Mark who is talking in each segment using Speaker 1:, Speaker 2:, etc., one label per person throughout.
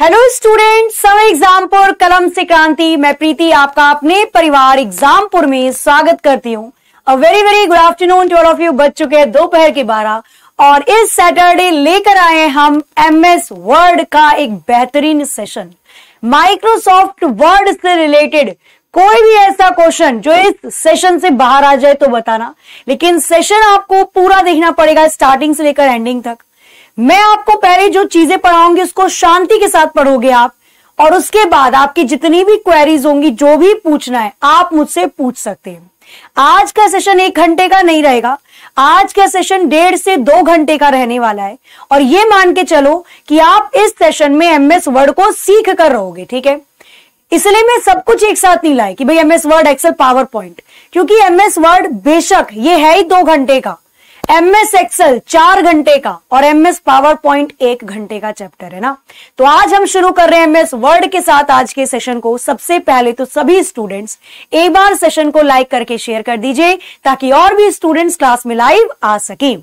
Speaker 1: Hello student समय एग्जामपुर कलम से क्रांति मैं प्रीति आपका अपने परिवार एग्जामपुर में स्वागत करती हूँ a very very good afternoon to all of you बच चुके हैं दोपहर के बारह और इस सैटरडे लेकर आए हम एम एस वर्ड का एक बेहतरीन सेशन माइक्रोसॉफ्ट वर्ड से रिलेटेड कोई भी ऐसा क्वेश्चन जो इस सेशन से बाहर आ जाए तो बताना लेकिन सेशन आपको पूरा देखना पड़ेगा स्टार्टिंग से लेकर एंडिंग तक मैं आपको पहले जो चीजें पढ़ाऊंगी उसको शांति के साथ पढ़ोगे आप और उसके बाद आपकी जितनी भी क्वेरीज होंगी जो भी पूछना है आप मुझसे पूछ सकते हैं आज का सेशन एक घंटे का नहीं रहेगा आज का सेशन डेढ़ से दो घंटे का रहने वाला है और ये मान के चलो कि आप इस सेशन में एमएस वर्ड को सीख कर रहोगे ठीक है इसलिए मैं सब कुछ एक साथ नहीं लाए कि भाई MS Word Excel PowerPoint क्योंकि एमएस वर्ड बेशक ये है ही दो घंटे का एम एस एक्सएल चार घंटे का और एम एस पावर पॉइंट एक घंटे का चैप्टर है ना तो आज हम शुरू कर रहे हैं एमएस वर्ड के साथ आज के सेशन को सबसे पहले तो सभी स्टूडेंट्स एक बार सेशन को लाइक करके शेयर कर दीजिए ताकि और भी स्टूडेंट्स क्लास में लाइव आ सके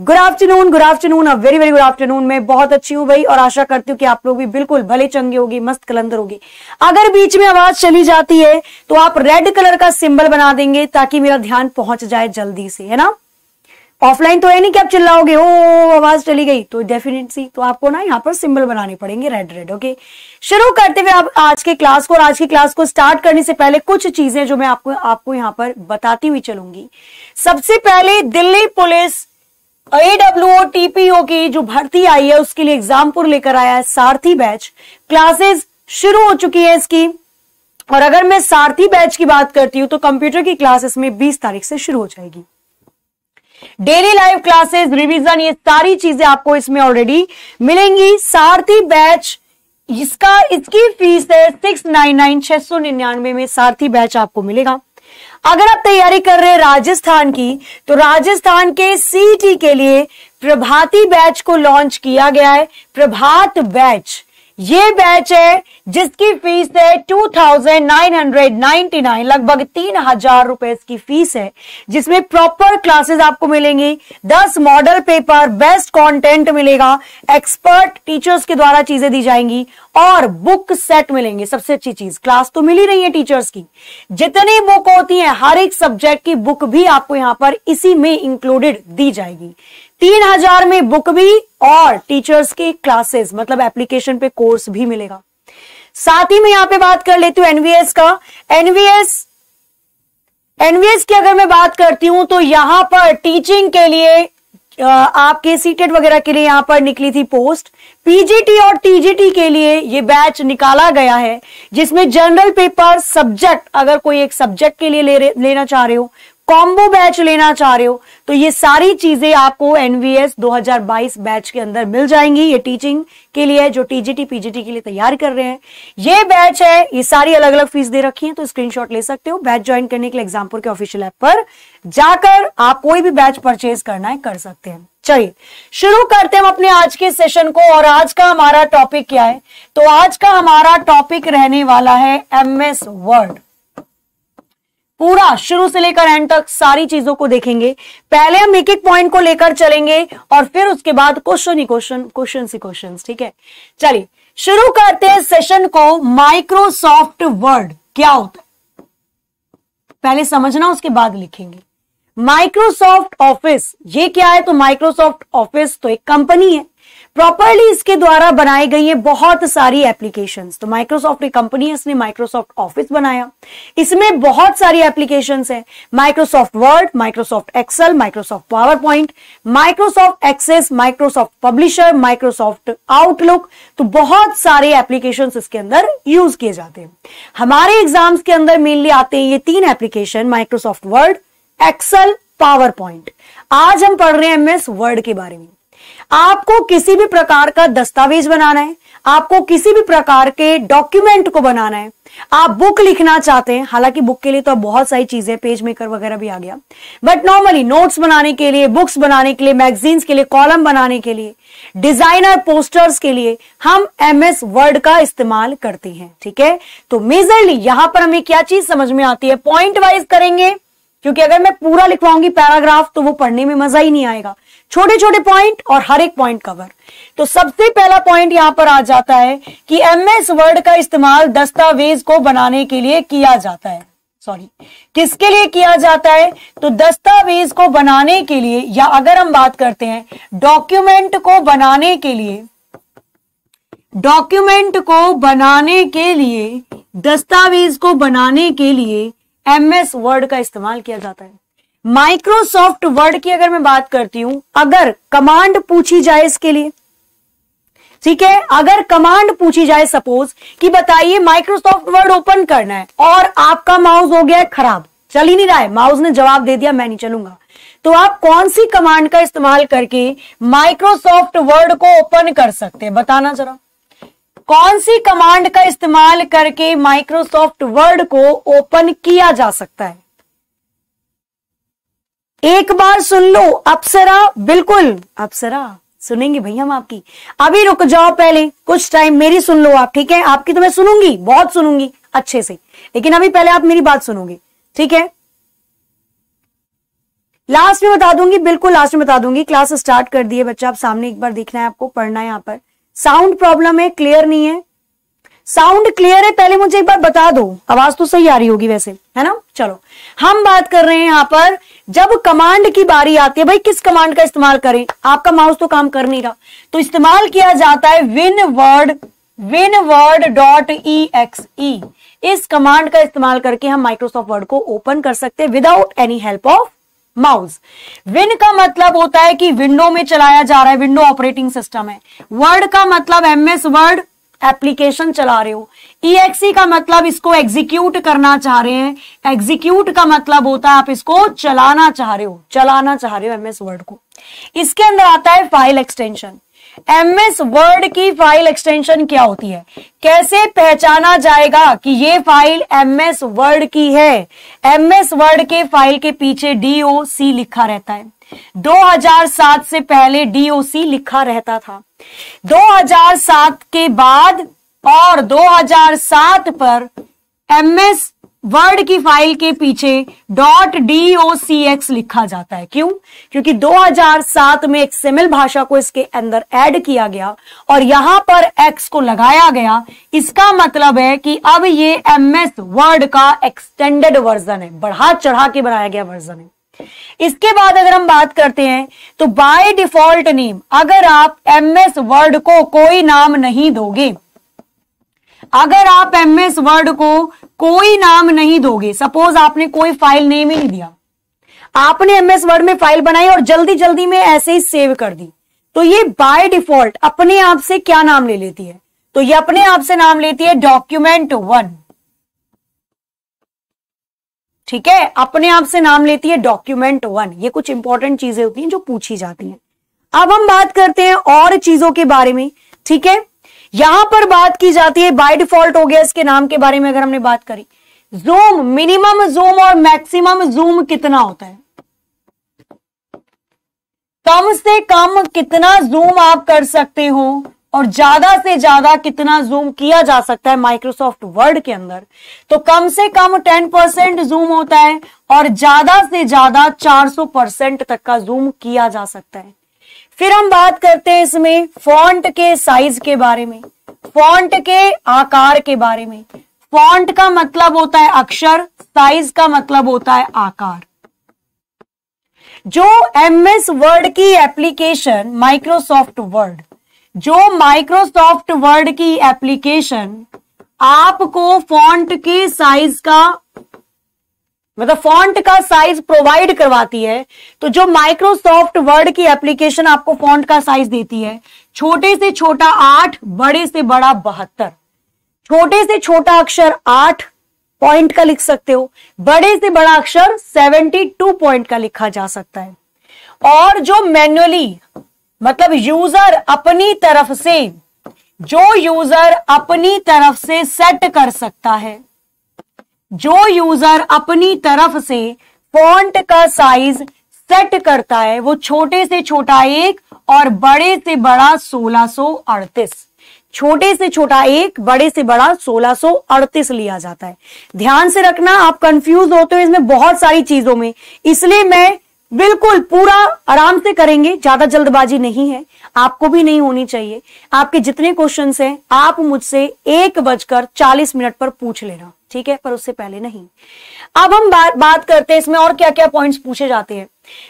Speaker 1: good afternoon good afternoon a very very good afternoon मैं बहुत अच्छी हूं भाई और आशा करती हूँ कि आप लोग भी बिल्कुल भले चंगे होगी मस्त कलंदर होगी अगर बीच में आवाज चली जाती है तो आप रेड कलर का सिंबल बना देंगे ताकि मेरा ध्यान पहुंच जाए जल्दी से है ना ऑफलाइन तो है नहीं कि आप चिल्लाओगे ओ आवाज चली गई तो डेफिनेटली तो आपको ना यहाँ पर सिंबल बनाने पड़ेंगे रेड रेड ओके शुरू करते हुए आप आज के क्लास को और आज की क्लास को स्टार्ट करने से पहले कुछ चीजें जो मैं आपको आपको यहाँ पर बताती हुई चलूंगी सबसे पहले दिल्ली पुलिस एडब्ल्यू टीपीओ की जो भर्ती आई है उसके लिए एग्जामपुर लेकर आया है सारथी बैच क्लासेस शुरू हो चुकी है इसकी और अगर मैं सारथी बैच की बात करती हूँ तो कंप्यूटर की क्लास इसमें बीस तारीख से शुरू हो जाएगी डेली लाइव क्लासेस रिवीजन ये सारी चीजें आपको इसमें ऑलरेडी मिलेंगी सारथी बैच इसका इसकी फीस है सिक्स नाइन नाइन छह सौ निन्यानवे में सारथी बैच आपको मिलेगा अगर आप तैयारी कर रहे हैं राजस्थान की तो राजस्थान के सीटी के लिए प्रभाती बैच को लॉन्च किया गया है प्रभात बैच ये बैच है जिसकी फीस है two thousand nine hundred ninety nine लगभग तीन हजार रुपए की फीस है जिसमें प्रॉपर क्लासेस आपको मिलेंगी दस मॉडल पेपर बेस्ट कंटेंट मिलेगा एक्सपर्ट टीचर्स के द्वारा चीजें दी जाएंगी और बुक सेट मिलेंगे सबसे अच्छी चीज क्लास तो मिल ही रही है टीचर्स की जितनी बुक होती है हर एक सब्जेक्ट की बुक भी आपको यहां पर इसी में इंक्लूडेड दी जाएगी तीन हजार में बुक भी और टीचर्स के क्लासेस मतलब एप्लीकेशन पे कोर्स भी मिलेगा साथ ही मैं यहां पे बात कर लेती हूं एनवीएस का एनवीएस एनवीएस की अगर मैं बात करती हूं तो यहां पर टीचिंग के लिए आपके सीटेट वगैरह के लिए यहां पर निकली थी पोस्ट पीजीटी और टीजीटी के लिए ये बैच निकाला गया है जिसमें जनरल पेपर सब्जेक्ट अगर कोई एक सब्जेक्ट के लिए ले, लेना चाह रहे हो कॉम्बो बैच लेना चाह रहे हो तो ये सारी चीजें आपको एनवीएस 2022 बैच के अंदर मिल जाएंगी ये टीचिंग के लिए जो टीजीटी पीजीटी के लिए तैयार कर रहे हैं ये बैच है ये सारी अलग अलग फीस दे रखी है तो स्क्रीनशॉट ले सकते हो बैच ज्वाइन करने के लिए एग्जामपुर के ऑफिशियल ऐप पर जाकर आप कोई भी बैच परचेज करना है कर सकते हैं चलिए शुरू करते हैं हम अपने आज के सेशन को और आज का हमारा टॉपिक क्या है तो आज का हमारा टॉपिक रहने वाला है एमएस वर्ड पूरा शुरू से लेकर एंड तक सारी चीजों को देखेंगे पहले हम एक एक पॉइंट को लेकर चलेंगे और फिर उसके बाद क्वेश्चन ही क्वेश्चन क्वेश्चन ही क्वेश्चन ठीक है चलिए शुरू करते हैं सेशन को माइक्रोसॉफ्ट वर्ड क्या होता है पहले समझना उसके बाद लिखेंगे माइक्रोसॉफ्ट ऑफिस ये क्या है तो माइक्रोसॉफ्ट ऑफिस तो एक कंपनी है प्रॉपरली इसके द्वारा बनाई गई है बहुत सारी एप्लीकेशन तो माइक्रोसॉफ्ट एक कंपनी है इसने माइक्रोसॉफ्ट ऑफिस बनाया इसमें बहुत सारी एप्लीकेशन है Microsoft Word Microsoft Excel Microsoft PowerPoint Microsoft Access Microsoft Publisher Microsoft Outlook तो बहुत सारे एप्लीकेशन इसके अंदर यूज किए जाते हैं हमारे एग्जाम्स के अंदर मेनली आते हैं ये तीन application Microsoft Word Excel PowerPoint आज हम पढ़ रहे हैं एमएस वर्ड के बारे में आपको किसी भी प्रकार का दस्तावेज बनाना है आपको किसी भी प्रकार के डॉक्यूमेंट को बनाना है आप बुक लिखना चाहते हैं हालांकि बुक के लिए तो अब बहुत सारी चीजें पेज मेकर वगैरह भी आ गया बट नॉर्मली नोट्स बनाने के लिए बुक्स बनाने के लिए मैगजीन्स के लिए कॉलम बनाने के लिए डिजाइनर पोस्टर्स के लिए हम एम एस वर्ड का इस्तेमाल करते हैं ठीक है तो मेजरली यहां पर हमें क्या चीज समझ में आती है पॉइंट वाइज करेंगे क्योंकि अगर मैं पूरा लिखवाऊंगी पैराग्राफ तो वो पढ़ने में मजा ही नहीं आएगा छोटे छोटे पॉइंट और हर एक पॉइंट कवर तो सबसे पहला पॉइंट यहां पर आ जाता है कि एमएस वर्ड का इस्तेमाल दस्तावेज को बनाने के लिए किया जाता है सॉरी किसके लिए किया जाता है तो दस्तावेज को बनाने के लिए या अगर हम बात करते हैं डॉक्यूमेंट को बनाने के लिए डॉक्यूमेंट को बनाने के लिए दस्तावेज को बनाने के लिए एम एस वर्ड का इस्तेमाल किया जाता है माइक्रोसॉफ्ट वर्ड की अगर मैं बात करती हूं अगर कमांड पूछी जाए इसके लिए ठीक है अगर कमांड पूछी जाए सपोज कि बताइए माइक्रोसॉफ्ट वर्ड ओपन करना है और आपका माउस हो गया है खराब चल ही नहीं रहा है माउस ने जवाब दे दिया मैं नहीं चलूंगा तो आप कौन सी कमांड का इस्तेमाल करके माइक्रोसॉफ्ट वर्ड को ओपन कर सकते हैं बताना जरा कौन सी कमांड का इस्तेमाल करके माइक्रोसॉफ्ट वर्ड को ओपन किया जा सकता है एक बार सुन लो अप्सरा बिल्कुल अप्सरा सुनेंगे भैया हम आपकी अभी रुक जाओ पहले कुछ टाइम मेरी सुन लो आप ठीक है आपकी तो मैं सुनूंगी बहुत सुनूंगी अच्छे से लेकिन अभी पहले आप मेरी बात सुनोगे ठीक है लास्ट में बता दूंगी बिल्कुल लास्ट में बता दूंगी क्लास स्टार्ट कर दिए बच्चा आप सामने एक बार देखना है आपको पढ़ना है यहां पर साउंड प्रॉब्लम है क्लियर नहीं है साउंड क्लियर है पहले मुझे एक बार बता दो आवाज तो सही आ रही होगी वैसे है ना चलो हम बात कर रहे हैं यहां पर जब कमांड की बारी आती है भाई किस कमांड का इस्तेमाल करें आपका माउस तो काम कर नहीं रहा तो इस्तेमाल किया जाता है win word win word dot E X E इस कमांड का इस्तेमाल करके हम माइक्रोसॉफ्ट वर्ड को ओपन कर सकते हैं without any help of mouse win का मतलब होता है कि विंडो में चलाया जा रहा है विंडो ऑपरेटिंग सिस्टम है वर्ड का मतलब एमएस वर्ड एप्लीकेशन चला रहे हो ईएक्सी e e का मतलब इसको एग्जीक्यूट करना चाह रहे हैं एग्जीक्यूट का मतलब होता है आप इसको चलाना चाह रहे हो चलाना चाह रहे हो एमएस वर्ड को इसके अंदर आता है file extension M S Word की फाइल एक्सटेंशन क्या होती है कैसे पहचाना जाएगा कि ये फाइल एम एस वर्ड की है एमएस वर्ड के फाइल के पीछे डीओसी लिखा रहता है 2007 से पहले डीओसी लिखा रहता था 2007 के बाद और 2007 पर एमएस वर्ड की फाइल के पीछे dot D O C X लिखा जाता है क्यों क्योंकि 2007 में एक सिमिल भाषा को इसके अंदर ऐड किया गया और यहां पर एक्स को लगाया गया इसका मतलब है कि अब ये एमएस वर्ड का एक्सटेंडेड वर्जन है बढ़ा चढ़ा के बनाया गया वर्जन है इसके बाद अगर हम बात करते हैं तो बाय डिफॉल्ट नेम अगर आप एमएस वर्ड को कोई नाम नहीं दोगे अगर आप एम एस वर्ड को कोई नाम नहीं दोगे सपोज आपने कोई फाइल नेम ही नहीं दिया आपने एम एस वर्ड में फाइल बनाई और जल्दी जल्दी में ऐसे ही सेव कर दी तो ये बाय डिफॉल्ट अपने आप से क्या नाम ले लेती है तो ये अपने आप से नाम लेती है डॉक्यूमेंट वन ठीक है अपने आप से नाम लेती है डॉक्यूमेंट वन ये कुछ इंपॉर्टेंट चीजें होती हैं जो पूछी जाती हैं अब हम बात करते हैं और चीजों के बारे में ठीक है यहां पर बात की जाती है बाय डिफॉल्ट हो गया इसके नाम के बारे में अगर हमने बात करी जूम मिनिमम जूम और मैक्सिमम जूम कितना होता है कम से कम कितना जूम आप कर सकते हो और ज्यादा से ज्यादा कितना जूम किया जा सकता है माइक्रोसॉफ्ट वर्ड के अंदर तो कम से कम 10 परसेंट जूम होता है और ज्यादा से ज्यादा 400 परसेंट तक का जूम किया जा सकता है फिर हम बात करते हैं इसमें फॉन्ट के साइज के बारे में फॉन्ट के आकार के बारे में फॉन्ट का मतलब होता है अक्षर साइज का मतलब होता है आकार जो एम एस वर्ड की एप्लीकेशन माइक्रोसॉफ्ट वर्ड जो माइक्रोसॉफ्ट वर्ड की एप्लीकेशन आपको फॉन्ट के साइज का मतलब फॉन्ट का साइज प्रोवाइड करवाती है तो जो माइक्रोसॉफ्ट वर्ड की एप्लीकेशन आपको फॉन्ट का साइज देती है छोटे से छोटा आठ बड़े से बड़ा बहत्तर छोटे से छोटा अक्षर आठ पॉइंट का लिख सकते हो बड़े से बड़ा अक्षर सेवेंटी टू पॉइंट का लिखा जा सकता है और जो मैन्युअली मतलब यूजर अपनी तरफ से जो यूजर अपनी तरफ से सेट कर सकता है जो यूजर अपनी तरफ से फॉन्ट का साइज सेट करता है वो छोटे से छोटा एक और बड़े से बड़ा सोलह छोटे से छोटा एक बड़े से बड़ा 1638 लिया जाता है ध्यान से रखना आप कंफ्यूज होते हो इसमें बहुत सारी चीजों में इसलिए मैं बिल्कुल पूरा आराम से करेंगे ज्यादा जल्दबाजी नहीं है आपको भी नहीं होनी चाहिए आपके जितने क्वेश्चन हैं आप मुझसे एक बजकर चालीस मिनट पर पूछ लेना ठीक है पर उससे पहले नहीं अब हम बा, बात करते हैं इसमें और क्या क्या पॉइंट्स पूछे जाते हैं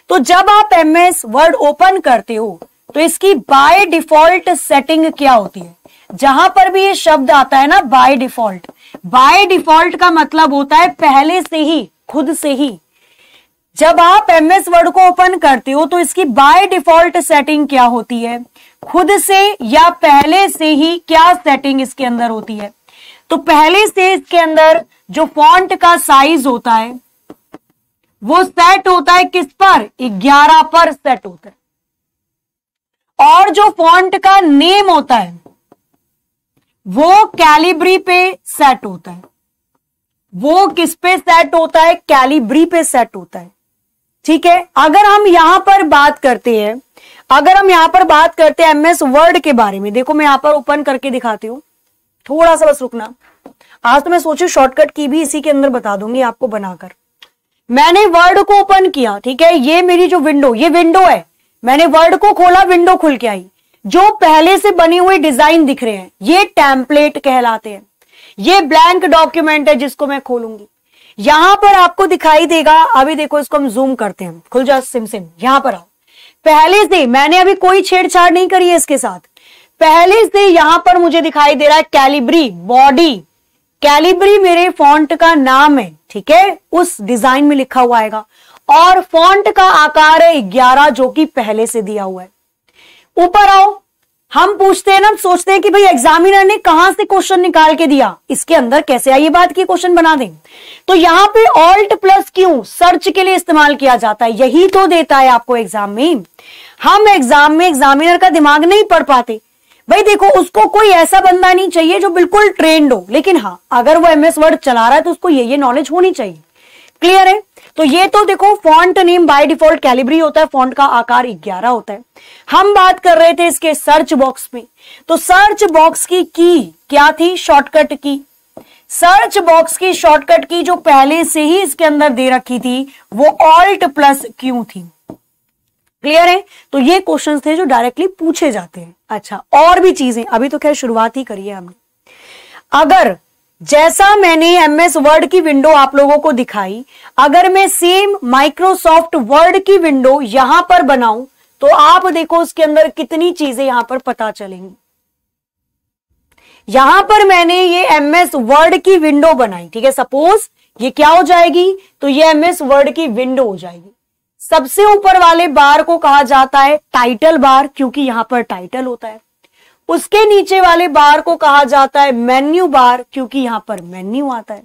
Speaker 1: तो जब आप एमएस वर्ड ओपन करते हो तो इसकी बाय डिफॉल्ट सेटिंग क्या होती है जहां पर भी ये शब्द आता है ना बाय डिफॉल्ट बाय डिफॉल्ट का मतलब होता है पहले से ही खुद से ही जब आप एमएस वर्ड को ओपन करते हो तो इसकी बाय डिफॉल्ट सेटिंग क्या होती है खुद से या पहले से ही क्या सेटिंग इसके अंदर होती है तो पहले से के अंदर जो फॉन्ट का साइज होता है वो सेट होता है किस पर ग्यारह पर सेट होता है और जो फॉन्ट का नेम होता है वो कैलिब्री पे सेट होता है वो किस पे सेट होता है कैलिब्री पे सेट होता है ठीक है अगर हम यहां पर बात करते हैं अगर हम यहां पर बात करते हैं एमएस वर्ड के बारे में देखो मैं यहां पर ओपन करके दिखाती हूं थोड़ा सा बस रुकना आज तो मैं सोचू शॉर्टकट की भी इसी के अंदर बता दूंगी आपको बनाकर मैंने वर्ड को ओपन किया ठीक है ये मेरी जो विंडो ये विंडो है मैंने वर्ड को खोला विंडो खुल के आई जो पहले से बने हुए डिजाइन दिख रहे हैं ये टेम्पलेट कहलाते हैं ये ब्लैंक डॉक्यूमेंट है जिसको मैं खोलूंगी यहां पर आपको दिखाई देगा अभी देखो इसको हम जूम करते हैं खुल जा सिम सिम यहां पर आओ पहले से मैंने अभी कोई छेड़छाड़ नहीं करी है इसके साथ पहले से यहां पर मुझे दिखाई दे रहा है कैलिब्री बॉडी कैलिब्री मेरे फॉन्ट का नाम है ठीक है उस डिजाइन में लिखा हुआ आएगा और फॉन्ट का आकार है ग्यारह जो कि पहले से दिया हुआ है ऊपर आओ हम पूछते हैं ना सोचते हैं कि भाई एग्जामिनर ने कहा से क्वेश्चन निकाल के दिया इसके अंदर कैसे आई बात की क्वेश्चन बना दें तो यहां पे ऑल्ट प्लस क्यू सर्च के लिए इस्तेमाल किया जाता है यही तो देता है आपको एग्जाम में हम एग्जाम में एग्जामिनर का दिमाग नहीं पढ़ पाते भाई देखो उसको कोई ऐसा बंदा नहीं चाहिए जो बिल्कुल ट्रेंड हो लेकिन हाँ अगर वो एमएस वर्ड चला रहा है तो उसको ये ये नॉलेज होनी चाहिए क्लियर है तो ये तो देखो font name by default Calibri होता है फॉन्ट का आकार 11 होता है हम बात कर रहे थे इसके सर्च बॉक्स में तो सर्च बॉक्स की की क्या थी शॉर्टकट की सर्च बॉक्स की शॉर्टकट की जो पहले से ही इसके अंदर दे रखी थी वो ऑल्ट प्लस क्यू थी क्लियर है तो ये क्वेश्चन थे जो डायरेक्टली पूछे जाते हैं अच्छा और भी चीजें अभी तो खैर शुरुआत ही करिए हमने अगर जैसा मैंने एम एस वर्ड की विंडो आप लोगों को दिखाई अगर मैं सेम माइक्रोसॉफ्ट वर्ड की विंडो यहां पर बनाऊं तो आप देखो उसके अंदर कितनी चीजें यहां पर पता चलेंगी यहां पर मैंने ये एम एस वर्ड की विंडो बनाई ठीक है सपोज ये क्या हो जाएगी तो ये एम एस वर्ड की विंडो हो जाएगी सबसे ऊपर वाले बार को कहा जाता है टाइटल बार क्योंकि यहां पर टाइटल होता है उसके नीचे वाले बार को कहा जाता है मेन्यू बार क्योंकि यहां पर मेन्यू आता है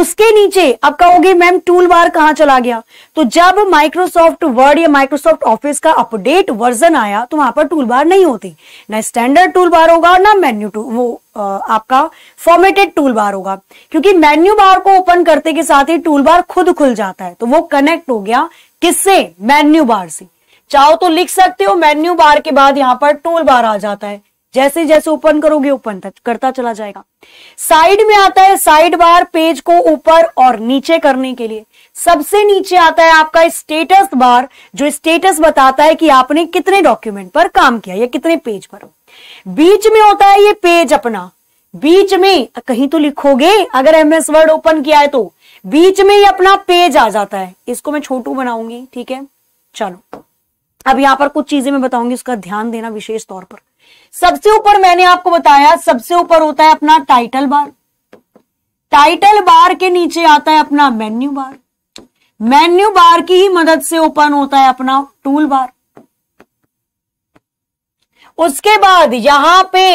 Speaker 1: उसके नीचे अब कहोगे मैम टूल बार कहां चला गया तो जब माइक्रोसॉफ्ट वर्ड या माइक्रोसॉफ्ट ऑफिस का अपडेट वर्जन आया तो वहां पर टूल बार नहीं होती ना स्टैंडर्ड टूल बार होगा ना मेन्यू टू वो आ, आपका फॉर्मेटेड टूल बार होगा क्योंकि मेन्यू बार को ओपन करते के साथ ही टूल बार खुद खुल जाता है तो वो कनेक्ट हो गया किससे मेन्यू बार से चाहो तो लिख सकते हो मेन्यू बार के बाद यहां पर टूल बार आ जाता है जैसे जैसे ओपन करोगे ओपन करता चला जाएगा साइड में आता है साइड बार पेज को ऊपर और नीचे करने के लिए सबसे नीचे आता है आपका स्टेटस बार जो स्टेटस बताता है कि आपने कितने डॉक्यूमेंट पर काम किया या कितने पेज पर बीच में होता है ये पेज अपना बीच में कहीं तो लिखोगे अगर एमएस वर्ड ओपन किया है तो बीच में ये अपना पेज आ जाता है इसको मैं छोटू बनाऊंगी ठीक है चलो अब यहां पर कुछ चीजें मैं बताऊंगी उसका ध्यान देना विशेष तौर पर सबसे ऊपर मैंने आपको बताया सबसे ऊपर होता है अपना टाइटल बार टाइटल बार के नीचे आता है अपना मेन्यू बार मेन्यू बार की ही मदद से ओपन होता है अपना टूल बार उसके बाद यहां पे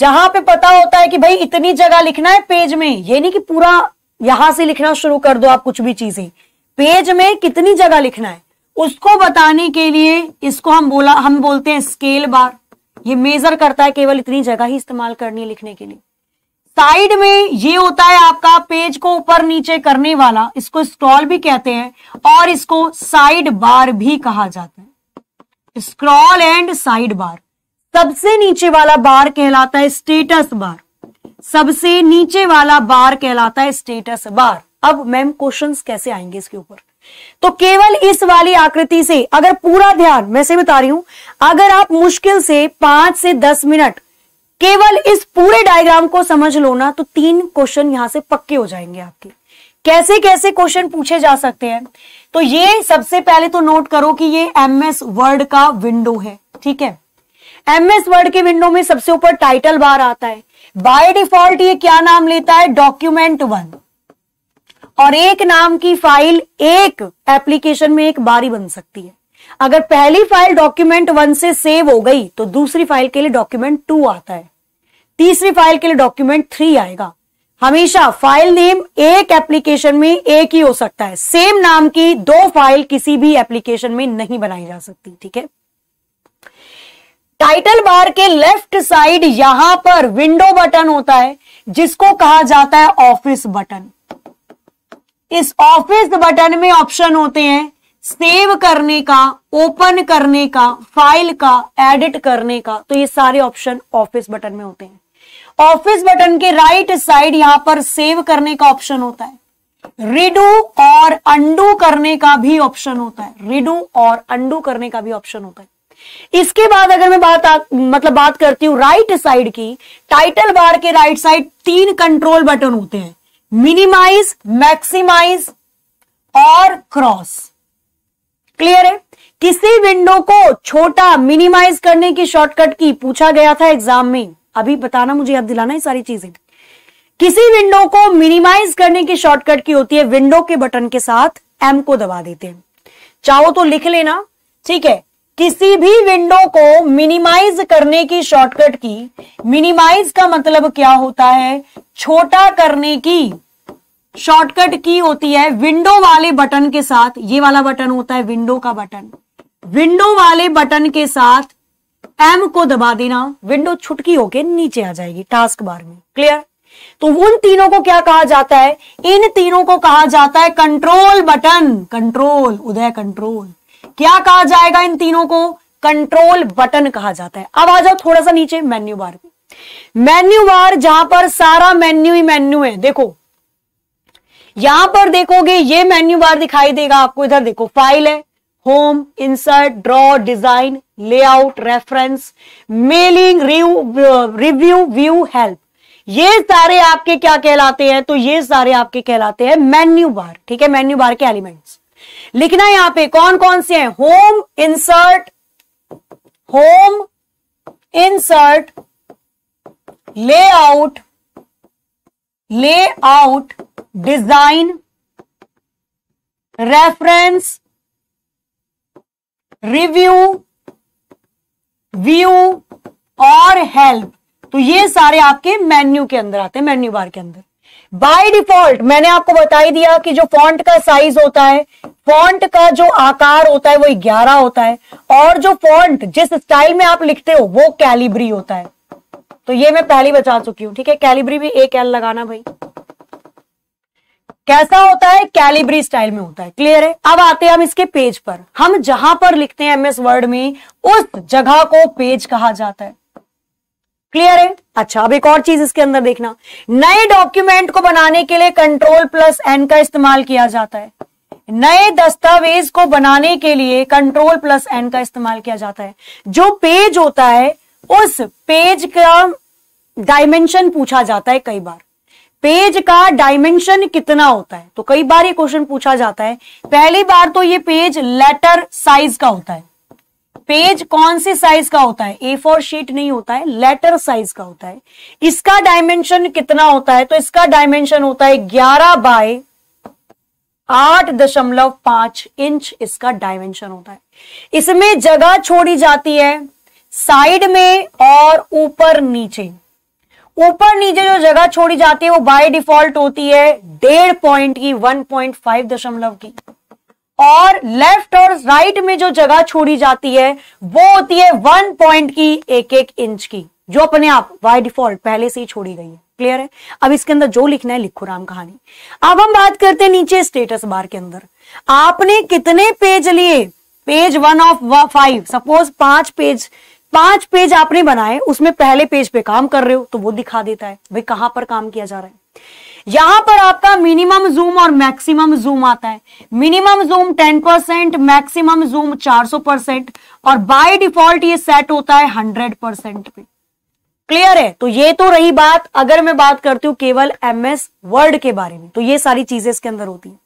Speaker 1: जहां पे पता होता है कि भाई इतनी जगह लिखना है पेज में ये नहीं कि पूरा यहां से लिखना शुरू कर दो आप कुछ भी चीजें पेज में कितनी जगह लिखना है उसको बताने के लिए इसको हम बोला हम बोलते हैं स्केल बार ये मेजर करता है केवल इतनी जगह ही इस्तेमाल करनी है लिखने के लिए साइड में ये होता है आपका पेज को ऊपर नीचे करने वाला इसको स्क्रॉल भी कहते हैं और इसको साइड बार भी कहा जाता है स्क्रॉल एंड साइड बार सबसे नीचे वाला बार कहलाता है स्टेटस बार सबसे नीचे वाला बार कहलाता है स्टेटस बार अब मैम क्वेश्चंस कैसे आएंगे इसके ऊपर तो केवल इस वाली आकृति से अगर पूरा ध्यान मैं से बता रही हूं अगर आप मुश्किल से पांच से दस मिनट केवल इस पूरे डायग्राम को समझ लो ना तो तीन क्वेश्चन यहां से पक्के हो जाएंगे आपके कैसे कैसे क्वेश्चन पूछे जा सकते हैं तो ये सबसे पहले तो नोट करो कि ये एमएस वर्ड का विंडो है ठीक है एमएस वर्ड के विंडो में सबसे ऊपर टाइटल बार आता है बाय डिफॉल्ट ये क्या नाम लेता है डॉक्यूमेंट वन और एक नाम की फाइल एक एप्लीकेशन में एक बारी बन सकती है अगर पहली फाइल डॉक्यूमेंट वन से सेव हो गई तो दूसरी फाइल के लिए डॉक्यूमेंट टू आता है तीसरी फाइल के लिए डॉक्यूमेंट थ्री आएगा हमेशा फाइल नेम एक एप्लीकेशन में एक ही हो सकता है सेम नाम की दो फाइल किसी भी एप्लीकेशन में नहीं बनाई जा सकती ठीक है टाइटल बार के लेफ्ट साइड यहां पर विंडो बटन होता है जिसको कहा जाता है ऑफिस बटन इस ऑफिस बटन में ऑप्शन होते हैं सेव करने का ओपन करने का फाइल का एडिट करने का तो ये सारे ऑप्शन ऑफिस बटन में होते हैं ऑफिस बटन के राइट साइड यहां पर सेव करने का ऑप्शन होता है रिडू और अंडू करने का भी ऑप्शन होता है रिडू और अंडू करने का भी ऑप्शन होता है इसके बाद अगर मैं बात आ, मतलब बात करती हूँ राइट साइड की टाइटल बार के राइट साइड तीन कंट्रोल बटन होते हैं मिनिमाइज मैक्सिमाइज और क्रॉस क्लियर है किसी विंडो को छोटा मिनिमाइज करने की शॉर्टकट की पूछा गया था एग्जाम में अभी बताना मुझे याद दिलाना ये सारी चीजें किसी विंडो को मिनिमाइज करने की शॉर्टकट की होती है विंडो के बटन के साथ एम को दबा देते हैं चाहो तो लिख लेना ठीक है किसी भी विंडो को मिनिमाइज करने की शॉर्टकट की मिनिमाइज का मतलब क्या होता है छोटा करने की शॉर्टकट की होती है विंडो वाले बटन के साथ ये वाला बटन होता है विंडो का बटन विंडो वाले बटन के साथ एम को दबा देना विंडो छुटकी होके नीचे आ जाएगी टास्क बार में क्लियर तो उन तीनों को क्या कहा जाता है इन तीनों को कहा जाता है कंट्रोल बटन कंट्रोल उदय कंट्रोल क्या कहा जाएगा इन तीनों को कंट्रोल बटन कहा जाता है अब आ जाओ थोड़ा सा नीचे मेन्यू बार मेन्यू बार जहां पर सारा मेन्यू ही मेन्यू है देखो यहां पर देखोगे ये मेन्यू बार दिखाई देगा आपको इधर देखो फाइल है home insert draw design layout reference mailing review review view help ये सारे आपके क्या कहलाते हैं तो ये सारे आपके कहलाते हैं मेन्यू बार ठीक है मेन्यू बार के एलिमेंट्स लिखना यहां पे कौन कौन से हैं home insert home insert layout layout design reference review view और हेल्प तो ये सारे आपके मेन्यू के अंदर आते हैं मेन्यू बार के अंदर बाय डिफॉल्ट मैंने आपको बता ही दिया कि जो फॉन्ट का साइज होता है फॉन्ट का जो आकार होता है वो ग्यारह होता है और जो फॉन्ट जिस स्टाइल में आप लिखते हो वो कैलिब्री होता है तो ये मैं पहली बचा चुकी हूं ठीक है कैलिब्री भी एक एल लगाना भाई कैसा होता है कैलिब्री स्टाइल में होता है क्लियर है अब आते हैं हम इसके पेज पर हम जहां पर लिखते हैं एमएस वर्ड में उस जगह को पेज कहा जाता है क्लियर है अच्छा अब एक और चीज इसके अंदर देखना नए डॉक्यूमेंट को बनाने के लिए कंट्रोल प्लस एन का इस्तेमाल किया जाता है नए दस्तावेज को बनाने के लिए कंट्रोल प्लस एन का इस्तेमाल किया जाता है जो पेज होता है उस पेज का डायमेंशन पूछा जाता है कई बार पेज का डायमेंशन कितना होता है तो कई बार ये क्वेश्चन पूछा जाता है पहली बार तो ये पेज लेटर साइज का होता है पेज कौन सी साइज का होता है ए फोर शीट नहीं होता है लेटर साइज का होता है इसका डायमेंशन कितना होता है तो इसका डायमेंशन होता है ग्यारह बाय आठ दशमलव पांच इंच इसका डायमेंशन होता है इसमें जगह छोड़ी जाती है साइड में और ऊपर नीचे ऊपर नीचे जो जगह छोड़ी जाती है वो बाय डिफॉल्ट होती है डेढ़ पॉइंट की वन पॉइंट फाइव दशमलव की और लेफ्ट और राइट में जो जगह छोड़ी जाती है वो होती है वन पॉइंट की एक एक इंच की जो अपने आप बाय डिफॉल्ट पहले से ही छोड़ी गई है क्लियर है अब इसके अंदर जो लिखना है लिखो राम कहानी अब हम बात करते हैं नीचे स्टेटस बार के अंदर आपने कितने पेज लिए page one of five suppose पांच पेज पांच पेज आपने बनाए उसमें पहले पेज पे काम कर रहे हो तो वो दिखा देता है भाई कहां पर काम किया जा रहा है यहां पर आपका मिनिमम जूम और मैक्सिमम जूम आता है minimum zoom 10 percent maximum zoom 400 percent और बाय डिफॉल्ट ये सेट होता है 100 परसेंट पे क्लियर है तो ये तो रही बात अगर मैं बात करती हूं केवल एमएस वर्ड के बारे में तो ये सारी चीजें इसके अंदर होती है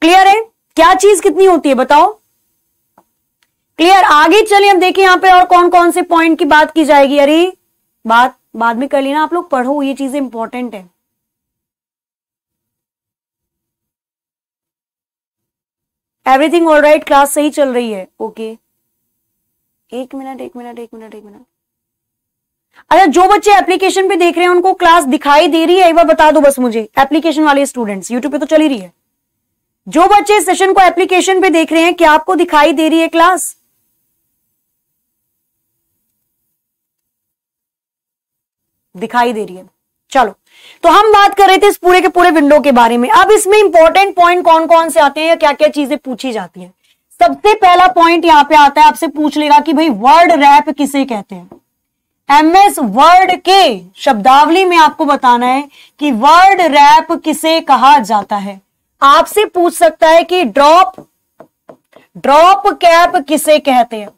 Speaker 1: क्लियर है क्या चीज कितनी होती है बताओ क्लियर आगे चलिए हम देखें यहां पे और कौन कौन से पॉइंट की बात की जाएगी अरे बात बाद में कर लेना आप लोग पढ़ो ये चीजें इंपॉर्टेंट है एवरीथिंग ऑल राइट क्लास सही चल रही है ओके okay. एक मिनट एक मिनट एक मिनट एक मिनट अच्छा जो बच्चे एप्लीकेशन पे देख रहे हैं उनको क्लास दिखाई दे रही है एक बार बता दो बस मुझे एप्लीकेशन वाले स्टूडेंट्स यूट्यूब पे तो चली रही है जो बच्चे इस सेशन को एप्लीकेशन पे देख रहे हैं क्या आपको दिखाई दे रही है क्लास दिखाई दे रही है चलो तो हम बात कर रहे थे इस पूरे के पूरे विंडो के बारे में अब इसमें इंपॉर्टेंट पॉइंट कौन कौन से आते हैं या क्या क्या चीजें पूछी जाती है सबसे पहला पॉइंट यहाँ पे आता है आपसे पूछ लेगा कि भाई वर्ड रैप किसे कहते हैं एमएस वर्ड के शब्दावली में आपको बताना है कि वर्ड रैप किसे कहा जाता है आपसे पूछ सकता है कि ड्रॉप ड्रॉप कैप किसे कहते हैं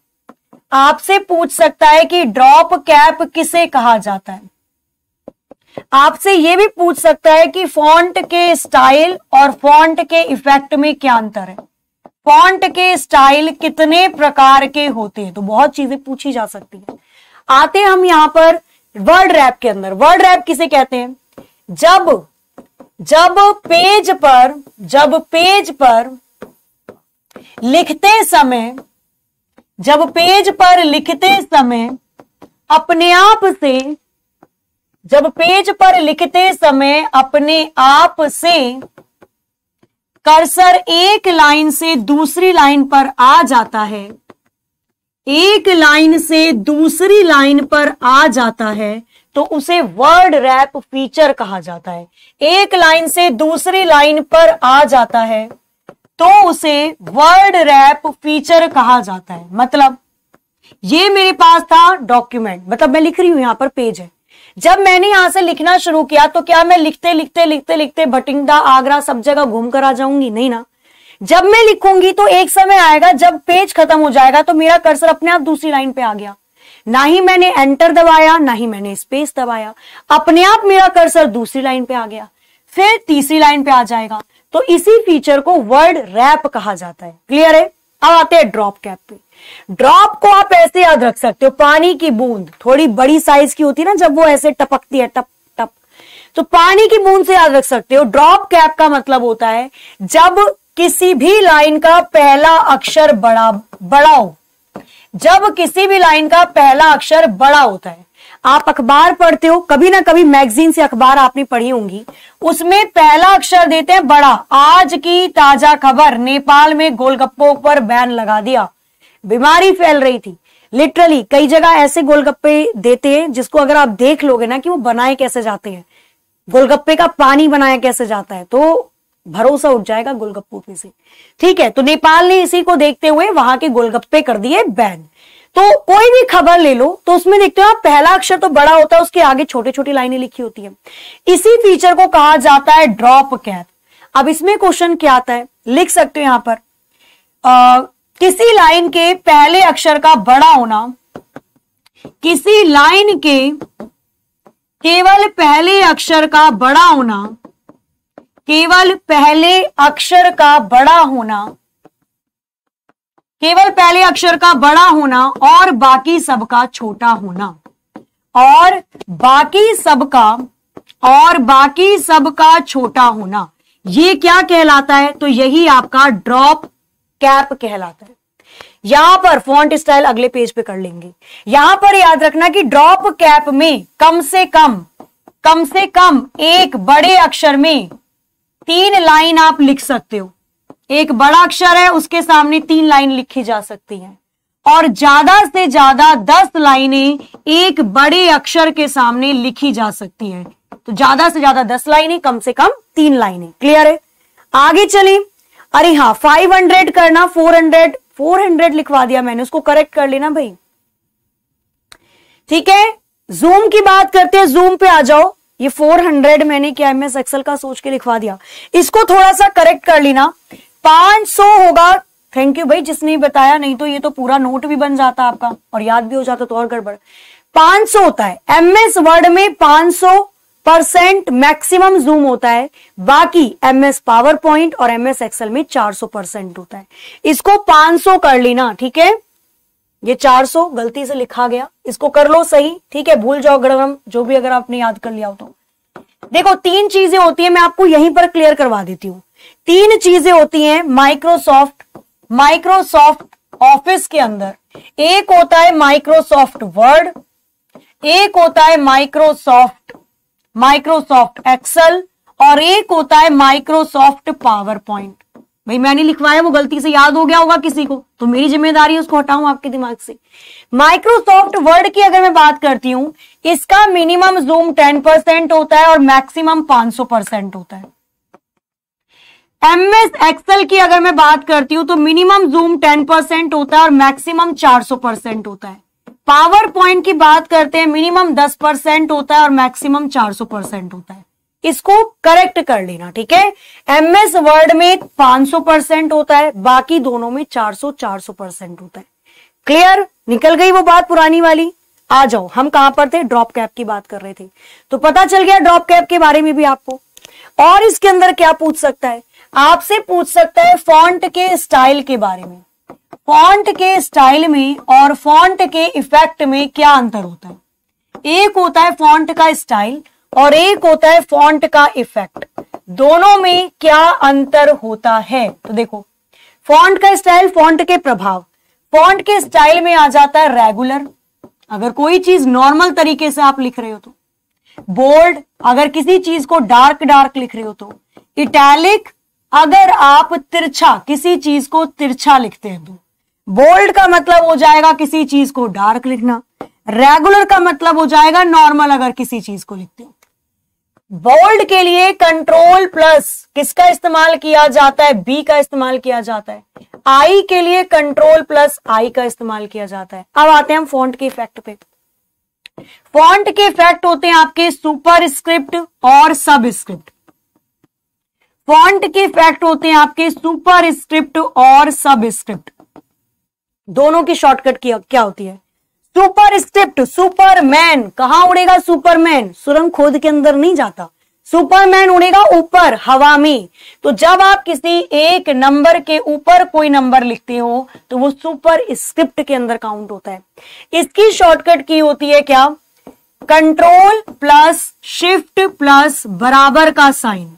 Speaker 1: आपसे पूछ सकता है कि ड्रॉप कैप किसे कहा जाता है आपसे ये भी पूछ सकता है कि फॉन्ट के स्टाइल और फॉन्ट के इफेक्ट में क्या अंतर है फॉन्ट के स्टाइल कितने प्रकार के होते हैं तो बहुत चीजें पूछी जा सकती है आते हम यहां पर वर्ड रैप के अंदर वर्ड रैप किसे कहते हैं जब जब पेज पर जब पेज पर लिखते समय जब पेज पर लिखते समय अपने आप से जब पेज पर लिखते समय अपने आप से कर्सर एक लाइन से दूसरी लाइन पर आ जाता है एक लाइन से दूसरी लाइन पर आ जाता है तो उसे वर्ड रैप फीचर कहा जाता है एक लाइन से दूसरी लाइन पर आ जाता है तो उसे वर्ड रैप फीचर कहा जाता है मतलब ये मेरे पास था डॉक्यूमेंट मतलब मैं लिख रही हूं यहां पर पेज है जब मैंने यहां से लिखना शुरू किया तो क्या मैं लिखते लिखते लिखते लिखते भटिंडा आगरा सब जगह घूम कर आ जाऊंगी नहीं ना जब मैं लिखूंगी तो एक समय आएगा जब पेज खत्म हो जाएगा तो मेरा कर्सर अपने आप दूसरी लाइन पे आ गया ना ही मैंने एंटर दबाया ना ही मैंने स्पेस दबाया अपने आप मेरा कर्सर दूसरी लाइन पे आ गया फिर तीसरी लाइन पे आ जाएगा तो इसी फीचर को वर्ड रैप कहा जाता है क्लियर है अब आते हैं ड्रॉप कैप पे ड्रॉप को आप ऐसे याद रख सकते हो पानी की बूंद थोड़ी बड़ी साइज की होती है ना जब वो ऐसे टपकती है टप टप तो पानी की बूंद से याद रख सकते हो ड्रॉप कैप का मतलब होता है जब किसी भी लाइन का पहला अक्षर बड़ा बड़ा हो जब किसी भी लाइन का पहला अक्षर बड़ा होता है आप अखबार पढ़ते हो कभी ना कभी मैगजीन से अखबार आपने पढ़ी होंगी उसमें पहला अक्षर देते हैं बड़ा आज की ताजा खबर नेपाल में गोलगप्पों पर बैन लगा दिया बीमारी फैल रही थी लिटरली कई जगह ऐसे गोलगप्पे देते हैं जिसको अगर आप देख लोगे ना कि वो बनाए कैसे जाते हैं गोलगप्पे का पानी बनाया कैसे जाता है तो भरोसा उठ जाएगा गोलगप्पों पे से ठीक है तो नेपाल ने इसी को देखते हुए वहां के गोलगप्पे कर दिए बैन तो कोई भी खबर ले लो तो उसमें देखते हो आप पहला अक्षर तो बड़ा होता है उसके आगे छोटे छोटी लाइनें लिखी होती है इसी फीचर को कहा जाता है ड्रॉप कैप अब इसमें क्वेश्चन क्या आता है लिख सकते हो यहां पर किसी लाइन के पहले अक्षर का बड़ा होना किसी लाइन के केवल पहले अक्षर का बड़ा होना केवल पहले अक्षर का बड़ा होना केवल पहले अक्षर का बड़ा होना और बाकी सबका छोटा होना और बाकी सबका और बाकी सबका छोटा होना ये क्या कहलाता है तो यही आपका ड्रॉप कैप कहलाता है यहां पर फॉन्ट स्टाइल अगले पेज पे कर लेंगे यहां पर याद रखना कि ड्रॉप कैप में कम से कम कम से कम एक बड़े अक्षर में तीन लाइन आप लिख सकते हो एक बड़ा अक्षर है उसके सामने तीन लाइन लिखी जा सकती है और ज्यादा से ज्यादा दस लाइनें एक बड़े अक्षर के सामने लिखी जा सकती है तो ज्यादा से ज्यादा दस लाइनें कम से कम तीन लाइनें क्लियर है आगे चलें अरे हाँ फाइव हंड्रेड करना फोर हंड्रेड फोर हंड्रेड लिखवा दिया मैंने उसको करेक्ट कर लेना भाई ठीक है जूम की बात करते हैं जूम पे आ जाओ ये 400 मैंने क्या एम एस एक्सल का सोच के लिखवा दिया इसको थोड़ा सा करेक्ट कर लेना 500 होगा थैंक यू भाई जिसने बताया नहीं तो ये तो पूरा नोट भी बन जाता आपका और याद भी हो जाता तो और गड़बड़ 500 होता है एम एस वर्ड में 500 परसेंट मैक्सिमम जूम होता है बाकी एमएस पावर पॉइंट और एमएस एक्सेल में 400 परसेंट होता है इसको 500 कर लेना ठीक है ये 400 गलती से लिखा गया इसको कर लो सही ठीक है भूल जाओ अगर जो भी अगर आपने याद कर लिया हो तो देखो तीन चीजें होती है मैं आपको यहीं पर क्लियर करवा देती हूं तीन चीजें होती हैं माइक्रोसॉफ्ट माइक्रोसॉफ्ट ऑफिस के अंदर एक होता है माइक्रोसॉफ्ट वर्ड एक होता है माइक्रोसॉफ्ट माइक्रोसॉफ्ट एक्सेल और एक होता है माइक्रोसॉफ्ट पावर पॉइंट भाई मैंने लिखवाया वो गलती से याद हो गया होगा किसी को तो मेरी जिम्मेदारी है उसको हटाऊं आपके दिमाग से माइक्रोसॉफ्ट वर्ड की अगर मैं बात करती हूं इसका मिनिमम जूम टेन परसेंट होता है और मैक्सिमम पांच सौ परसेंट होता है एमएस एक्सेल की अगर मैं बात करती हूं तो मिनिमम जूम टेन परसेंट होता है और मैक्सिमम चार सौ परसेंट होता है पावर पॉइंट की बात करते हैं मिनिमम दस परसेंट होता है और मैक्सिमम चार सौ परसेंट होता है इसको करेक्ट कर लेना ठीक है एमएस वर्ड में 500 परसेंट होता है बाकी दोनों में 400 400 परसेंट होता है क्लियर निकल गई वो बात पुरानी वाली आ जाओ हम कहां पर थे ड्रॉप कैप की बात कर रहे थे तो पता चल गया ड्रॉप कैप के बारे में भी आपको और इसके अंदर क्या पूछ सकता है आपसे पूछ सकता है फॉन्ट के स्टाइल के बारे में फॉन्ट के स्टाइल में और फॉन्ट के इफेक्ट में क्या अंतर होता है एक होता है फॉन्ट का स्टाइल और एक होता है फॉन्ट का इफेक्ट दोनों में क्या अंतर होता है तो देखो फॉन्ट का स्टाइल फॉन्ट के प्रभाव फॉन्ट के स्टाइल में आ जाता है रेगुलर अगर कोई चीज नॉर्मल तरीके से आप लिख रहे हो तो बोल्ड अगर किसी चीज को डार्क डार्क लिख रहे हो तो इटैलिक अगर आप तिरछा किसी चीज को तिरछा लिखते हैं तो बोल्ड का मतलब हो जाएगा किसी चीज को डार्क लिखना रेगुलर का मतलब हो जाएगा नॉर्मल अगर किसी चीज को लिखते हो बोल्ड के लिए कंट्रोल प्लस किसका इस्तेमाल किया जाता है बी का इस्तेमाल किया जाता है आई के लिए कंट्रोल प्लस आई का इस्तेमाल किया जाता है अब आते हैं हम फॉन्ट के इफेक्ट पे फॉन्ट के इफेक्ट होते हैं आपके सुपर स्क्रिप्ट और सब स्क्रिप्ट फॉन्ट के इफेक्ट होते हैं आपके सुपर स्क्रिप्ट और सब स्क्रिप्ट दोनों की शॉर्टकट की क्या होती है सुपर स्क्रिप्ट सुपरमैन कहा उड़ेगा सुपरमैन सुरंग खोद के अंदर नहीं जाता सुपरमैन उड़ेगा ऊपर हवा में तो जब आप किसी एक नंबर के ऊपर कोई नंबर लिखते हो तो वो सुपर स्क्रिप्ट के अंदर काउंट होता है इसकी शॉर्टकट की होती है क्या कंट्रोल प्लस शिफ्ट प्लस बराबर का साइन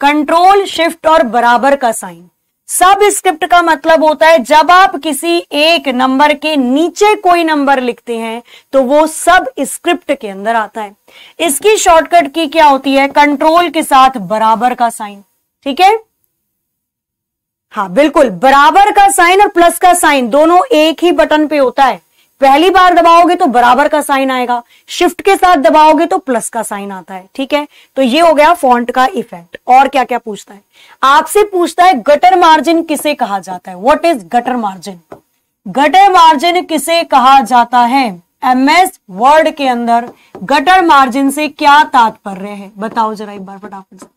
Speaker 1: कंट्रोल शिफ्ट और बराबर का साइन सब स्क्रिप्ट का मतलब होता है जब आप किसी एक नंबर के नीचे कोई नंबर लिखते हैं तो वो सब स्क्रिप्ट के अंदर आता है इसकी शॉर्टकट की क्या होती है कंट्रोल के साथ बराबर का साइन ठीक है हाँ बिल्कुल बराबर का साइन और प्लस का साइन दोनों एक ही बटन पे होता है पहली बार दबाओगे तो बराबर का साइन आएगा शिफ्ट के साथ दबाओगे तो प्लस का साइन आता है ठीक है तो ये हो गया फॉन्ट का इफेक्ट और क्या क्या पूछता है आपसे पूछता है गटर मार्जिन किसे कहा जाता है what is gutter margin gutter margin किसे कहा जाता है एमएस वर्ड के अंदर गटर मार्जिन से क्या तात्पर्य है बताओ जरा एक बार फटाफट से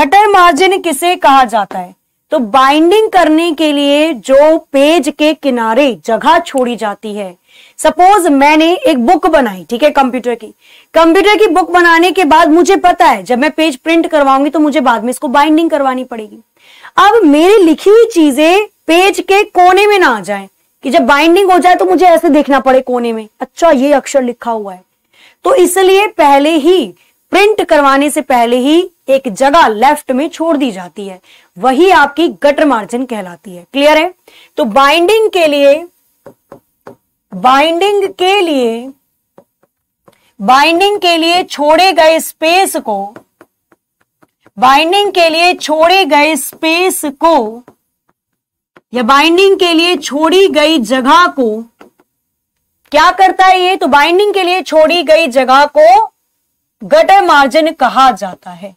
Speaker 1: गटर मार्जिन किसे कहा जाता है तो बाइंडिंग करने के लिए जो पेज के किनारे जगह छोड़ी जाती है सपोज मैंने एक बुक बनाई ठीक है कंप्यूटर की कंप्यूटर की बुक बनाने के बाद मुझे पता है जब मैं पेज प्रिंट करवाऊंगी तो मुझे बाद में इसको बाइंडिंग करवानी पड़ेगी अब मेरी लिखी हुई चीजें पेज के कोने में ना आ जाए कि जब बाइंडिंग हो जाए तो मुझे ऐसे देखना पड़े कोने में अच्छा ये अक्षर लिखा हुआ है तो इसलिए पहले ही प्रिंट करवाने से पहले ही एक जगह लेफ्ट में छोड़ दी जाती है वही आपकी गटर मार्जिन कहलाती है क्लियर है तो बाइंडिंग के लिए बाइंडिंग के लिए बाइंडिंग के लिए छोड़े गए स्पेस को बाइंडिंग के लिए छोड़े गए स्पेस को या बाइंडिंग के लिए छोड़ी गई जगह को क्या करता है ये तो बाइंडिंग के लिए छोड़ी गई जगह को गटर मार्जिन कहा जाता है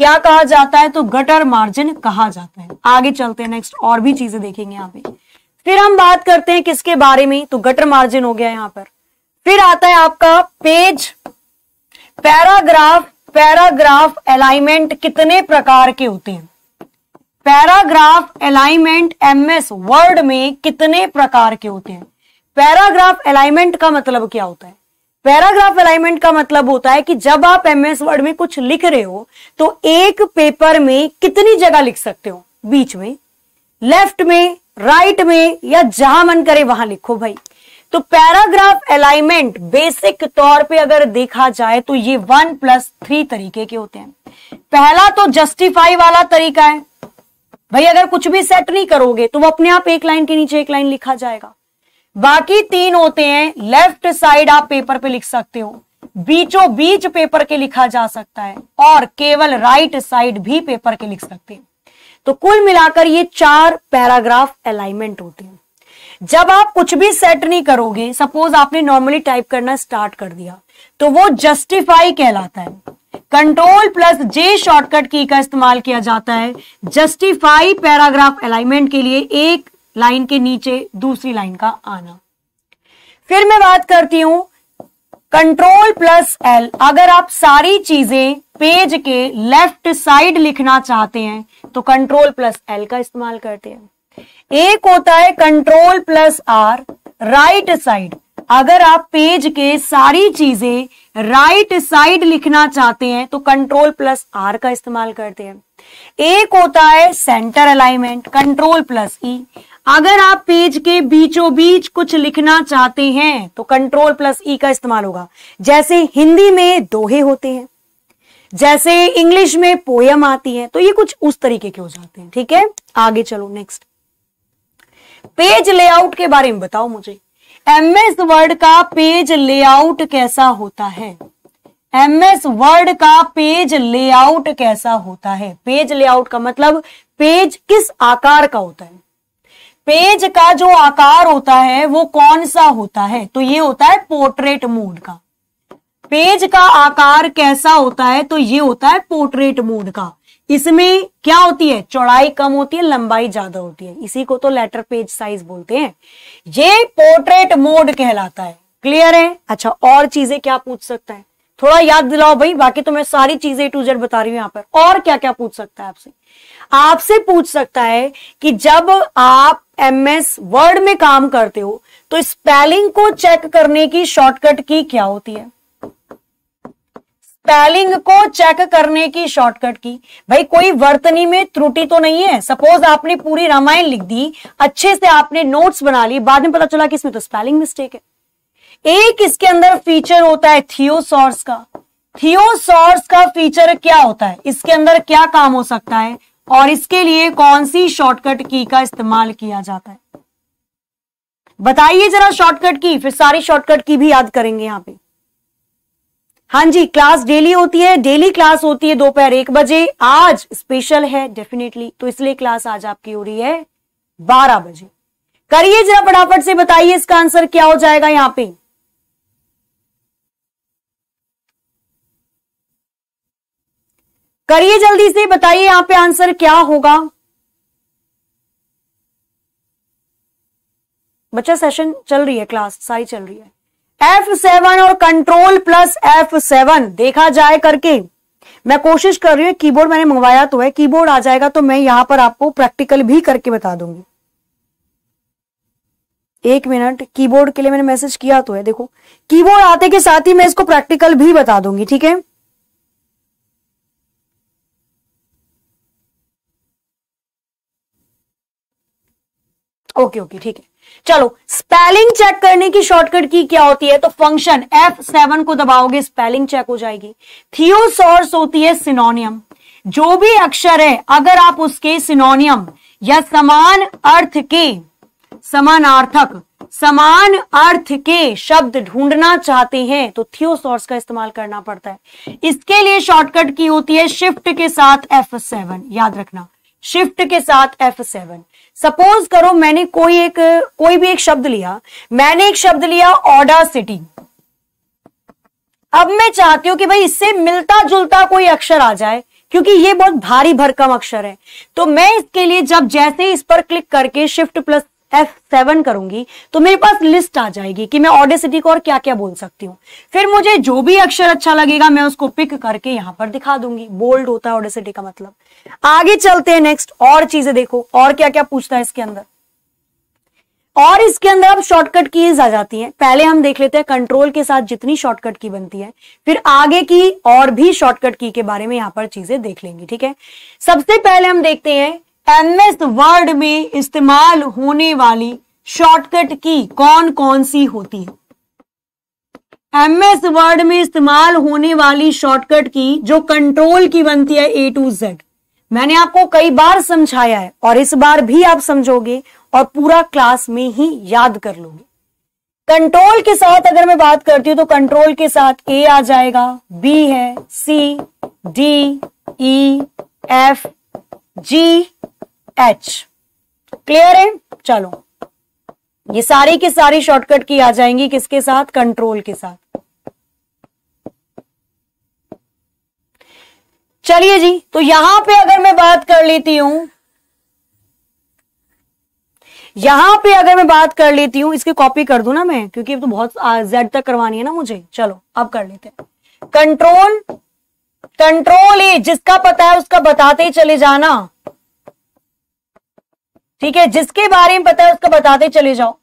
Speaker 1: क्या कहा जाता है तो गटर मार्जिन कहा जाता है आगे चलते हैं नेक्स्ट और भी चीजें देखेंगे यहाँ पे फिर हम बात करते हैं किसके बारे में तो गटर मार्जिन हो गया यहाँ पर फिर आता है आपका पेज पैराग्राफ पैराग्राफ अलाइनमेंट कितने प्रकार के होते हैं पैराग्राफ अलाइनमेंट एमएस वर्ड में कितने प्रकार के होते हैं पैराग्राफ अलाइनमेंट का मतलब क्या होता है पैराग्राफ अलाइनमेंट का मतलब होता है कि जब आप एमएस वर्ड में कुछ लिख रहे हो तो एक पेपर में कितनी जगह लिख सकते हो बीच में लेफ्ट में राइट में या जहां मन करे वहां लिखो भाई तो पैराग्राफ अलाइनमेंट बेसिक तौर पे अगर देखा जाए तो ये वन प्लस थ्री तरीके के होते हैं पहला तो जस्टिफाई वाला तरीका है भाई अगर कुछ भी सेट नहीं करोगे तो वो अपने आप एक लाइन के नीचे एक लाइन लिखा जाएगा बाकी तीन होते हैं लेफ्ट साइड आप पेपर पे लिख सकते हो बीचों बीच पेपर के लिखा जा सकता है और केवल राइट साइड भी पेपर के लिख सकते हैं तो कुल मिलाकर ये चार पैराग्राफ अलाइनमेंट होते हैं जब आप कुछ भी सेट नहीं करोगे सपोज आपने नॉर्मली टाइप करना स्टार्ट कर दिया तो वो जस्टिफाई कहलाता है कंट्रोल प्लस जे शॉर्टकट की का इस्तेमाल किया जाता है जस्टिफाई पैराग्राफ अलाइनमेंट के लिए एक लाइन के नीचे दूसरी लाइन का आना फिर मैं बात करती हूं कंट्रोल प्लस एल अगर आप सारी चीजें पेज के लेफ्ट साइड लिखना चाहते हैं तो कंट्रोल प्लस एल का इस्तेमाल करते हैं एक होता है control plus R right side अगर आप पेज के सारी चीजें राइट साइड लिखना चाहते हैं तो कंट्रोल प्लस आर का इस्तेमाल करते हैं एक होता है centre alignment control plus E अगर आप पेज के बीचों बीच कुछ लिखना चाहते हैं तो कंट्रोल प्लस ई का इस्तेमाल होगा जैसे हिंदी में दोहे होते हैं जैसे इंग्लिश में पोयम आती है तो ये कुछ उस तरीके के हो जाते हैं ठीक है आगे चलो नेक्स्ट पेज लेआउट के बारे में बताओ मुझे एमएस वर्ड का पेज लेआउट कैसा होता है एमएस वर्ड का पेज लेआउट कैसा होता है पेज लेआउट का मतलब पेज किस आकार का होता है पेज का जो आकार होता है वो कौन सा होता है तो ये होता है पोर्ट्रेट मोड का पेज का आकार कैसा होता है तो ये होता है पोर्ट्रेट मोड का इसमें क्या होती है चौड़ाई कम होती है लंबाई ज्यादा होती है इसी को तो लेटर पेज साइज बोलते हैं ये पोर्ट्रेट मोड कहलाता है क्लियर है अच्छा और चीजें क्या पूछ सकता है थोड़ा याद दिलाओ भाई बाकी तो मैं सारी चीजें टू जेड बता रही हूं यहाँ पर और क्या क्या पूछ सकता है आपसे आपसे पूछ सकता है कि जब आप एमएस वर्ड में काम करते हो तो स्पेलिंग को चेक करने की शॉर्टकट की क्या होती है स्पेलिंग को चेक करने की शॉर्टकट की भाई कोई वर्तनी में त्रुटि तो नहीं है सपोज आपने पूरी रामायण लिख दी अच्छे से आपने नोट्स बना ली बाद में पता चला कि इसमें तो स्पेलिंग मिस्टेक है एक इसके अंदर फीचर होता है थियोसॉर्स का थियोसॉर्स का फीचर क्या होता है इसके अंदर क्या काम हो सकता है और इसके लिए कौन सी शॉर्टकट की का इस्तेमाल किया जाता है बताइए जरा शॉर्टकट की फिर सारी शॉर्टकट की भी याद करेंगे यहां पे हां जी क्लास डेली होती है डेली क्लास होती है दोपहर एक बजे आज स्पेशल है डेफिनेटली तो इसलिए क्लास आज आपकी हो रही है बारह बजे करिए जरा फटाफट से बताइए इसका आंसर क्या हो जाएगा यहां पे करिए जल्दी से बताइए यहां पे आंसर क्या होगा बच्चा सेशन चल रही है क्लास सारी चल रही है एफ सेवन और कंट्रोल प्लस एफ सेवन देखा जाए करके मैं कोशिश कर रही हूं कीबोर्ड मैंने मंगवाया तो है कीबोर्ड आ जाएगा तो मैं यहां पर आपको प्रैक्टिकल भी करके बता दूंगी एक मिनट कीबोर्ड के लिए मैंने मैसेज किया तो है देखो कीबोर्ड आते के साथ ही मैं इसको प्रैक्टिकल भी बता दूंगी ठीक है ओके ओके ठीक है चलो स्पेलिंग चेक करने की शॉर्टकट की क्या होती है तो फंक्शन एफ सेवन को दबाओगे स्पेलिंग चेक हो जाएगी थियोसोर्स होती है सिनोनियम जो भी अक्षर है अगर आप उसके सिनोनियम या समान अर्थ के समानार्थक समान अर्थ के शब्द ढूंढना चाहते हैं तो थियोसोर्स का इस्तेमाल करना पड़ता है इसके लिए शॉर्टकट की होती है शिफ्ट के साथ सेवन याद रखना शिफ्ट के साथ एफ सेवन सपोज करो मैंने कोई एक कोई भी एक शब्द लिया मैंने एक शब्द लिया ऑडा सिटी अब मैं चाहती हूं कि भाई इससे मिलता जुलता कोई अक्षर आ जाए क्योंकि ये बहुत भारी भरकम अक्षर है तो मैं इसके लिए जब जैसे इस पर क्लिक करके शिफ्ट प्लस एफ सेवन करूंगी तो मेरे पास लिस्ट आ जाएगी कि मैं ऑडेसिटी को और क्या क्या बोल सकती हूँ फिर मुझे जो भी अक्षर अच्छा लगेगा मैं उसको पिक करके यहां पर दिखा दूंगी बोल्ड होता है ऑडेसिटी का मतलब आगे चलते हैं नेक्स्ट और चीजें देखो और क्या क्या पूछता है इसके अंदर और इसके अंदर अब शॉर्टकट कीज आ जाती हैं पहले हम देख लेते हैं कंट्रोल के साथ जितनी शॉर्टकट की बनती है फिर आगे की और भी शॉर्टकट की के बारे में यहां पर चीजें देख लेंगे ठीक है सबसे पहले हम देखते हैं एमएस वर्ड में इस्तेमाल होने वाली शॉर्टकट की कौन कौन सी होती है एमएस वर्ड में इस्तेमाल होने वाली शॉर्टकट की जो कंट्रोल की बनती है ए टू जेड मैंने आपको कई बार समझाया है और इस बार भी आप समझोगे और पूरा क्लास में ही याद कर लोगे कंट्रोल के साथ अगर मैं बात करती हूँ तो कंट्रोल के साथ ए आ जाएगा बी है C D E F G H clear है चलो ये सारे के सारे शॉर्टकट की आ जाएंगी किसके साथ कंट्रोल के साथ चलिए जी तो यहां पे अगर मैं बात कर लेती हूं यहां पे अगर मैं बात कर लेती हूं इसकी कॉपी कर दू ना मैं क्योंकि तो बहुत जेड तक करवानी है ना मुझे चलो अब कर लेते हैं कंट्रोल कंट्रोल ए जिसका पता है उसका बताते ही चले जाना ठीक है जिसके बारे में पता है उसका बताते चले जाओ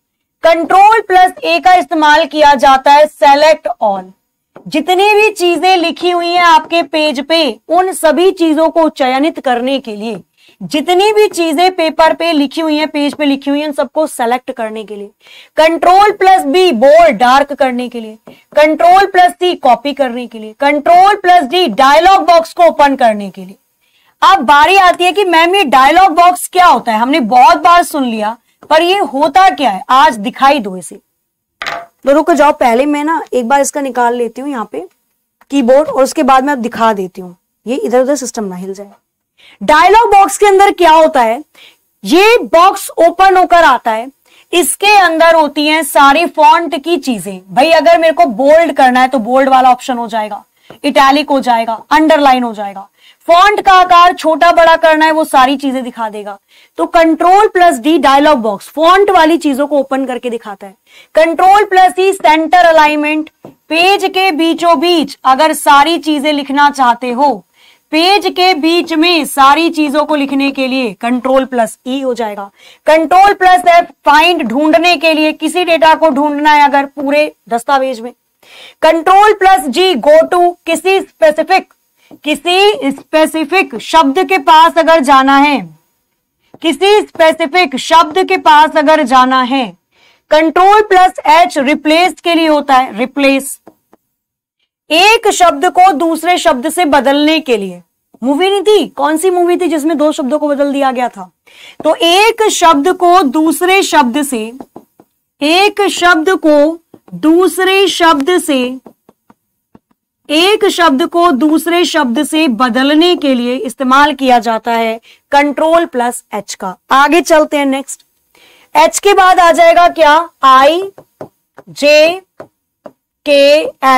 Speaker 1: कंट्रोल प्लस ए का इस्तेमाल किया जाता है सेलेक्ट ऑल जितनी भी चीजें लिखी हुई हैं आपके पेज पे उन सभी चीजों को चयनित करने के लिए जितनी भी चीजें पेपर पे लिखी हुई हैं पेज पे लिखी हुई हैं उन सबको सेलेक्ट करने के लिए control plus B bold dark करने के लिए कंट्रोल प्लस सी कॉपी करने के लिए control plus D dialog box को ओपन करने के लिए अब बारी आती है कि मैम ये डायलॉग बॉक्स क्या होता है हमने बहुत बार सुन लिया पर ये होता क्या है आज दिखाई दो इसे तो रुक जाओ पहले मैं ना एक बार इसका निकाल लेती हूँ यहाँ पे कीबोर्ड और उसके बाद मैं आप दिखा देती हूँ ये इधर उधर सिस्टम ना हिल जाए डायलॉग बॉक्स के अंदर क्या होता है ये बॉक्स ओपन होकर आता है इसके अंदर होती हैं सारी फॉन्ट की चीजें भाई अगर मेरे को बोल्ड करना है तो बोल्ड वाला ऑप्शन हो जाएगा इटैलिक हो जाएगा अंडरलाइन हो जाएगा फॉन्ट का आकार छोटा बड़ा करना है वो सारी चीजें दिखा देगा तो control plus D dialog box font वाली चीजों को ओपन करके दिखाता है control plus D centre alignment page के बीचों बीच अगर सारी चीजें लिखना चाहते हो पेज के बीच में सारी चीजों को लिखने के लिए कंट्रोल प्लस ई हो जाएगा कंट्रोल प्लस एफ फाइंड ढूंढने के लिए किसी डेटा को ढूंढना है अगर पूरे दस्तावेज में control plus G go to किसी स्पेसिफिक किसी स्पेसिफिक शब्द के पास अगर जाना है किसी स्पेसिफिक शब्द के पास अगर जाना है कंट्रोल प्लस एच रिप्लेस के लिए होता है रिप्लेस एक शब्द को दूसरे शब्द से बदलने के लिए मूवी नहीं थी कौन सी मूवी थी जिसमें दो शब्दों को बदल दिया गया था तो एक शब्द को दूसरे शब्द से एक शब्द को दूसरे शब्द से एक शब्द को दूसरे शब्द से बदलने के लिए इस्तेमाल किया जाता है कंट्रोल प्लस एच का आगे चलते हैं नेक्स्ट एच के बाद आ जाएगा क्या I J K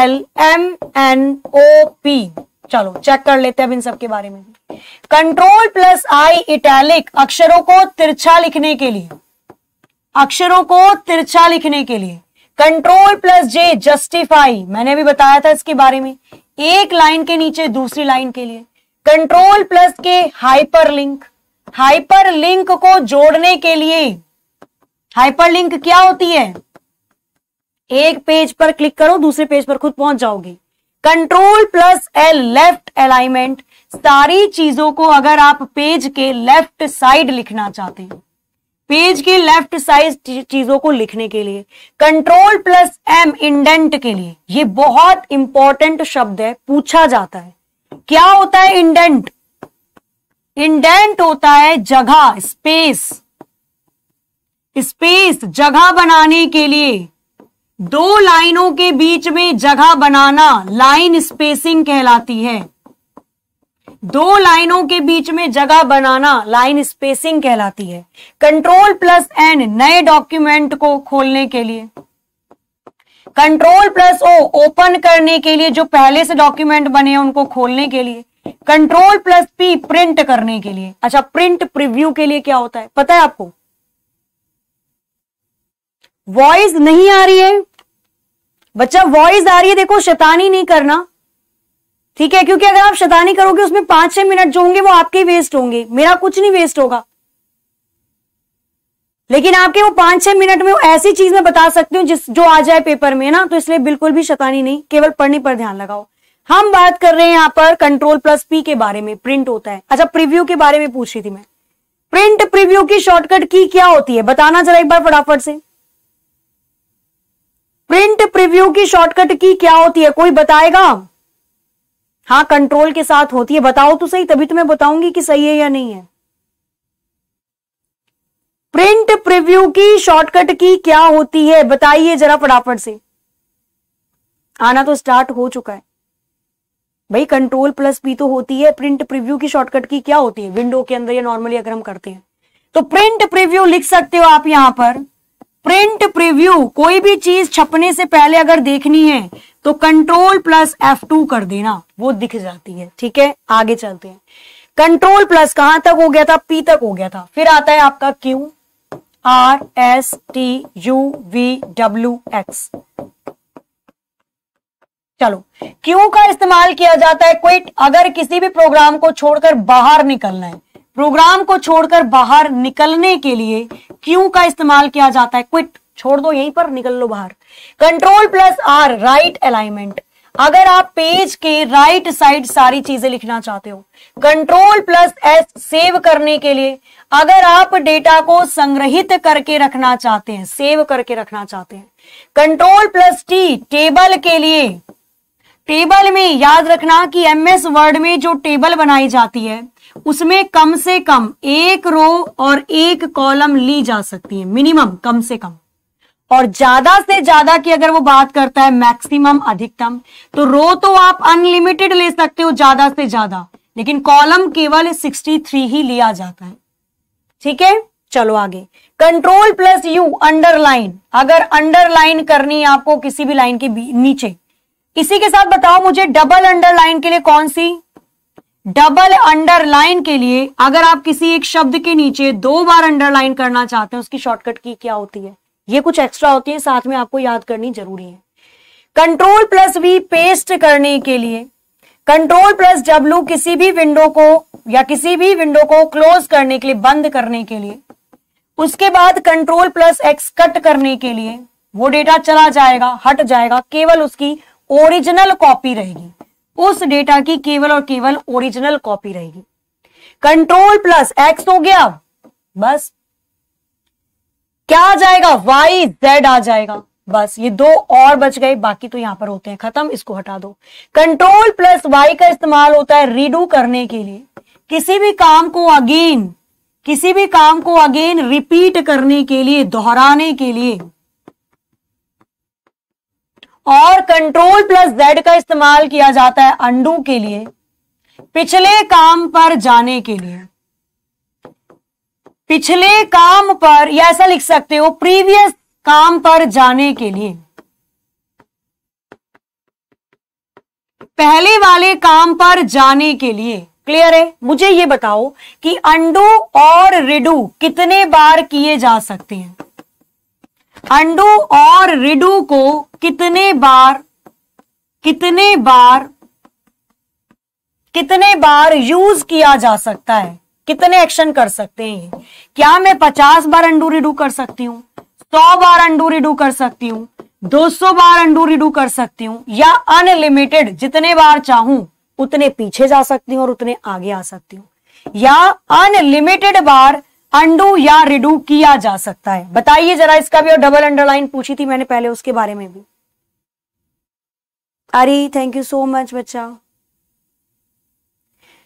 Speaker 1: L M N O P चलो चेक कर लेते हैं अब इन सब के बारे में कंट्रोल प्लस आई इटैलिक अक्षरों को तिरछा लिखने के लिए अक्षरों को तिरछा लिखने के लिए कंट्रोल प्लस जे जस्टिफाई मैंने भी बताया था इसके बारे में एक लाइन के नीचे दूसरी लाइन के लिए control plus K hyperlink hyperlink को जोड़ने के लिए हाइपर लिंक क्या होती है एक पेज पर क्लिक करो दूसरे पेज पर खुद पहुंच जाओगे control plus L left alignment सारी चीजों को अगर आप पेज के लेफ्ट साइड लिखना चाहते हो पेज के लेफ्ट साइज चीजों को लिखने के लिए कंट्रोल प्लस एम इंडेंट के लिए ये बहुत इंपॉर्टेंट शब्द है पूछा जाता है क्या होता है इंडेंट इंडेंट होता है जगह स्पेस स्पेस जगह बनाने के लिए दो लाइनों के बीच में जगह बनाना लाइन स्पेसिंग कहलाती है दो लाइनों के बीच में जगह बनाना लाइन स्पेसिंग कहलाती है कंट्रोल प्लस एन नए डॉक्यूमेंट को खोलने के लिए कंट्रोल प्लस ओ ओपन करने के लिए जो पहले से डॉक्यूमेंट बने हैं उनको खोलने के लिए कंट्रोल प्लस पी प्रिंट करने के लिए अच्छा प्रिंट प्रिव्यू के लिए क्या होता है पता है आपको वॉइस नहीं आ रही है बच्चा वॉइस आ रही है देखो शैतानी नहीं करना ठीक है क्योंकि अगर आप शैतानी करोगे उसमें पांच छह मिनट जो होंगे वो आपके वेस्ट होंगे मेरा कुछ नहीं वेस्ट होगा लेकिन आपके वो पांच छह मिनट में ऐसी चीज में बता सकती हूँ जिस जो आ जाए पेपर में ना तो इसलिए बिल्कुल भी शैतानी नहीं केवल पढ़ने पर ध्यान लगाओ हम बात कर रहे हैं यहाँ पर कंट्रोल प्लस पी के बारे में प्रिंट होता है अच्छा प्रीव्यू के बारे में पूछ रही थी मैं प्रिंट प्रीव्यू की शॉर्टकट की क्या होती है बताना जरा एक बार फटाफट से प्रिंट प्रीव्यू की शॉर्टकट की क्या होती है कोई बताएगा हाँ कंट्रोल के साथ होती है बताओ तो सही तभी तो मैं बताऊंगी कि सही है या नहीं है प्रिंट प्रिव्यू की शॉर्टकट की क्या होती है बताइए जरा फटाफट से आना तो स्टार्ट हो चुका है भाई कंट्रोल प्लस पी तो होती है प्रिंट प्रिव्यू की शॉर्टकट की क्या होती है विंडो के अंदर या नॉर्मली अगर हम करते हैं तो प्रिंट प्रिव्यू लिख सकते हो आप यहां पर प्रिंट प्रीव्यू कोई भी चीज छपने से पहले अगर देखनी है तो कंट्रोल प्लस एफ टू कर देना वो दिख जाती है ठीक है आगे चलते हैं कंट्रोल प्लस कहां तक हो गया था पी तक हो गया था फिर आता है आपका Q R S T U V W X चलो क्यू का इस्तेमाल किया जाता है क्विट अगर किसी भी प्रोग्राम को छोड़कर बाहर निकलना है प्रोग्राम को छोड़कर बाहर निकलने के लिए क्यू का इस्तेमाल किया जाता है क्विट छोड़ दो यहीं पर निकल लो बाहर control plus R right alignment अगर आप पेज के राइट right साइड सारी चीजें लिखना चाहते हो कंट्रोल प्लस एस सेव करने के लिए अगर आप डेटा को संग्रहित करके रखना चाहते हैं सेव करके रखना चाहते हैं कंट्रोल प्लस टी टेबल के लिए टेबल में याद रखना कि एमएस वर्ड में जो टेबल बनाई जाती है उसमें कम से कम एक रो और एक कॉलम ली जा सकती है मिनिमम कम से कम और ज्यादा से ज्यादा की अगर वो बात करता है मैक्सिमम अधिकतम तो रो तो आप अनलिमिटेड ले सकते हो ज्यादा से ज्यादा लेकिन कॉलम केवल 63 ही लिया जाता है ठीक है चलो आगे कंट्रोल प्लस यू अंडरलाइन अगर अंडरलाइन करनी है आपको किसी भी लाइन के नीचे इसी के साथ बताओ मुझे डबल अंडरलाइन के लिए कौन सी डबल अंडरलाइन के लिए अगर आप किसी एक शब्द के नीचे दो बार अंडरलाइन करना चाहते हैं उसकी शॉर्टकट की क्या होती है ये कुछ एक्स्ट्रा होती है साथ में आपको याद करनी जरूरी है कंट्रोल प्लस वी पेस्ट करने के लिए कंट्रोल प्लस डब्ल्यू किसी भी विंडो को या किसी भी विंडो को क्लोज करने के लिए बंद करने के लिए उसके बाद कंट्रोल प्लस एक्स कट करने के लिए वो डेटा चला जाएगा हट जाएगा केवल उसकी ओरिजिनल कॉपी रहेगी उस डेटा की केवल और केवल ओरिजिनल कॉपी रहेगी कंट्रोल प्लस एक्स हो गया बस क्या आ जाएगा वाई जेड आ जाएगा बस ये दो और बच गए बाकी तो यहां पर होते हैं खत्म इसको हटा दो कंट्रोल प्लस वाई का इस्तेमाल होता है रीडू करने के लिए किसी भी काम को अगेन किसी भी काम को अगेन रिपीट करने के लिए दोहराने के लिए और कंट्रोल प्लस जेड का इस्तेमाल किया जाता है अंडू के लिए पिछले काम पर जाने के लिए पिछले काम पर या ऐसा लिख सकते हो प्रीवियस काम पर जाने के लिए पहले वाले काम पर जाने के लिए क्लियर है मुझे ये बताओ कि अंडू और रिडू कितने बार किए जा सकते हैं अंडू और रिडू को कितने बार कितने बार कितने बार यूज किया जा सकता है कितने एक्शन कर सकते हैं क्या मैं पचास बार अंडू रिडू कर सकती हूँ सौ बार अंडू रिडू कर सकती हूं दो सौ बार अंडू रिडू कर सकती हूं या अनलिमिटेड जितने बार चाहूं उतने पीछे जा सकती हूं और उतने आगे आ सकती हूं या अनलिमिटेड बार अंडू या रिडू किया जा सकता है बताइए जरा इसका भी और डबल अंडरलाइन पूछी थी मैंने पहले उसके बारे में भी अरे थैंक यू सो मच बच्चा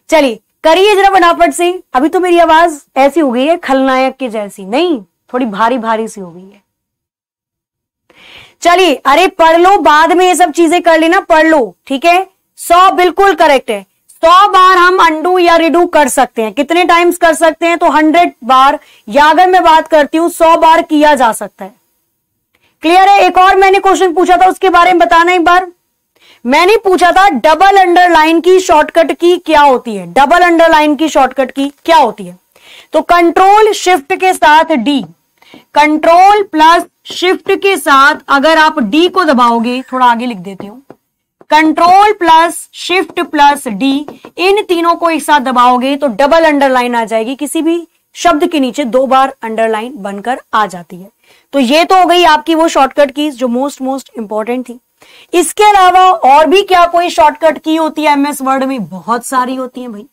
Speaker 1: चलिए करिए जरा फटाफट से अभी तो मेरी आवाज ऐसी हो गई है खलनायक की जैसी नहीं थोड़ी भारी भारी सी हो गई है चलिए अरे पढ़ लो बाद में ये सब चीजें कर लेना पढ़ लो ठीक है सौ बिल्कुल करेक्ट है सौ बार हम अंडू या रिडू कर सकते हैं कितने टाइम्स कर सकते हैं तो हंड्रेड बार या अगर मैं बात करती हूं सौ बार किया जा सकता है क्लियर है एक और मैंने क्वेश्चन पूछा था उसके बारे में बताना एक बार मैंने पूछा था डबल अंडरलाइन की शॉर्टकट की क्या होती है डबल अंडरलाइन की शॉर्टकट की क्या होती है तो कंट्रोल शिफ्ट के साथ डी कंट्रोल प्लस शिफ्ट के साथ अगर आप डी को दबाओगे थोड़ा आगे लिख देती हूं control plus shift plus D इन तीनों को एक साथ दबाओगे तो डबल अंडरलाइन आ जाएगी किसी भी शब्द के नीचे दो बार अंडरलाइन बनकर आ जाती है तो ये तो हो गई आपकी वो शॉर्टकट की जो मोस्ट मोस्ट इंपॉर्टेंट थी इसके अलावा और भी क्या कोई शॉर्टकट की होती है एमएस वर्ड में बहुत सारी होती है भाई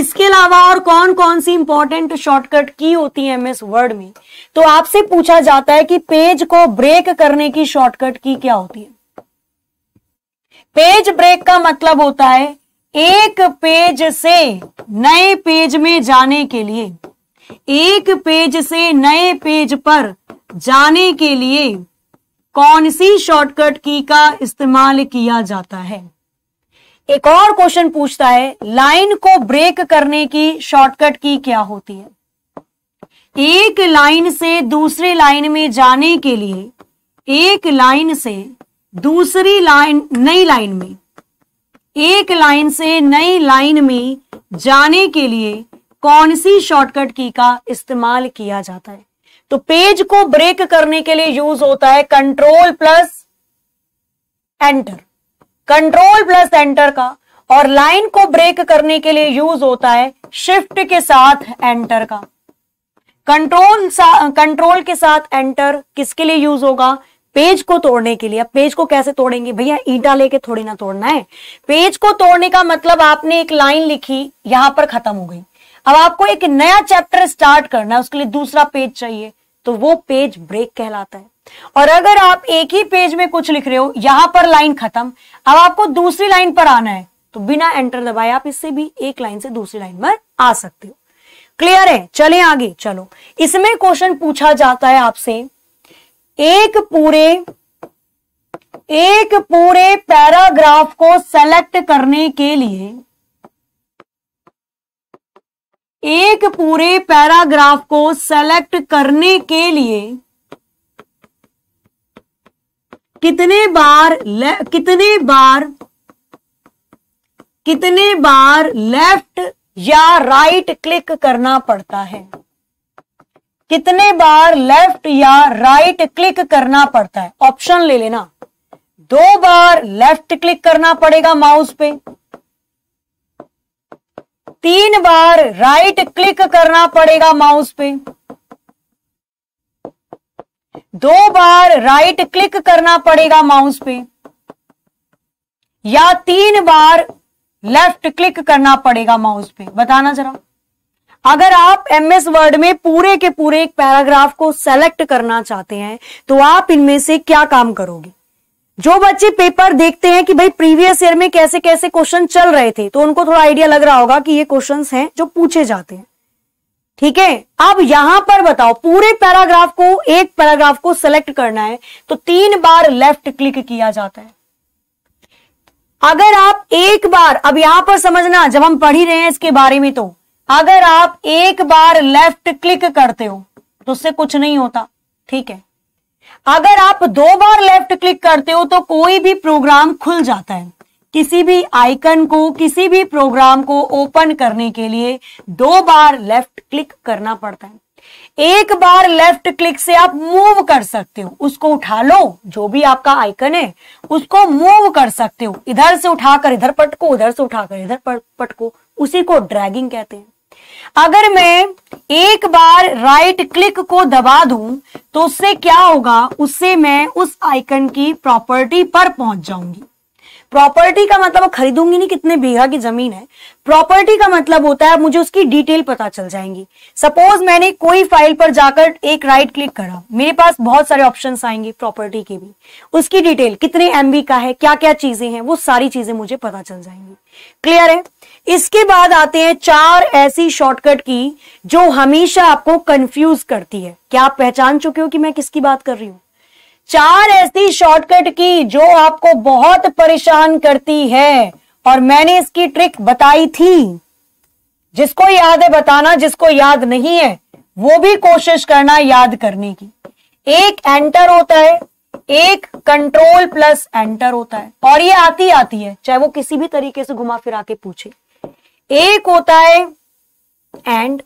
Speaker 1: इसके अलावा और कौन कौन सी इंपॉर्टेंट शॉर्टकट की होती है एमएस वर्ड में तो आपसे पूछा जाता है कि पेज को ब्रेक करने की शॉर्टकट की क्या होती है पेज ब्रेक का मतलब होता है एक पेज से नए पेज में जाने के लिए एक पेज से नए पेज पर जाने के लिए कौन सी शॉर्टकट की का इस्तेमाल किया जाता है एक और क्वेश्चन पूछता है लाइन को ब्रेक करने की शॉर्टकट की क्या होती है एक लाइन से दूसरे लाइन में जाने के लिए एक लाइन से दूसरी लाइन नई लाइन में एक लाइन से नई लाइन में जाने के लिए कौन सी शॉर्टकट की का इस्तेमाल किया जाता है तो पेज को ब्रेक करने के लिए यूज होता है control plus enter control plus enter का और लाइन को ब्रेक करने के लिए यूज होता है शिफ्ट के साथ एंटर का कंट्रोल सा, कंट्रोल के साथ एंटर किसके लिए यूज होगा पेज को तोड़ने के लिए अब पेज को कैसे तोड़ेंगे भैया ईटा लेके थोड़ी ना तोड़ना है पेज को तोड़ने का मतलब आपने एक लाइन लिखी यहां पर खत्म हो गई अब आपको एक नया चैप्टर स्टार्ट करना है उसके लिए दूसरा पेज चाहिए तो वो पेज ब्रेक कहलाता है और अगर आप एक ही पेज में कुछ लिख रहे हो यहां पर लाइन खत्म अब आपको दूसरी लाइन पर आना है तो बिना एंटर दबाए आप इससे भी एक लाइन से दूसरी लाइन पर आ सकते हो क्लियर है चले आगे चलो इसमें क्वेश्चन पूछा जाता है आपसे एक पूरे एक पूरे पैराग्राफ को सेलेक्ट करने के लिए एक पूरे पैराग्राफ को सेलेक्ट करने के लिए कितने बार कितने बार कितने बार लेफ्ट या राइट क्लिक करना पड़ता है कितने बार लेफ्ट या राइट क्लिक करना पड़ता है ऑप्शन ले लेना दो बार लेफ्ट क्लिक करना पड़ेगा माउस पे तीन बार राइट क्लिक करना पड़ेगा माउस पे दो बार राइट क्लिक करना पड़ेगा माउस पे या तीन बार लेफ्ट क्लिक करना पड़ेगा माउस पे बताना जरा अगर आप एमएस वर्ड में पूरे के पूरे एक पैराग्राफ को सेलेक्ट करना चाहते हैं तो आप इनमें से क्या काम करोगे जो बच्चे पेपर देखते हैं कि भाई प्रीवियस ईयर में कैसे कैसे क्वेश्चन चल रहे थे तो उनको थोड़ा आइडिया लग रहा होगा कि ये क्वेश्चन हैं जो पूछे जाते हैं ठीक है अब यहां पर बताओ पूरे पैराग्राफ को एक पैराग्राफ को सेलेक्ट करना है तो तीन बार लेफ्ट क्लिक किया जाता है अगर आप एक बार अब यहां पर समझना जब हम पढ़ ही रहे हैं इसके बारे में तो अगर आप एक बार लेफ्ट क्लिक करते हो तो उससे कुछ नहीं होता ठीक है अगर आप दो बार लेफ्ट क्लिक करते हो तो कोई भी प्रोग्राम खुल जाता है किसी भी आइकन को किसी भी प्रोग्राम को ओपन करने के लिए दो बार लेफ्ट क्लिक करना पड़ता है एक बार लेफ्ट क्लिक से आप मूव कर सकते हो उसको उठा लो जो भी आपका आइकन है उसको मूव कर सकते हो इधर से उठाकर इधर पटको उधर से उठाकर इधर पटको उसी को ड्रैगिंग कहते हैं अगर मैं एक बार राइट क्लिक को दबा दूं तो उससे क्या होगा उससे मैं उस आइकन की प्रॉपर्टी पर पहुंच जाऊंगी प्रॉपर्टी का मतलब खरीदूंगी नहीं कितने बीघा की जमीन है प्रॉपर्टी का मतलब होता है मुझे उसकी डिटेल पता चल जाएंगी सपोज मैंने कोई फाइल पर जाकर एक राइट क्लिक करा मेरे पास बहुत सारे ऑप्शंस आएंगे प्रॉपर्टी के भी उसकी डिटेल कितने एमबी का है क्या क्या चीजें हैं वो सारी चीजें मुझे पता चल जाएंगी क्लियर है इसके बाद आते हैं चार ऐसी शॉर्टकट की जो हमेशा आपको कंफ्यूज करती है क्या आप पहचान चुके हो कि मैं किसकी बात कर रही हूं चार ऐसी शॉर्टकट की जो आपको बहुत परेशान करती है और मैंने इसकी ट्रिक बताई थी जिसको याद है बताना जिसको याद नहीं है वो भी कोशिश करना याद करने की एक एंटर होता है एक कंट्रोल प्लस एंटर होता है और ये आती आती है चाहे वो किसी भी तरीके से घुमा फिरा के पूछे एक होता है एंड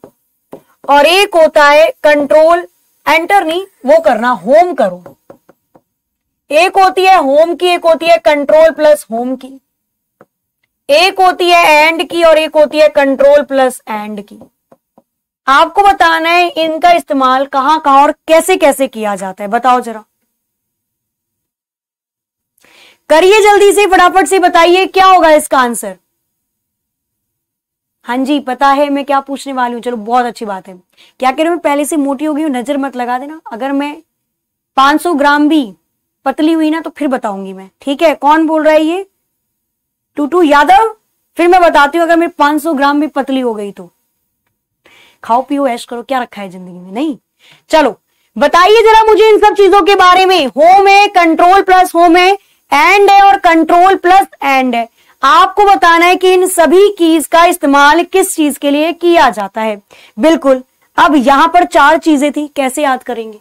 Speaker 1: और एक होता है कंट्रोल एंटर नहीं वो करना होम करो एक होती है होम की एक होती है कंट्रोल प्लस होम की एक होती है एंड की और एक होती है कंट्रोल प्लस एंड की आपको बताना है इनका इस्तेमाल कहां कहां और कैसे कैसे किया जाता है बताओ जरा करिए जल्दी से फटाफट से बताइए क्या होगा इसका आंसर हाँ जी पता है मैं क्या पूछने वाली हूँ चलो बहुत अच्छी बात है क्या कह रहे हो मैं पहले से मोटी हो गई हूँ नजर मत लगा देना अगर मैं 500 ग्राम भी पतली हुई ना तो फिर बताऊंगी मैं ठीक है कौन बोल रहा है ये टूटू यादव फिर मैं बताती हूँ अगर मैं 500 ग्राम भी पतली हो गई तो खाओ पियो ऐश करो क्या रखा है जिंदगी में नहीं चलो बताइए जरा मुझे इन सब चीजों के बारे में होम है कंट्रोल प्लस होम है एंड है और कंट्रोल प्लस एंड है आपको बताना है कि इन सभी कीज का इस्तेमाल किस चीज के लिए किया जाता है बिल्कुल अब यहां पर चार चीजें थी कैसे याद करेंगे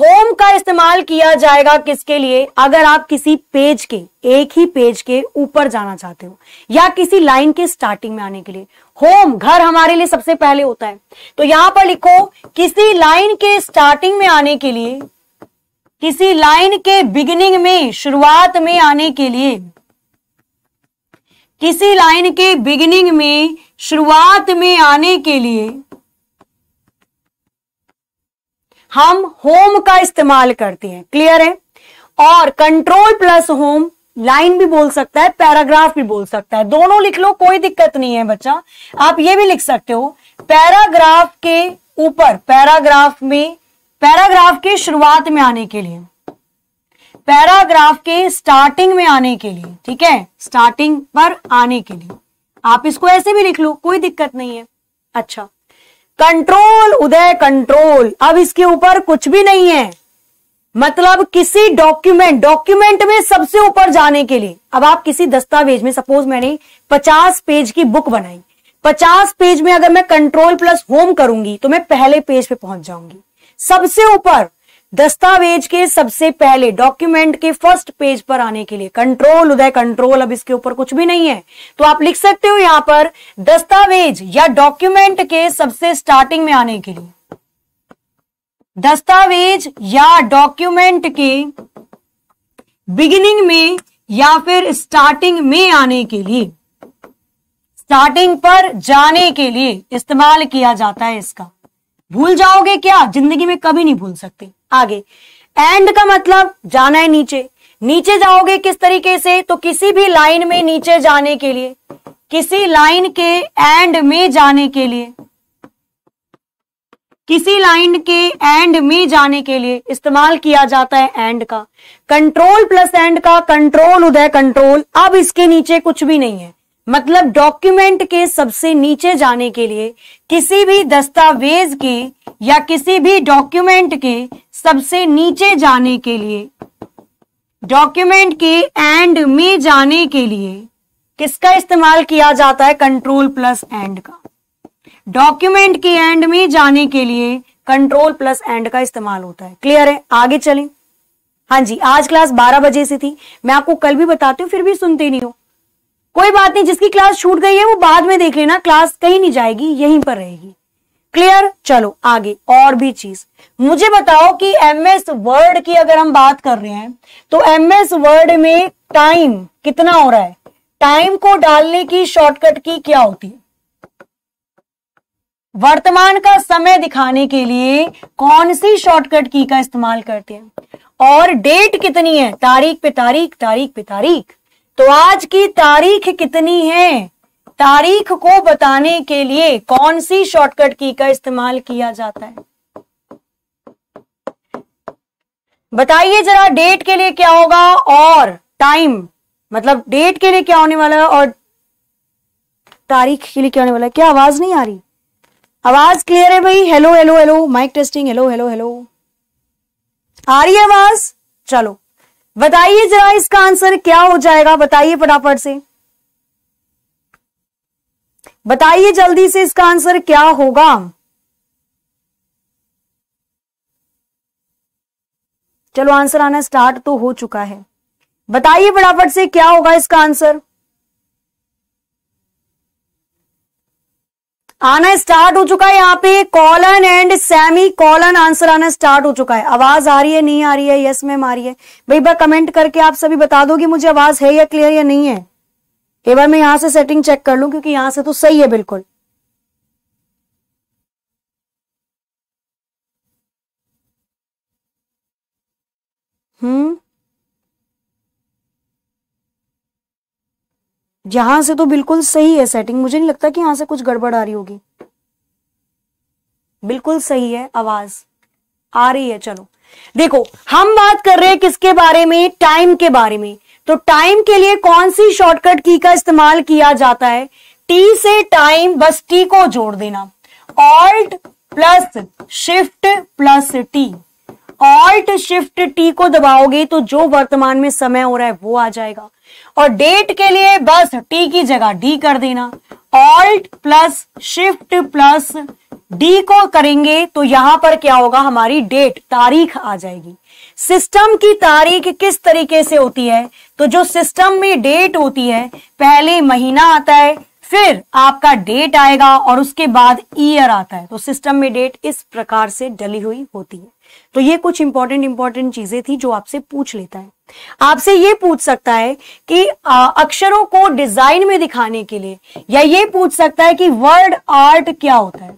Speaker 1: होम का इस्तेमाल किया जाएगा किसके लिए अगर आप किसी पेज के एक ही पेज के ऊपर जाना चाहते हो या किसी लाइन के स्टार्टिंग में आने के लिए होम घर हमारे लिए सबसे पहले होता है तो यहां पर लिखो किसी लाइन के स्टार्टिंग में आने के लिए किसी लाइन के बिगिनिंग में शुरुआत में आने के लिए किसी लाइन के बिगिनिंग में शुरुआत में आने के लिए हम होम का इस्तेमाल करते हैं क्लियर है और कंट्रोल प्लस होम लाइन भी बोल सकता है पैराग्राफ भी बोल सकता है दोनों लिख लो कोई दिक्कत नहीं है बच्चा आप ये भी लिख सकते हो पैराग्राफ के ऊपर पैराग्राफ में पैराग्राफ के शुरुआत में आने के लिए पैराग्राफ के स्टार्टिंग में आने के लिए ठीक है स्टार्टिंग पर आने के लिए आप इसको ऐसे भी लिख लो कोई दिक्कत नहीं है अच्छा कंट्रोल उदय कंट्रोल अब इसके ऊपर कुछ भी नहीं है मतलब किसी डॉक्यूमेंट डॉक्यूमेंट में सबसे ऊपर जाने के लिए अब आप किसी दस्तावेज में सपोज मैंने 50 पेज की बुक बनाई 50 पेज में अगर मैं कंट्रोल प्लस होम करूंगी तो मैं पहले पेज पे पहुंच जाऊंगी सबसे ऊपर दस्तावेज के सबसे पहले डॉक्यूमेंट के फर्स्ट पेज पर आने के लिए कंट्रोल उदय कंट्रोल अब इसके ऊपर कुछ भी नहीं है तो आप लिख सकते हो यहां पर दस्तावेज या डॉक्यूमेंट के सबसे स्टार्टिंग में आने के लिए दस्तावेज या डॉक्यूमेंट के बिगिनिंग में या फिर स्टार्टिंग में आने के लिए स्टार्टिंग पर जाने के लिए इस्तेमाल किया जाता है इसका भूल जाओगे क्या जिंदगी में कभी नहीं भूल सकते आगे एंड का मतलब जाना है नीचे नीचे जाओगे किस तरीके से तो किसी भी लाइन में नीचे जाने के लिए किसी लाइन के एंड में जाने के लिए किसी लाइन के एंड में जाने के लिए इस्तेमाल किया जाता है एंड का कंट्रोल प्लस एंड का कंट्रोल उदय कंट्रोल अब इसके नीचे कुछ भी नहीं है मतलब डॉक्यूमेंट के सबसे नीचे जाने के लिए किसी भी दस्तावेज के या किसी भी डॉक्यूमेंट के सबसे नीचे जाने के लिए डॉक्यूमेंट के एंड में जाने के लिए किसका इस्तेमाल किया जाता है कंट्रोल प्लस एंड का डॉक्यूमेंट के एंड में जाने के लिए कंट्रोल प्लस एंड का इस्तेमाल होता है क्लियर है आगे चलें हाँ जी आज क्लास 12 बजे से थी मैं आपको कल भी बताती हूँ फिर भी सुनते नहीं हो कोई बात नहीं जिसकी क्लास छूट गई है वो बाद में देख लेना क्लास कहीं नहीं जाएगी यहीं पर रहेगी क्लियर चलो आगे और भी चीज मुझे बताओ कि एम एस वर्ड की अगर हम बात कर रहे हैं तो एम एस वर्ड में टाइम कितना हो रहा है टाइम को डालने की शॉर्टकट की क्या होती है वर्तमान का समय दिखाने के लिए कौन सी शॉर्टकट की का इस्तेमाल करते हैं और डेट कितनी है तारीख पे तारीख तारीख पे तारीख तो आज की तारीख कितनी है तारीख को बताने के लिए कौन सी शॉर्टकट की का इस्तेमाल किया जाता है बताइए जरा डेट के लिए क्या होगा और टाइम मतलब डेट के लिए क्या होने वाला है और तारीख के लिए क्या होने वाला है क्या आवाज नहीं आ रही आवाज क्लियर है भाई hello hello hello mic testing hello hello hello आ रही है आवाज चलो बताइए जरा इसका आंसर क्या हो जाएगा बताइए फटाफट से बताइए जल्दी से इसका आंसर क्या होगा चलो आंसर आना स्टार्ट तो हो चुका है बताइए फटाफट से क्या होगा इसका आंसर आना स्टार्ट हो चुका है यहां पे colon and semicolon answer आना स्टार्ट हो चुका है आवाज आ रही है नहीं आ रही है यस मैम आ रही है भाई बार कमेंट करके आप सभी बता दो कि मुझे आवाज है या क्लियर या नहीं है एक बार मैं यहां से सेटिंग चेक कर लू क्योंकि यहां से तो सही है बिल्कुल हम्म यहां से तो बिल्कुल सही है सेटिंग मुझे नहीं लगता कि यहां से कुछ गड़बड़ आ रही होगी बिल्कुल सही है आवाज आ रही है चलो देखो हम बात कर रहे हैं किसके बारे में टाइम के बारे में तो टाइम के लिए कौन सी शॉर्टकट की का इस्तेमाल किया जाता है टी से टाइम बस टी को जोड़ देना Alt plus shift plus T Alt shift T को दबाओगे तो जो वर्तमान में समय हो रहा है वो आ जाएगा और डेट के लिए बस टी की जगह डी कर देना Alt plus shift plus D को करेंगे तो यहां पर क्या होगा हमारी डेट तारीख आ जाएगी सिस्टम की तारीख किस तरीके से होती है तो जो सिस्टम में डेट होती है पहले महीना आता है फिर आपका डेट आएगा और उसके बाद ईयर आता है तो सिस्टम में डेट इस प्रकार से डली हुई होती है तो ये कुछ इंपॉर्टेंट इंपॉर्टेंट चीजें थी जो आपसे पूछ लेता है आपसे ये पूछ सकता है कि आ, अक्षरों को डिजाइन में दिखाने के लिए या ये पूछ सकता है कि वर्ड आर्ट क्या होता है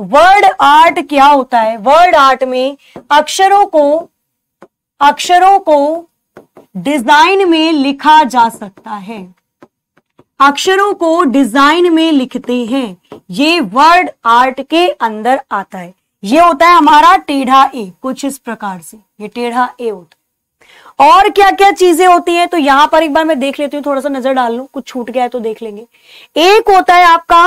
Speaker 1: वर्ड आर्ट क्या होता है वर्ड आर्ट में अक्षरों को अक्षरों को डिजाइन में लिखा जा सकता है अक्षरों को डिजाइन में लिखते हैं ये वर्ड आर्ट के अंदर आता है ये होता है हमारा टेढ़ा ए कुछ इस प्रकार से ये टेढ़ा ए होता है और क्या क्या चीजें होती हैं तो यहां पर एक बार मैं देख लेती हूँ थोड़ा सा नजर डाल लू कुछ छूट गया है तो देख लेंगे एक होता है आपका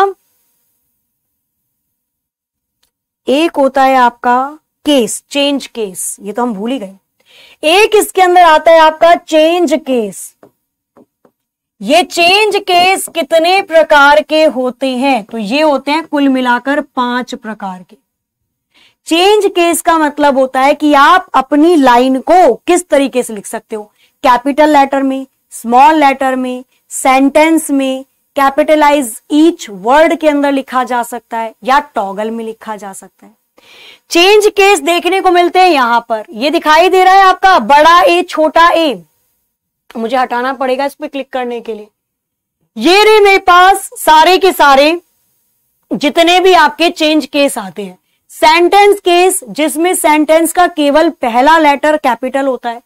Speaker 1: एक होता है आपका केस चेंज केस ये तो हम भूल ही गए एक इसके अंदर आता है आपका चेंज केस ये चेंज केस कितने प्रकार के होते हैं तो ये होते हैं कुल मिलाकर पांच प्रकार के चेंज केस का मतलब होता है कि आप अपनी लाइन को किस तरीके से लिख सकते हो कैपिटल लेटर में स्मॉल लेटर में सेंटेंस में कैपिटलाइज ईच वर्ड के अंदर लिखा जा सकता है या टॉगल में लिखा जा सकता है चेंज केस देखने को मिलते हैं यहां पर ये दिखाई दे रहा है आपका बड़ा ए छोटा ए मुझे हटाना पड़ेगा इस पर क्लिक करने के लिए ये रे मेरे पास सारे के सारे जितने भी आपके चेंज केस आते हैं सेंटेंस केस जिसमें सेंटेंस का केवल पहला लेटर कैपिटल होता है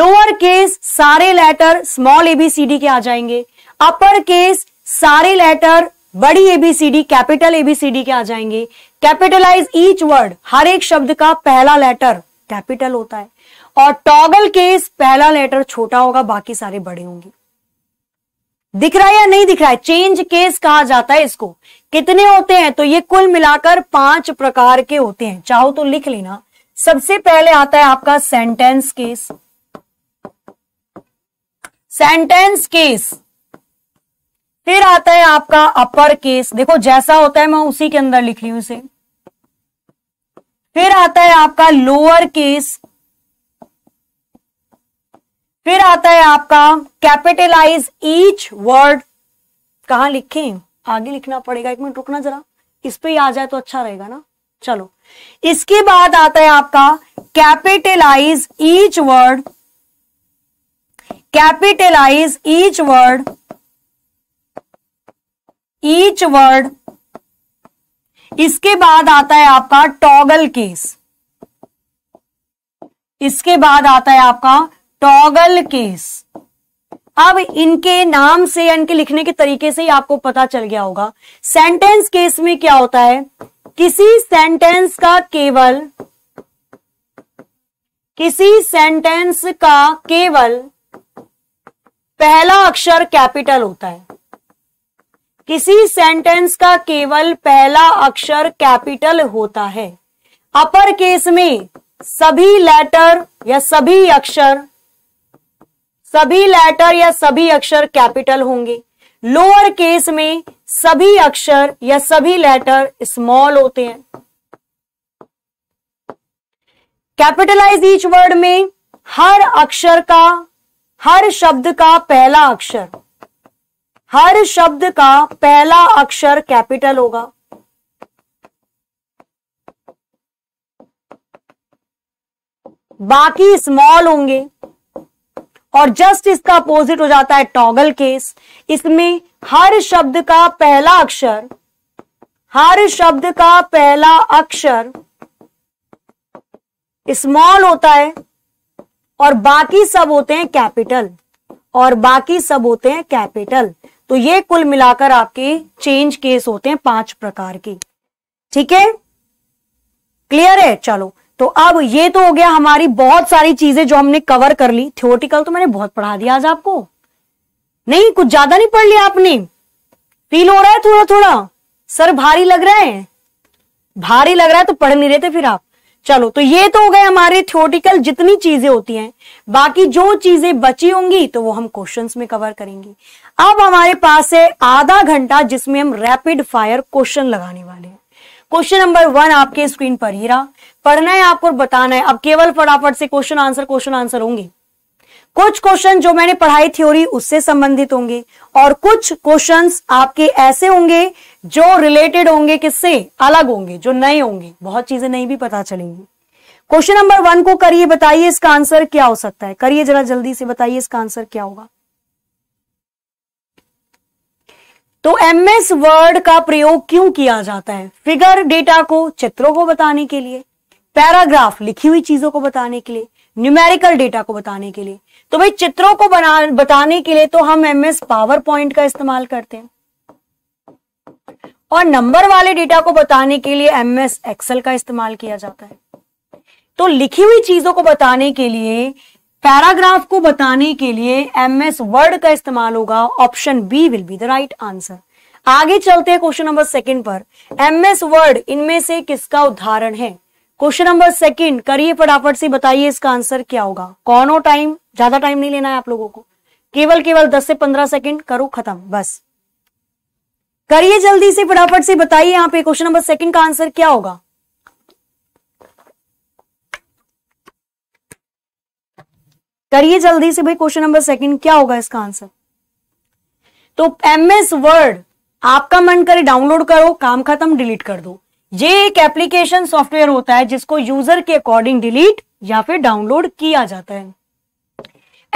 Speaker 1: लोअर केस सारे लेटर स्मॉल एबीसीडी के आ जाएंगे अपर केस सारे लेटर बड़ी एबीसीडी कैपिटल एबीसीडी के आ जाएंगे कैपिटलाइज ईच वर्ड हर एक शब्द का पहला लेटर कैपिटल होता है और टॉगल केस पहला लेटर छोटा होगा बाकी सारे बड़े होंगे दिख रहा है या नहीं दिख रहा है चेंज केस कहा जाता है इसको कितने होते हैं तो ये कुल मिलाकर पांच प्रकार के होते हैं चाहो तो लिख लेना सबसे पहले आता है आपका सेंटेंस केस सेंटेंस केस फिर आता है आपका अपर केस देखो जैसा होता है मैं उसी के अंदर लिख रही हूं इसे फिर आता है आपका लोअर केस फिर आता है आपका कैपिटलाइज ईच वर्ड कहा लिखें आगे लिखना पड़ेगा एक मिनट रुकना जरा इस पे आ जाए तो अच्छा रहेगा ना चलो इसके बाद आता है आपका capitalise each word capitalise each word each word इसके बाद आता है आपका टॉगल केस इसके बाद आता है आपका टॉगल केस अब इनके नाम से या इनके लिखने के तरीके से ही आपको पता चल गया होगा सेंटेंस केस में क्या होता है किसी सेंटेंस का केवल किसी सेंटेंस का केवल पहला अक्षर कैपिटल होता है किसी सेंटेंस का केवल पहला अक्षर कैपिटल होता है अपर केस में सभी लेटर या सभी अक्षर सभी लेटर या सभी अक्षर कैपिटल होंगे लोअर केस में सभी अक्षर या सभी लेटर स्मॉल होते हैं कैपिटलाइज ईच वर्ड में हर अक्षर का हर शब्द का पहला अक्षर हर शब्द का पहला अक्षर कैपिटल होगा बाकी स्मॉल होंगे और जस्ट इसका अपोजिट हो जाता है टॉगल केस इसमें हर शब्द का पहला अक्षर हर शब्द का पहला अक्षर स्मॉल होता है और बाकी सब होते हैं कैपिटल और बाकी सब होते हैं कैपिटल तो ये कुल मिलाकर आपके चेंज केस होते हैं पांच प्रकार के ठीक है क्लियर है चलो तो अब ये तो हो गया हमारी बहुत सारी चीजें जो हमने कवर कर ली थियोटिकल तो मैंने बहुत पढ़ा दिया आज आपको नहीं कुछ ज्यादा नहीं पढ़ लिया आपने फील हो रहा है थोड़ा थोड़ा सर भारी लग रहा है भारी लग रहा है तो पढ़ नहीं रहे थे फिर आप चलो तो ये तो हो गए हमारे थियोटिकल जितनी चीजें होती हैं बाकी जो चीजें बची होंगी तो वो हम क्वेश्चंस में कवर करेंगे अब हमारे पास है आधा घंटा जिसमें हम रैपिड फायर क्वेश्चन लगाने वाले हैं क्वेश्चन नंबर वन आपके स्क्रीन पर ही रहा पढ़ना है आपको बताना है अब केवल फटाफट से क्वेश्चन आंसर क्वेश्चन आंसर होंगे कुछ क्वेश्चन जो मैंने पढ़ाई थ्योरी उससे संबंधित होंगे और कुछ क्वेश्चंस आपके ऐसे होंगे जो रिलेटेड होंगे किससे अलग होंगे जो नए होंगे बहुत चीजें नहीं भी पता चलेंगी क्वेश्चन नंबर वन को करिए बताइए इसका आंसर क्या हो सकता है करिए जरा जल्दी से बताइए इसका आंसर क्या होगा तो एमएस वर्ड का प्रयोग क्यों किया जाता है फिगर डेटा को चित्रों को बताने के लिए पैराग्राफ लिखी हुई चीजों को बताने के लिए न्यूमेरिकल डेटा को बताने के लिए तो भाई चित्रों को बना बताने के लिए तो हम एमएस पावर पॉइंट का इस्तेमाल करते हैं और नंबर वाले डेटा को बताने के लिए एमएस एक्सेल का इस्तेमाल किया जाता है तो लिखी हुई चीजों को बताने के लिए पैराग्राफ को बताने के लिए एम एस वर्ड का इस्तेमाल होगा option B will be the right answer आगे चलते हैं क्वेश्चन नंबर सेकंड पर एम एस वर्ड इनमें से किसका उदाहरण है क्वेश्चन नंबर सेकंड करिए फटाफट से बताइए इसका आंसर क्या होगा कौनो टाइम ज्यादा टाइम नहीं लेना है आप लोगों को केवल केवल 10 से 15 सेकंड करो खत्म बस करिए जल्दी से फटाफट से बताइए यहाँ पे क्वेश्चन नंबर सेकंड का आंसर क्या होगा करिए जल्दी से भाई क्वेश्चन नंबर सेकंड क्या होगा इसका आंसर तो एमएस वर्ड आपका मन करे डाउनलोड करो काम खत्म डिलीट कर दो ये एक एप्लीकेशन सॉफ्टवेयर होता है जिसको यूजर के अकॉर्डिंग डिलीट या फिर डाउनलोड किया जाता है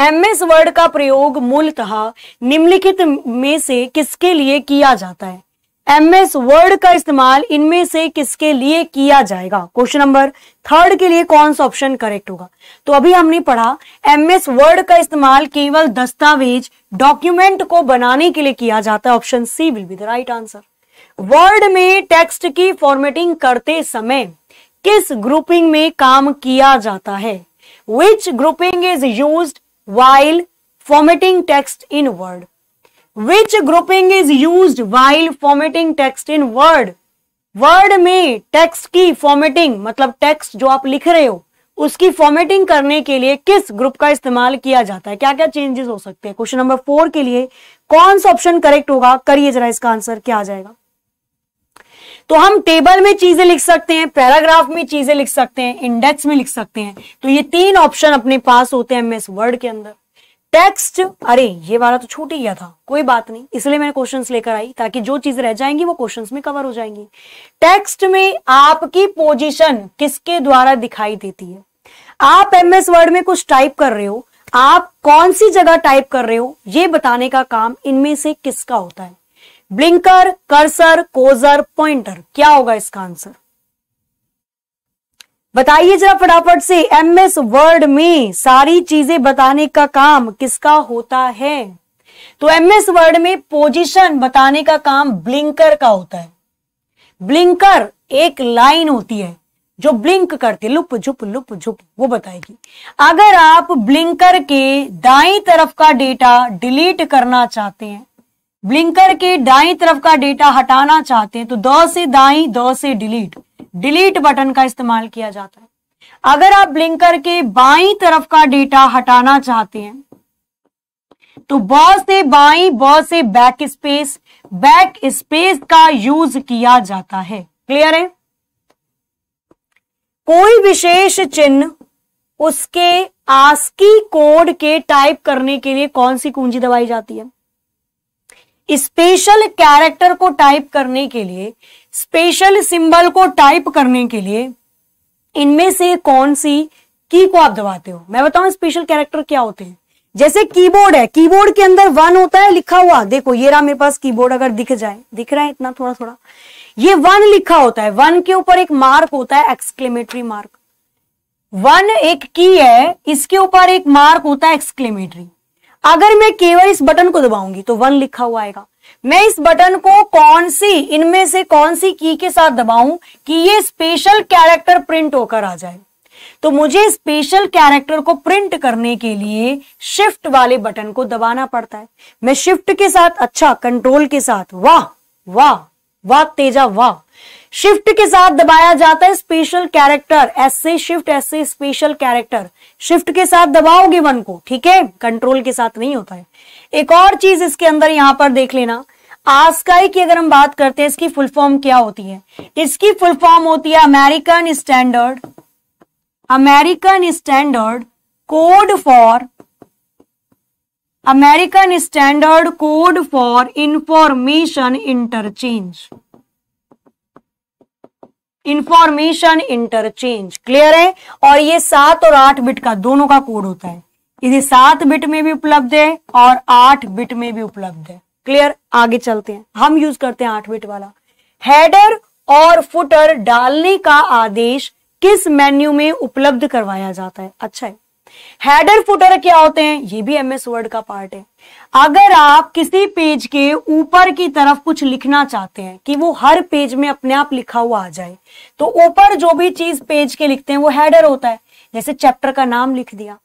Speaker 1: एमएस वर्ड का प्रयोग मूलतः निम्नलिखित में से किसके लिए किया जाता है एम एस वर्ड का इस्तेमाल इनमें से किसके लिए किया जाएगा क्वेश्चन नंबर थर्ड के लिए कौन सा ऑप्शन करेक्ट होगा तो अभी हमने पढ़ा एम एस वर्ड का इस्तेमाल केवल दस्तावेज डॉक्यूमेंट को बनाने के लिए किया जाता है option C will be the right answer Word में टेक्स्ट की फॉर्मेटिंग करते समय किस ग्रुपिंग में काम किया जाता है which grouping is use while formatting text in Word which grouping is use while formatting text in Word Word में टेक्स्ट की फॉर्मेटिंग मतलब टेक्स्ट जो आप लिख रहे हो उसकी फॉर्मेटिंग करने के लिए किस ग्रुप का इस्तेमाल किया जाता है क्या क्या चेंजेस हो सकते हैं क्वेश्चन नंबर फोर के लिए कौन सा ऑप्शन करेक्ट होगा करिए जरा इसका आंसर क्या आ जाएगा तो हम टेबल में चीजें लिख सकते हैं पैराग्राफ में चीजें लिख सकते हैं इंडेक्स में लिख सकते हैं तो ये तीन ऑप्शन अपने पास होते हैं एमएस वर्ड के अंदर टेक्स्ट अरे ये वाला तो छूट ही गया था कोई बात नहीं इसलिए मैंने क्वेश्चंस लेकर आई ताकि जो चीज रह जाएंगी वो क्वेश्चंस में कवर हो जाएंगी टेक्स्ट में आपकी पोजीशन किसके द्वारा दिखाई देती है आप एमएस वर्ड में कुछ टाइप कर रहे हो आप कौन सी जगह टाइप कर रहे हो ये बताने का काम इनमें से किसका होता है ब्लिंकर कर्सर कोजर पॉइंटर क्या होगा इसका आंसर बताइए जरा फटाफट से एम एस वर्ड में सारी चीजें बताने का काम किसका होता है तो एम एस वर्ड में पोजीशन बताने का काम ब्लिंकर का होता है ब्लिंकर एक लाइन होती है जो ब्लिंक करती है लुप झुप लुप झुप वो बताएगी अगर आप ब्लिंकर के दाई तरफ का डेटा डिलीट करना चाहते हैं ब्लिंकर के दाई तरफ का डेटा हटाना चाहते हैं तो द से दाई द से डिलीट डिलीट बटन का इस्तेमाल किया जाता है अगर आप ब्लिंकर के बाई तरफ का डेटा हटाना चाहते हैं तो बॉस से बाई बॉस से बैक स्पेस बैक स्पेस का यूज किया जाता है क्लियर है कोई विशेष चिन्ह उसके आस्की कोड के टाइप करने के लिए कौन सी कुंजी दबाई जाती है स्पेशल कैरेक्टर को टाइप करने के लिए स्पेशल सिंबल को टाइप करने के लिए इनमें से कौन सी की को आप दबाते हो मैं बताऊं स्पेशल कैरेक्टर क्या होते हैं जैसे कीबोर्ड है कीबोर्ड के अंदर वन होता है लिखा हुआ देखो ये रहा मेरे पास कीबोर्ड अगर दिख जाए दिख रहा है इतना थोड़ा थोड़ा ये वन लिखा होता है वन के ऊपर एक मार्क होता है एक्सक्लेमेटरी मार्क वन एक की है इसके ऊपर एक मार्क होता है एक्सक्लेमेटरी अगर मैं केवल इस बटन को दबाऊंगी तो वन लिखा हुआ आएगा मैं इस बटन को कौन सी इनमें से कौन सी की के साथ दबाऊं कि ये स्पेशल कैरेक्टर प्रिंट होकर आ जाए तो मुझे स्पेशल कैरेक्टर को प्रिंट करने के लिए शिफ्ट वाले बटन को दबाना पड़ता है मैं शिफ्ट के साथ अच्छा कंट्रोल के साथ वाह वाह वाह तेजा वाह शिफ्ट के साथ दबाया जाता है स्पेशल कैरेक्टर एस से शिफ्ट एस से स्पेशल कैरेक्टर शिफ्ट के साथ दबाओगे वन को ठीक है कंट्रोल के साथ नहीं होता है एक और चीज इसके अंदर यहां पर देख लेना आस्काई की अगर हम बात करते हैं इसकी फुल फॉर्म क्या होती है इसकी फुल फॉर्म होती है American standard American standard code for American standard code for information interchange information interchange clear है और ये सात और आठ बिट का दोनों का कोड होता है यदि सात बिट में भी उपलब्ध है और आठ बिट में भी उपलब्ध है क्लियर आगे चलते हैं हम यूज करते हैं आठ बिट वाला हेडर और फुटर डालने का आदेश किस मेन्यू में उपलब्ध करवाया जाता है अच्छा है हेडर फुटर क्या होते हैं ये भी एमएस वर्ड का पार्ट है अगर आप किसी पेज के ऊपर की तरफ कुछ लिखना चाहते हैं कि वो हर पेज में अपने आप लिखा हुआ आ जाए तो ऊपर जो भी चीज पेज के लिखते हैं वो हैडर होता है जैसे चैप्टर का नाम लिख दिया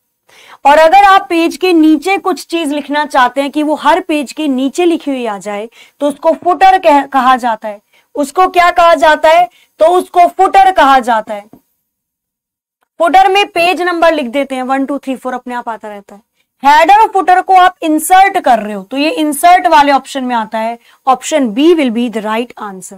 Speaker 1: और अगर आप पेज के नीचे कुछ चीज लिखना चाहते हैं कि वो हर पेज के नीचे लिखी हुई आ जाए तो उसको फुटर कह, कहा जाता है उसको क्या कहा जाता है तो उसको फुटर कहा जाता है फुटर में पेज नंबर लिख देते हैं वन टू थ्री फोर अपने आप आता रहता है हेडर और फुटर को आप इंसर्ट कर रहे हो तो ये इंसर्ट वाले ऑप्शन में आता है option B will be the right answer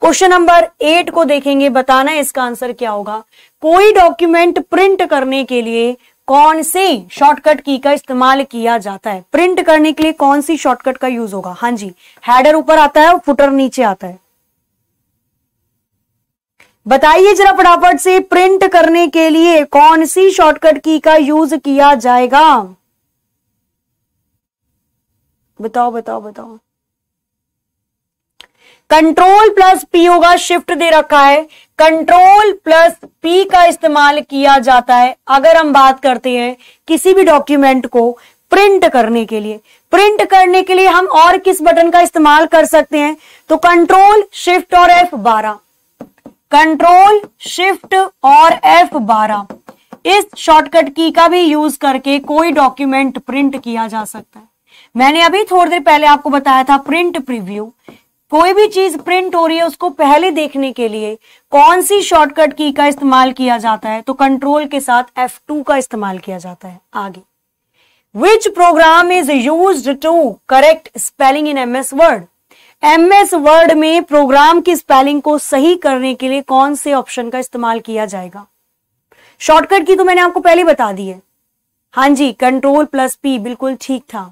Speaker 1: question number eight को देखेंगे बताना है इसका आंसर क्या होगा कोई डॉक्यूमेंट प्रिंट करने के लिए कौन से शॉर्टकट की का इस्तेमाल किया जाता है प्रिंट करने के लिए कौन सी शॉर्टकट का यूज होगा हाँ जी हेडर ऊपर आता है और फुटर नीचे आता है बताइए जरा फटाफट से प्रिंट करने के लिए कौन सी शॉर्टकट की का यूज किया जाएगा बताओ बताओ बताओ कंट्रोल प्लस पी होगा शिफ्ट दे रखा है कंट्रोल प्लस पी का इस्तेमाल किया जाता है अगर हम बात करते हैं किसी भी डॉक्यूमेंट को प्रिंट करने के लिए प्रिंट करने के लिए हम और किस बटन का इस्तेमाल कर सकते हैं तो कंट्रोल शिफ्ट और एफ बारह कंट्रोल शिफ्ट और एफ बारह इस शॉर्टकट की का भी यूज करके कोई डॉक्यूमेंट प्रिंट किया जा सकता है मैंने अभी थोड़ी देर पहले आपको बताया था प्रिंट प्रीव्यू कोई भी चीज प्रिंट हो रही है उसको पहले देखने के लिए कौन सी शॉर्टकट की का इस्तेमाल किया जाता है तो कंट्रोल के साथ एफ टू का इस्तेमाल किया जाता है आगे which program is use to correct spelling in M S word M S word में प्रोग्राम की स्पेलिंग को सही करने के लिए कौन से ऑप्शन का इस्तेमाल किया जाएगा शॉर्टकट की तो मैंने आपको पहले बता दी है हाँ जी कंट्रोल प्लस पी बिल्कुल ठीक था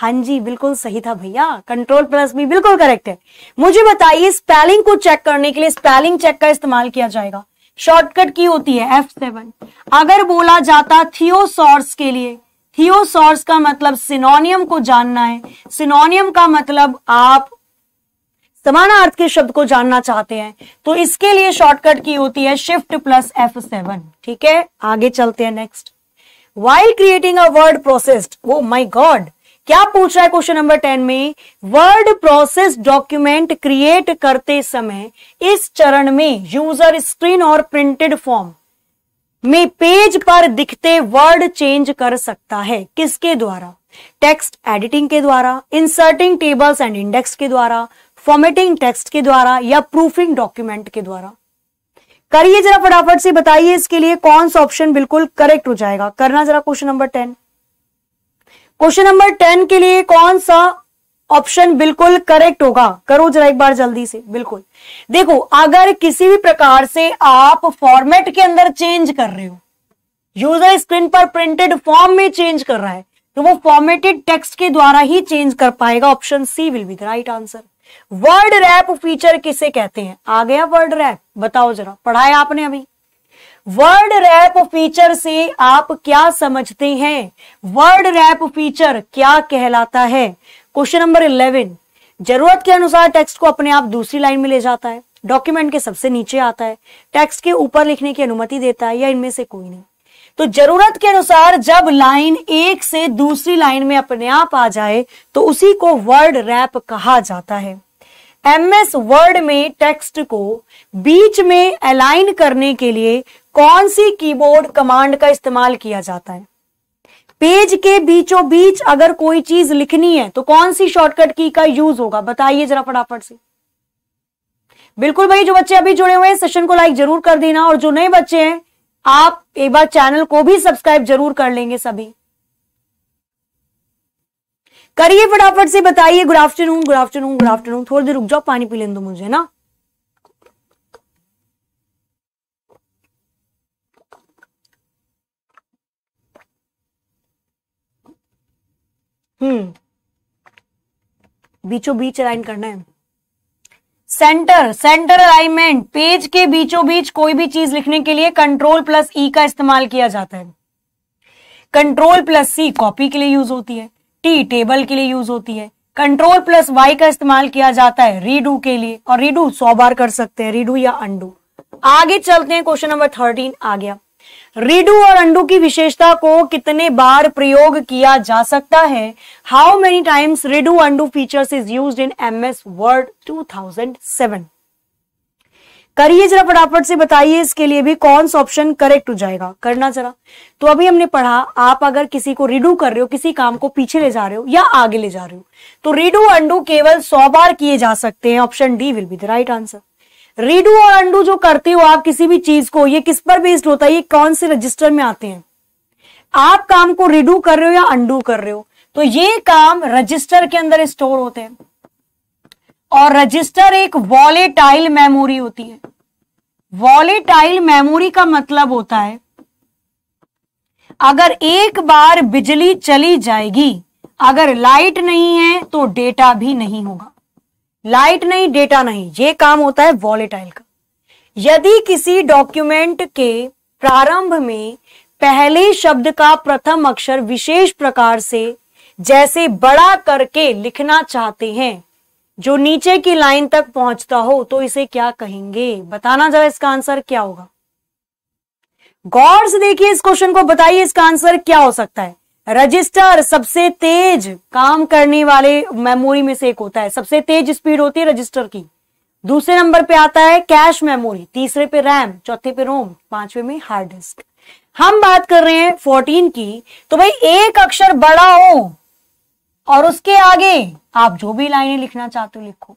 Speaker 1: हाँ जी बिल्कुल सही था भैया कंट्रोल प्लस पी बिल्कुल करेक्ट है मुझे बताइए स्पेलिंग को चेक करने के लिए स्पेलिंग चेक का इस्तेमाल किया जाएगा शॉर्टकट की होती है एफ सेवन अगर बोला जाता थियोसॉर्स के लिए हियोसॉर्स का मतलब सिनोनियम को जानना है सिनोनियम का मतलब आप अर्थ के शब्द को जानना चाहते हैं तो इसके लिए शॉर्टकट की होती है शिफ्ट प्लस एफ सेवन ठीक है आगे चलते हैं next while creating a word processed वो माई गॉड क्या पूछ रहा है क्वेश्चन नंबर टेन में वर्ड प्रोसेस डॉक्यूमेंट क्रिएट करते समय इस चरण में यूजर स्क्रीन और प्रिंटेड फॉर्म में पेज पर दिखते वर्ड चेंज कर सकता है किसके द्वारा टेक्स्ट एडिटिंग के द्वारा इंसर्टिंग टेबल्स एंड इंडेक्स के द्वारा फॉर्मेटिंग टेक्स्ट के द्वारा या प्रूफिंग डॉक्यूमेंट के द्वारा करिए जरा फटाफट से बताइए इसके लिए कौन सा ऑप्शन बिल्कुल करेक्ट हो जाएगा करना जरा question number ten question number ten के लिए कौन सा ऑप्शन बिल्कुल करेक्ट होगा करो जरा एक बार जल्दी से बिल्कुल देखो अगर किसी भी प्रकार से आप फॉर्मेट के अंदर चेंज कर रहे हो यूजर स्क्रीन पर प्रिंटेड फॉर्म में चेंज कर रहा है तो वो फॉर्मेटेड टेक्स्ट के द्वारा ही चेंज कर पाएगा option C will be the right answer word wrap feature किसे कहते हैं आ गया वर्ड रैप बताओ जरा पढ़ाया आपने अभी वर्ड रैप फीचर से आप क्या समझते हैं वर्ड रैप फीचर क्या कहलाता है क्वेश्चन नंबर इलेवन जरूरत के अनुसार टेक्स्ट को अपने आप दूसरी लाइन में ले जाता है डॉक्यूमेंट के सबसे नीचे आता है टेक्स्ट के ऊपर लिखने की अनुमति देता है या इनमें से कोई नहीं तो जरूरत के अनुसार जब लाइन एक से दूसरी लाइन में अपने आप आ जाए तो उसी को वर्ड रैप कहा जाता है एमएस वर्ड में टेक्स्ट को बीच में अलाइन करने के लिए कौन सी कीबोर्ड कमांड का इस्तेमाल किया जाता है पेज के बीचों बीच अगर कोई चीज लिखनी है तो कौन सी शॉर्टकट की का यूज होगा बताइए जरा फटाफट से बिल्कुल भाई जो बच्चे अभी जुड़े हुए हैं सेशन को लाइक जरूर कर देना और जो नए बच्चे हैं आप एक बार चैनल को भी सब्सक्राइब जरूर कर लेंगे सभी करिए फटाफट से बताइए good afternoon good afternoon good afternoon थोड़ी देर रुक जाओ पानी पी लें दो मुझे ना बीचो हम्म। बीचों बीच अलाइन करना है सेंटर सेंटर अलाइनमेंट पेज के बीचों बीच कोई भी चीज लिखने के लिए कंट्रोल प्लस ई का इस्तेमाल किया जाता है कंट्रोल प्लस सी कॉपी के लिए यूज होती है टी टेबल के लिए यूज होती है कंट्रोल प्लस वाई का इस्तेमाल किया जाता है रीडू के लिए और रीडू सौ बार कर सकते हैं रीडू या अंडू आगे चलते हैं क्वेश्चन नंबर थर्टीन आ गया रीडू और अंडू की विशेषता को कितने बार प्रयोग किया जा सकता है how many times redo undo features is use in M S word two thousand seven करिए जरा फटाफट से बताइए इसके लिए भी कौन सा ऑप्शन करेक्ट हो जाएगा करना जरा तो अभी हमने पढ़ा आप अगर किसी को रिडू कर रहे हो किसी काम को पीछे ले जा रहे हो या आगे ले जा रहे हो तो रिडू अंडू केवल सौ बार किए जा सकते हैं option D will be the right answer redo और अंडू जो करते हो आप किसी भी चीज को ये किस पर बेस्ड होता है ये कौन से रजिस्टर में आते हैं आप काम को रिडू कर रहे हो या अंडू कर रहे हो तो ये काम रजिस्टर के अंदर स्टोर होते हैं और रजिस्टर एक वॉलेटाइल मेमोरी होती है वॉलेटाइल मेमोरी का मतलब होता है अगर एक बार बिजली चली जाएगी अगर लाइट नहीं है तो डेटा भी नहीं होगा लाइट नहीं डेटा नहीं ये काम होता है वॉलेटाइल का यदि किसी डॉक्यूमेंट के प्रारंभ में पहले शब्द का प्रथम अक्षर विशेष प्रकार से जैसे बड़ा करके लिखना चाहते हैं जो नीचे की लाइन तक पहुंचता हो तो इसे क्या कहेंगे बताना जरा इसका आंसर क्या होगा गौर से देखिए इस क्वेश्चन को बताइए इसका आंसर क्या हो सकता है रजिस्टर सबसे तेज काम करने वाले मेमोरी में से एक होता है सबसे तेज स्पीड होती है रजिस्टर की दूसरे नंबर पे आता है कैश मेमोरी तीसरे पे रैम चौथे पे रोम पांचवे में हार्ड डिस्क हम बात कर रहे हैं फोर्टीन की तो भाई एक अक्षर बड़ा हो और उसके आगे आप जो भी लाइनें लिखना चाहते हो लिखो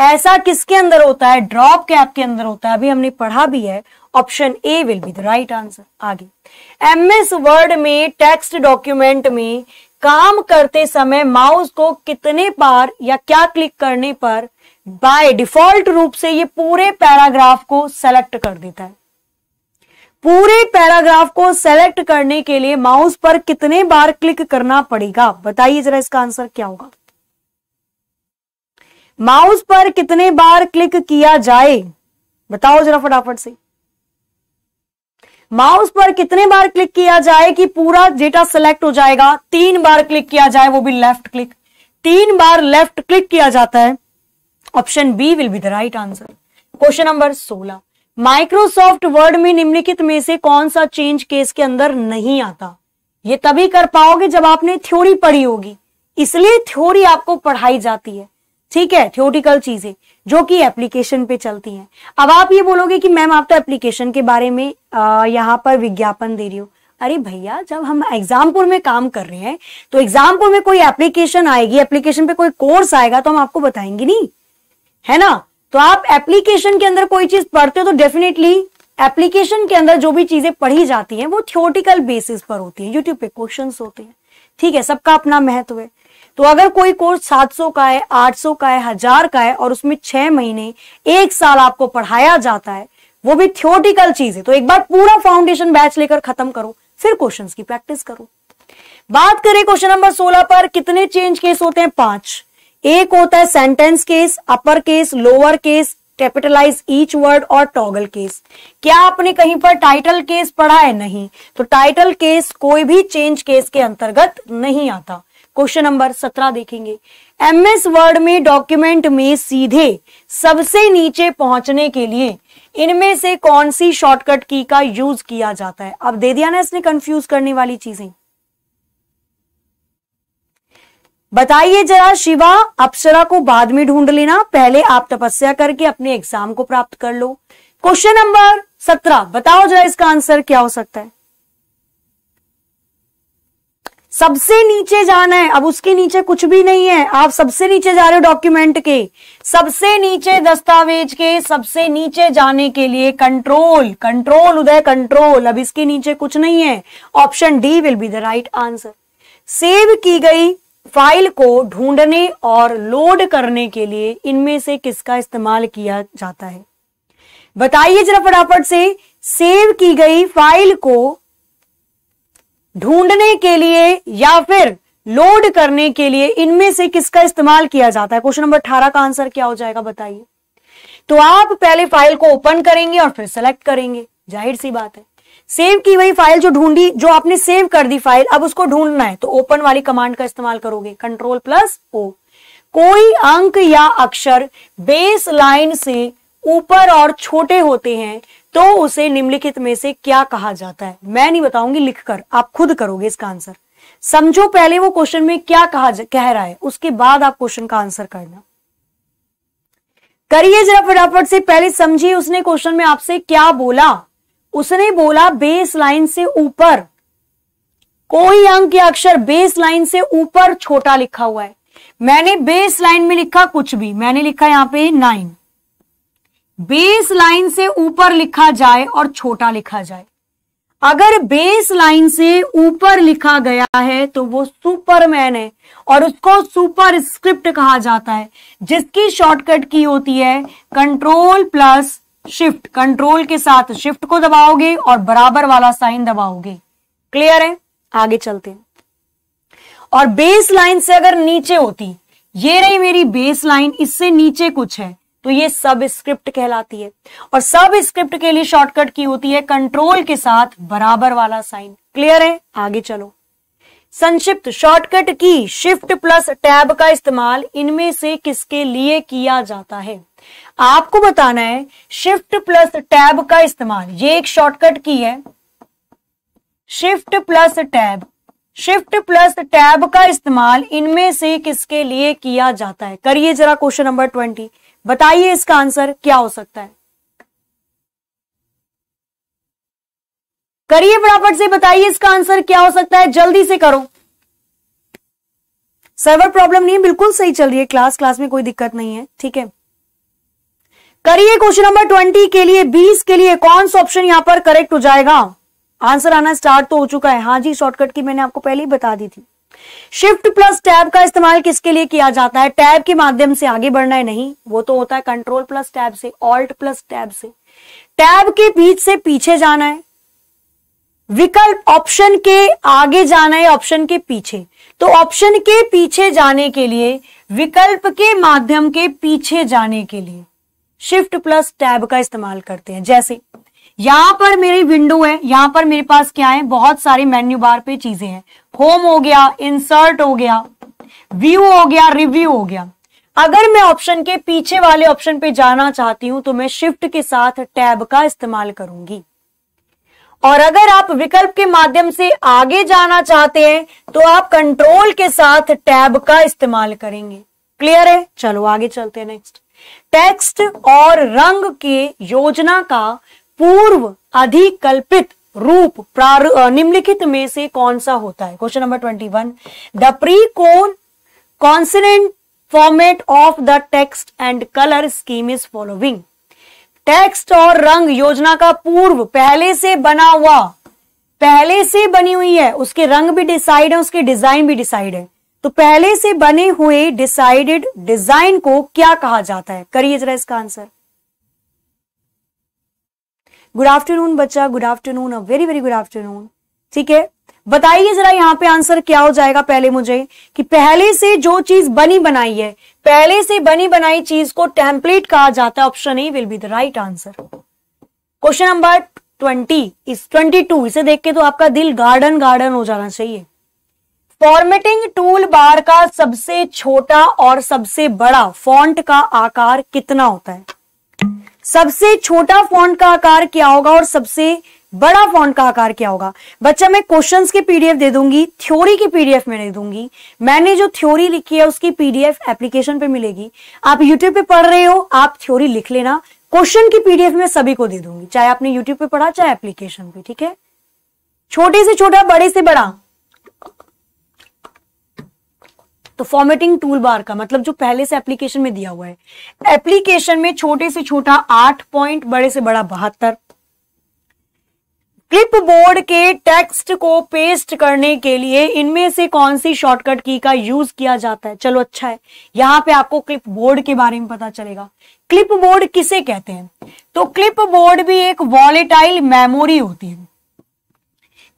Speaker 1: ऐसा किसके अंदर होता है ड्रॉप कैप के अंदर होता है अभी हमने पढ़ा भी है option A will be the right answer आगे एमएस वर्ड में टेक्स्ट डॉक्यूमेंट में काम करते समय माउस को कितने बार या क्या क्लिक करने पर बाय डिफॉल्ट रूप से ये पूरे पैराग्राफ को सेलेक्ट कर देता है पूरे पैराग्राफ को सेलेक्ट करने के लिए माउस पर कितने बार क्लिक करना पड़ेगा बताइए जरा इसका आंसर क्या होगा माउस पर कितने बार क्लिक किया जाए बताओ जरा फटाफट से माउस पर कितने बार क्लिक किया जाए कि पूरा डेटा सेलेक्ट हो जाएगा तीन बार क्लिक किया जाए वो भी लेफ्ट क्लिक तीन बार लेफ्ट क्लिक किया जाता है option B will be the right answer question number सोलह माइक्रोसॉफ्ट वर्ड में निम्नलिखित में से कौन सा चेंज केस के अंदर नहीं आता ये तभी कर पाओगे जब आपने थ्योरी पढ़ी होगी इसलिए थ्योरी आपको पढ़ाई जाती है ठीक है थियोटिकल चीजें जो कि एप्लीकेशन पे चलती हैं अब आप ये बोलोगे कि मैम आप तो एप्लीकेशन के बारे में यहाँ पर विज्ञापन दे रही हो अरे भैया जब हम एग्जामपुर में काम कर रहे हैं तो एग्जामपुर में कोई एप्लीकेशन आएगी एप्लीकेशन पे कोई कोर्स आएगा तो हम आपको बताएंगे नहीं है ना तो आप एप्लीकेशन के अंदर कोई चीज पढ़ते हो तो डेफिनेटली एप्लीकेशन के अंदर जो भी चीजें पढ़ी जाती हैं वो थ्योटिकल बेसिस पर होती है यूट्यूब पे क्वेश्चन होते हैं ठीक है सबका अपना महत्व है तो अगर कोई कोर्स 700 का है 800 का है हजार का है और उसमें छह महीने एक साल आपको पढ़ाया जाता है वो भी थियोटिकल चीज है तो एक बार पूरा फाउंडेशन बैच लेकर खत्म करो फिर क्वेश्चन की प्रैक्टिस करो बात करें क्वेश्चन नंबर सोलह पर कितने चेंज केस होते हैं पांच एक होता है sentence case upper case lower case capitalise each word और टॉगल केस क्या आपने कहीं पर टाइटल केस पढ़ा है नहीं तो टाइटल केस कोई भी चेंज केस के अंतर्गत नहीं आता क्वेश्चन नंबर सत्रह देखेंगे एम एस वर्ड में डॉक्यूमेंट में सीधे सबसे नीचे पहुंचने के लिए इनमें से कौन सी शॉर्टकट की का यूज किया जाता है अब दे दिया ना इसने कंफ्यूज करने वाली चीजें बताइए जरा शिवा अप्सरा को बाद में ढूंढ लेना पहले आप तपस्या करके अपने एग्जाम को प्राप्त कर लो क्वेश्चन नंबर सत्रह बताओ जरा इसका आंसर क्या हो सकता है सबसे नीचे जाना है अब उसके नीचे कुछ भी नहीं है आप सबसे नीचे जा रहे हो डॉक्यूमेंट के सबसे नीचे दस्तावेज के सबसे नीचे जाने के लिए कंट्रोल कंट्रोल उदय कंट्रोल अब इसके नीचे कुछ नहीं है option D will be the right answer save की गई फाइल को ढूंढने और लोड करने के लिए इनमें से किसका इस्तेमाल किया जाता है बताइए जरा फटाफट से सेव की गई फाइल को ढूंढने के लिए या फिर लोड करने के लिए इनमें से किसका इस्तेमाल किया जाता है क्वेश्चन नंबर अठारह का आंसर क्या हो जाएगा बताइए तो आप पहले फाइल को ओपन करेंगे और फिर सेलेक्ट करेंगे जाहिर सी बात है सेव की वही फाइल जो ढूंढी जो आपने सेव कर दी फाइल अब उसको ढूंढना है तो ओपन वाली कमांड का इस्तेमाल करोगे कंट्रोल प्लस ओ कोई अंक या अक्षर बेस लाइन से ऊपर और छोटे होते हैं तो उसे निम्नलिखित में से क्या कहा जाता है मैं नहीं बताऊंगी लिखकर आप खुद करोगे इसका आंसर समझो पहले वो क्वेश्चन में क्या कहा कह रहा है उसके बाद आप क्वेश्चन का आंसर करना करिए जरा फटाफट से पहले समझिए उसने क्वेश्चन में आपसे क्या बोला उसने बोला बेस लाइन से ऊपर कोई अंक या अक्षर बेस लाइन से ऊपर छोटा लिखा हुआ है मैंने बेस लाइन में लिखा कुछ भी मैंने लिखा यहां पे नाइन बेस लाइन से ऊपर लिखा जाए और छोटा लिखा जाए अगर बेस लाइन से ऊपर लिखा गया है तो वो सुपरमैन है और उसको सुपर स्क्रिप्ट कहा जाता है जिसकी शॉर्टकट की होती है कंट्रोल प्लस शिफ्ट कंट्रोल के साथ शिफ्ट को दबाओगे और बराबर वाला साइन दबाओगे क्लियर है आगे चलते हैं और बेस लाइन से अगर नीचे होती ये रही मेरी बेस लाइन इससे नीचे कुछ है तो ये सब स्क्रिप्ट कहलाती है और सब स्क्रिप्ट के लिए शॉर्टकट की होती है कंट्रोल के साथ बराबर वाला साइन क्लियर है आगे चलो संक्षिप्त शॉर्टकट की शिफ्ट प्लस टैब का इस्तेमाल इनमें से किसके लिए किया जाता है आपको बताना है शिफ्ट प्लस टैब का इस्तेमाल ये एक शॉर्टकट की है shift plus tab shift plus tab का इस्तेमाल इनमें से किसके लिए किया जाता है करिए जरा क्वेश्चन नंबर ट्वेंटी बताइए इसका आंसर क्या हो सकता है करिए फटाफट से बताइए इसका आंसर क्या हो सकता है जल्दी से करो सर्वर प्रॉब्लम नहीं है बिल्कुल सही चल रही है क्लास क्लास में कोई दिक्कत नहीं है ठीक है करिए क्वेश्चन नंबर ट्वेंटी के लिए बीस के लिए कौन सा ऑप्शन यहां पर करेक्ट हो जाएगा आंसर आना स्टार्ट तो हो चुका है हाँ जी शॉर्टकट की मैंने आपको पहले ही बता दी थी शिफ्ट प्लस टैब का इस्तेमाल किसके लिए किया जाता है टैब के माध्यम से आगे बढ़ना है नहीं वो तो होता है कंट्रोल प्लस टैब से ऑल्ट प्लस टैब से टैब के बीच से पीछे जाना है विकल्प ऑप्शन के आगे जाना है ऑप्शन के पीछे तो ऑप्शन के पीछे जाने के लिए विकल्प के माध्यम के पीछे जाने के लिए शिफ्ट प्लस टैब का इस्तेमाल करते हैं जैसे यहां पर मेरी विंडो है यहां पर मेरे पास क्या है बहुत सारे मेन्यू बार पे चीजें हैं होम हो गया इंसर्ट हो गया व्यू हो गया रिव्यू हो गया अगर मैं ऑप्शन के पीछे वाले ऑप्शन पे जाना चाहती हूं तो मैं शिफ्ट के साथ टैब का इस्तेमाल करूंगी और अगर आप विकल्प के माध्यम से आगे जाना चाहते हैं तो आप कंट्रोल के साथ टैब का इस्तेमाल करेंगे क्लियर है चलो आगे चलते हैं नेक्स्ट टेक्स्ट और रंग के योजना का पूर्व अधिकल्पित रूप प्रार निम्नलिखित में से कौन सा होता है question number twenty one the pre con consonant format of the text and colour scheme is following text और रंग योजना का पूर्व पहले से बना हुआ पहले से बनी हुई है उसके रंग भी डिसाइड है उसके डिजाइन भी डिसाइड है तो पहले से बने हुए डिसाइडेड डिजाइन को क्या कहा जाता है करिए जरा इसका आंसर गुड आफ्टरनून बच्चा good afternoon a very very good afternoon ठीक है बताइए जरा यहाँ पे आंसर क्या हो जाएगा पहले मुझे कि पहले से जो चीज बनी बनाई है पहले से बनी बनाई चीज को टेम्पलेट कहा जाता है option A will be the right answer question number twenty इस ट्वेंटी टू इसे देख के तो आपका दिल गार्डन गार्डन हो जाना चाहिए फॉर्मेटिंग टूल बार का सबसे छोटा और सबसे बड़ा फॉन्ट का आकार कितना होता है सबसे छोटा फॉन्ट का आकार क्या होगा और सबसे बड़ा फॉन्ट का आकार क्या होगा बच्चा मैं क्वेश्चंस की पीडीएफ दे दूंगी थ्योरी की पीडीएफ में दे दूंगी मैंने जो थ्योरी लिखी है उसकी पीडीएफ एप्लीकेशन पे मिलेगी आप यूट्यूब पे पढ़ रहे हो आप थ्योरी लिख लेना क्वेश्चन की पीडीएफ में सभी को दे दूंगी चाहे आपने यूट्यूब पे पढ़ा चाहे एप्लीकेशन पे ठीक है छोटे से छोटा बड़े से बड़ा तो फॉर्मेटिंग टूल बार का मतलब जो पहले से एप्लीकेशन में दिया हुआ है एप्लीकेशन में छोटे से छोटा आठ पॉइंट बड़े से बड़ा बहत्तर क्लिप बोर्ड के टेक्स्ट को पेस्ट करने के लिए इनमें से कौन सी शॉर्टकट की का यूज किया जाता है चलो अच्छा है यहाँ पे आपको क्लिप बोर्ड के बारे में पता चलेगा क्लिप बोर्ड किसे कहते हैं तो क्लिप बोर्ड भी एक वॉलेटाइल मेमोरी होती है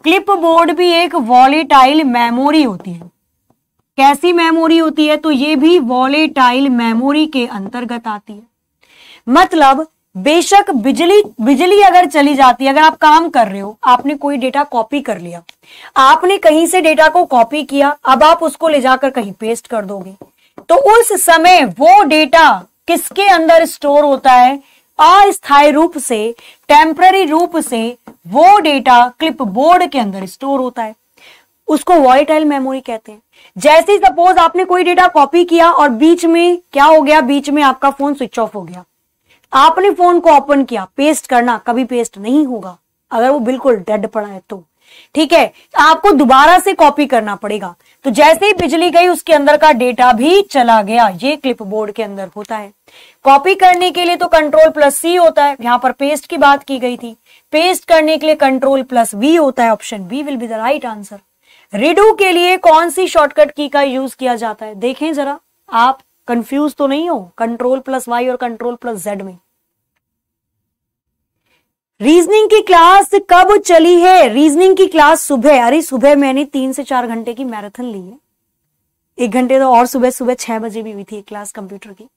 Speaker 1: क्लिप बोर्ड भी एक वॉलेटाइल मेमोरी होती है कैसी मेमोरी होती है तो ये भी वॉलेटाइल मेमोरी के अंतर्गत आती है मतलब बेशक बिजली बिजली अगर चली जाती है अगर आप काम कर रहे हो आपने कोई डेटा कॉपी कर लिया आपने कहीं से डेटा को कॉपी किया अब आप उसको ले जाकर कहीं पेस्ट कर दोगे तो उस समय वो डेटा किसके अंदर स्टोर होता है अस्थायी रूप से टेम्पररी रूप से वो डेटा क्लिपबोर्ड के अंदर स्टोर होता है उसको वॉइटाइल मेमोरी कहते हैं जैसे सपोज आपने कोई डेटा कॉपी किया और बीच में क्या हो गया बीच में आपका फोन स्विच ऑफ हो गया आपने फोन को ओपन किया पेस्ट करना कभी पेस्ट नहीं होगा अगर वो बिल्कुल डेड पड़ा है तो ठीक है आपको दोबारा से कॉपी करना पड़ेगा तो जैसे ही बिजली गई उसके अंदर का डेटा भी चला गया ये क्लिपबोर्ड के अंदर होता है कॉपी करने के लिए तो कंट्रोल प्लस सी होता है यहां पर पेस्ट की बात की गई थी पेस्ट करने के लिए कंट्रोल प्लस वी होता है option B will be the right answer redo के लिए कौन सी शॉर्टकट की का यूज किया जाता है देखें जरा आप कंफ्यूज तो नहीं हो कंट्रोल प्लस वाई और कंट्रोल प्लस जेड में रीजनिंग की क्लास कब चली है रीजनिंग की क्लास सुबह अरे सुबह मैंने तीन से चार घंटे की मैराथन ली है एक घंटे तो और सुबह सुबह छह बजे भी हुई थी क्लास कंप्यूटर की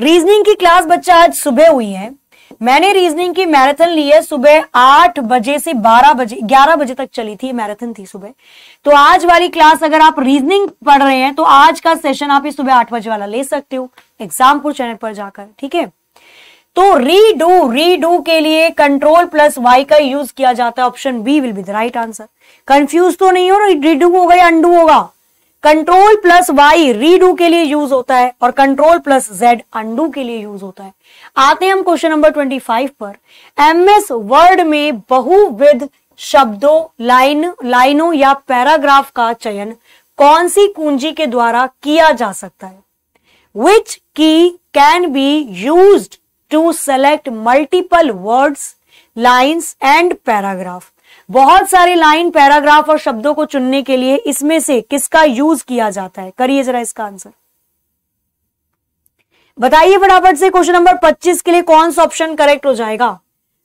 Speaker 1: रीजनिंग की क्लास बच्चा आज सुबह हुई है मैंने रीजनिंग की मैराथन ली है सुबह आठ बजे से बारह बजे ग्यारह बजे तक चली थी मैराथन थी सुबह तो आज वाली क्लास अगर आप रीजनिंग पढ़ रहे हैं तो आज का सेशन आप सुबह आठ बजे वाला ले सकते हो एग्जामपुर चैनल पर जाकर ठीक है तो रीडू रीडू के लिए कंट्रोल प्लस वाई का यूज किया जाता है option B will be the right answer confuse तो नहीं हो रीडू होगा या अंडू होगा कंट्रोल प्लस वाई रीडू के लिए यूज होता है और कंट्रोल प्लस जेड अंडू के लिए यूज होता है आते हैं हम क्वेश्चन नंबर ट्वेंटी फाइव पर एमएस वर्ड में बहुविध शब्दों लाइन लाइनों या पैराग्राफ का चयन कौन सी कुंजी के द्वारा किया जा सकता है which key can be use to select multiple words lines and paragraph बहुत सारे लाइन पैराग्राफ और शब्दों को चुनने के लिए इसमें से किसका यूज किया जाता है करिए जरा इसका आंसर बताइए फटाफट से क्वेश्चन नंबर 25 के लिए कौन सा ऑप्शन करेक्ट हो जाएगा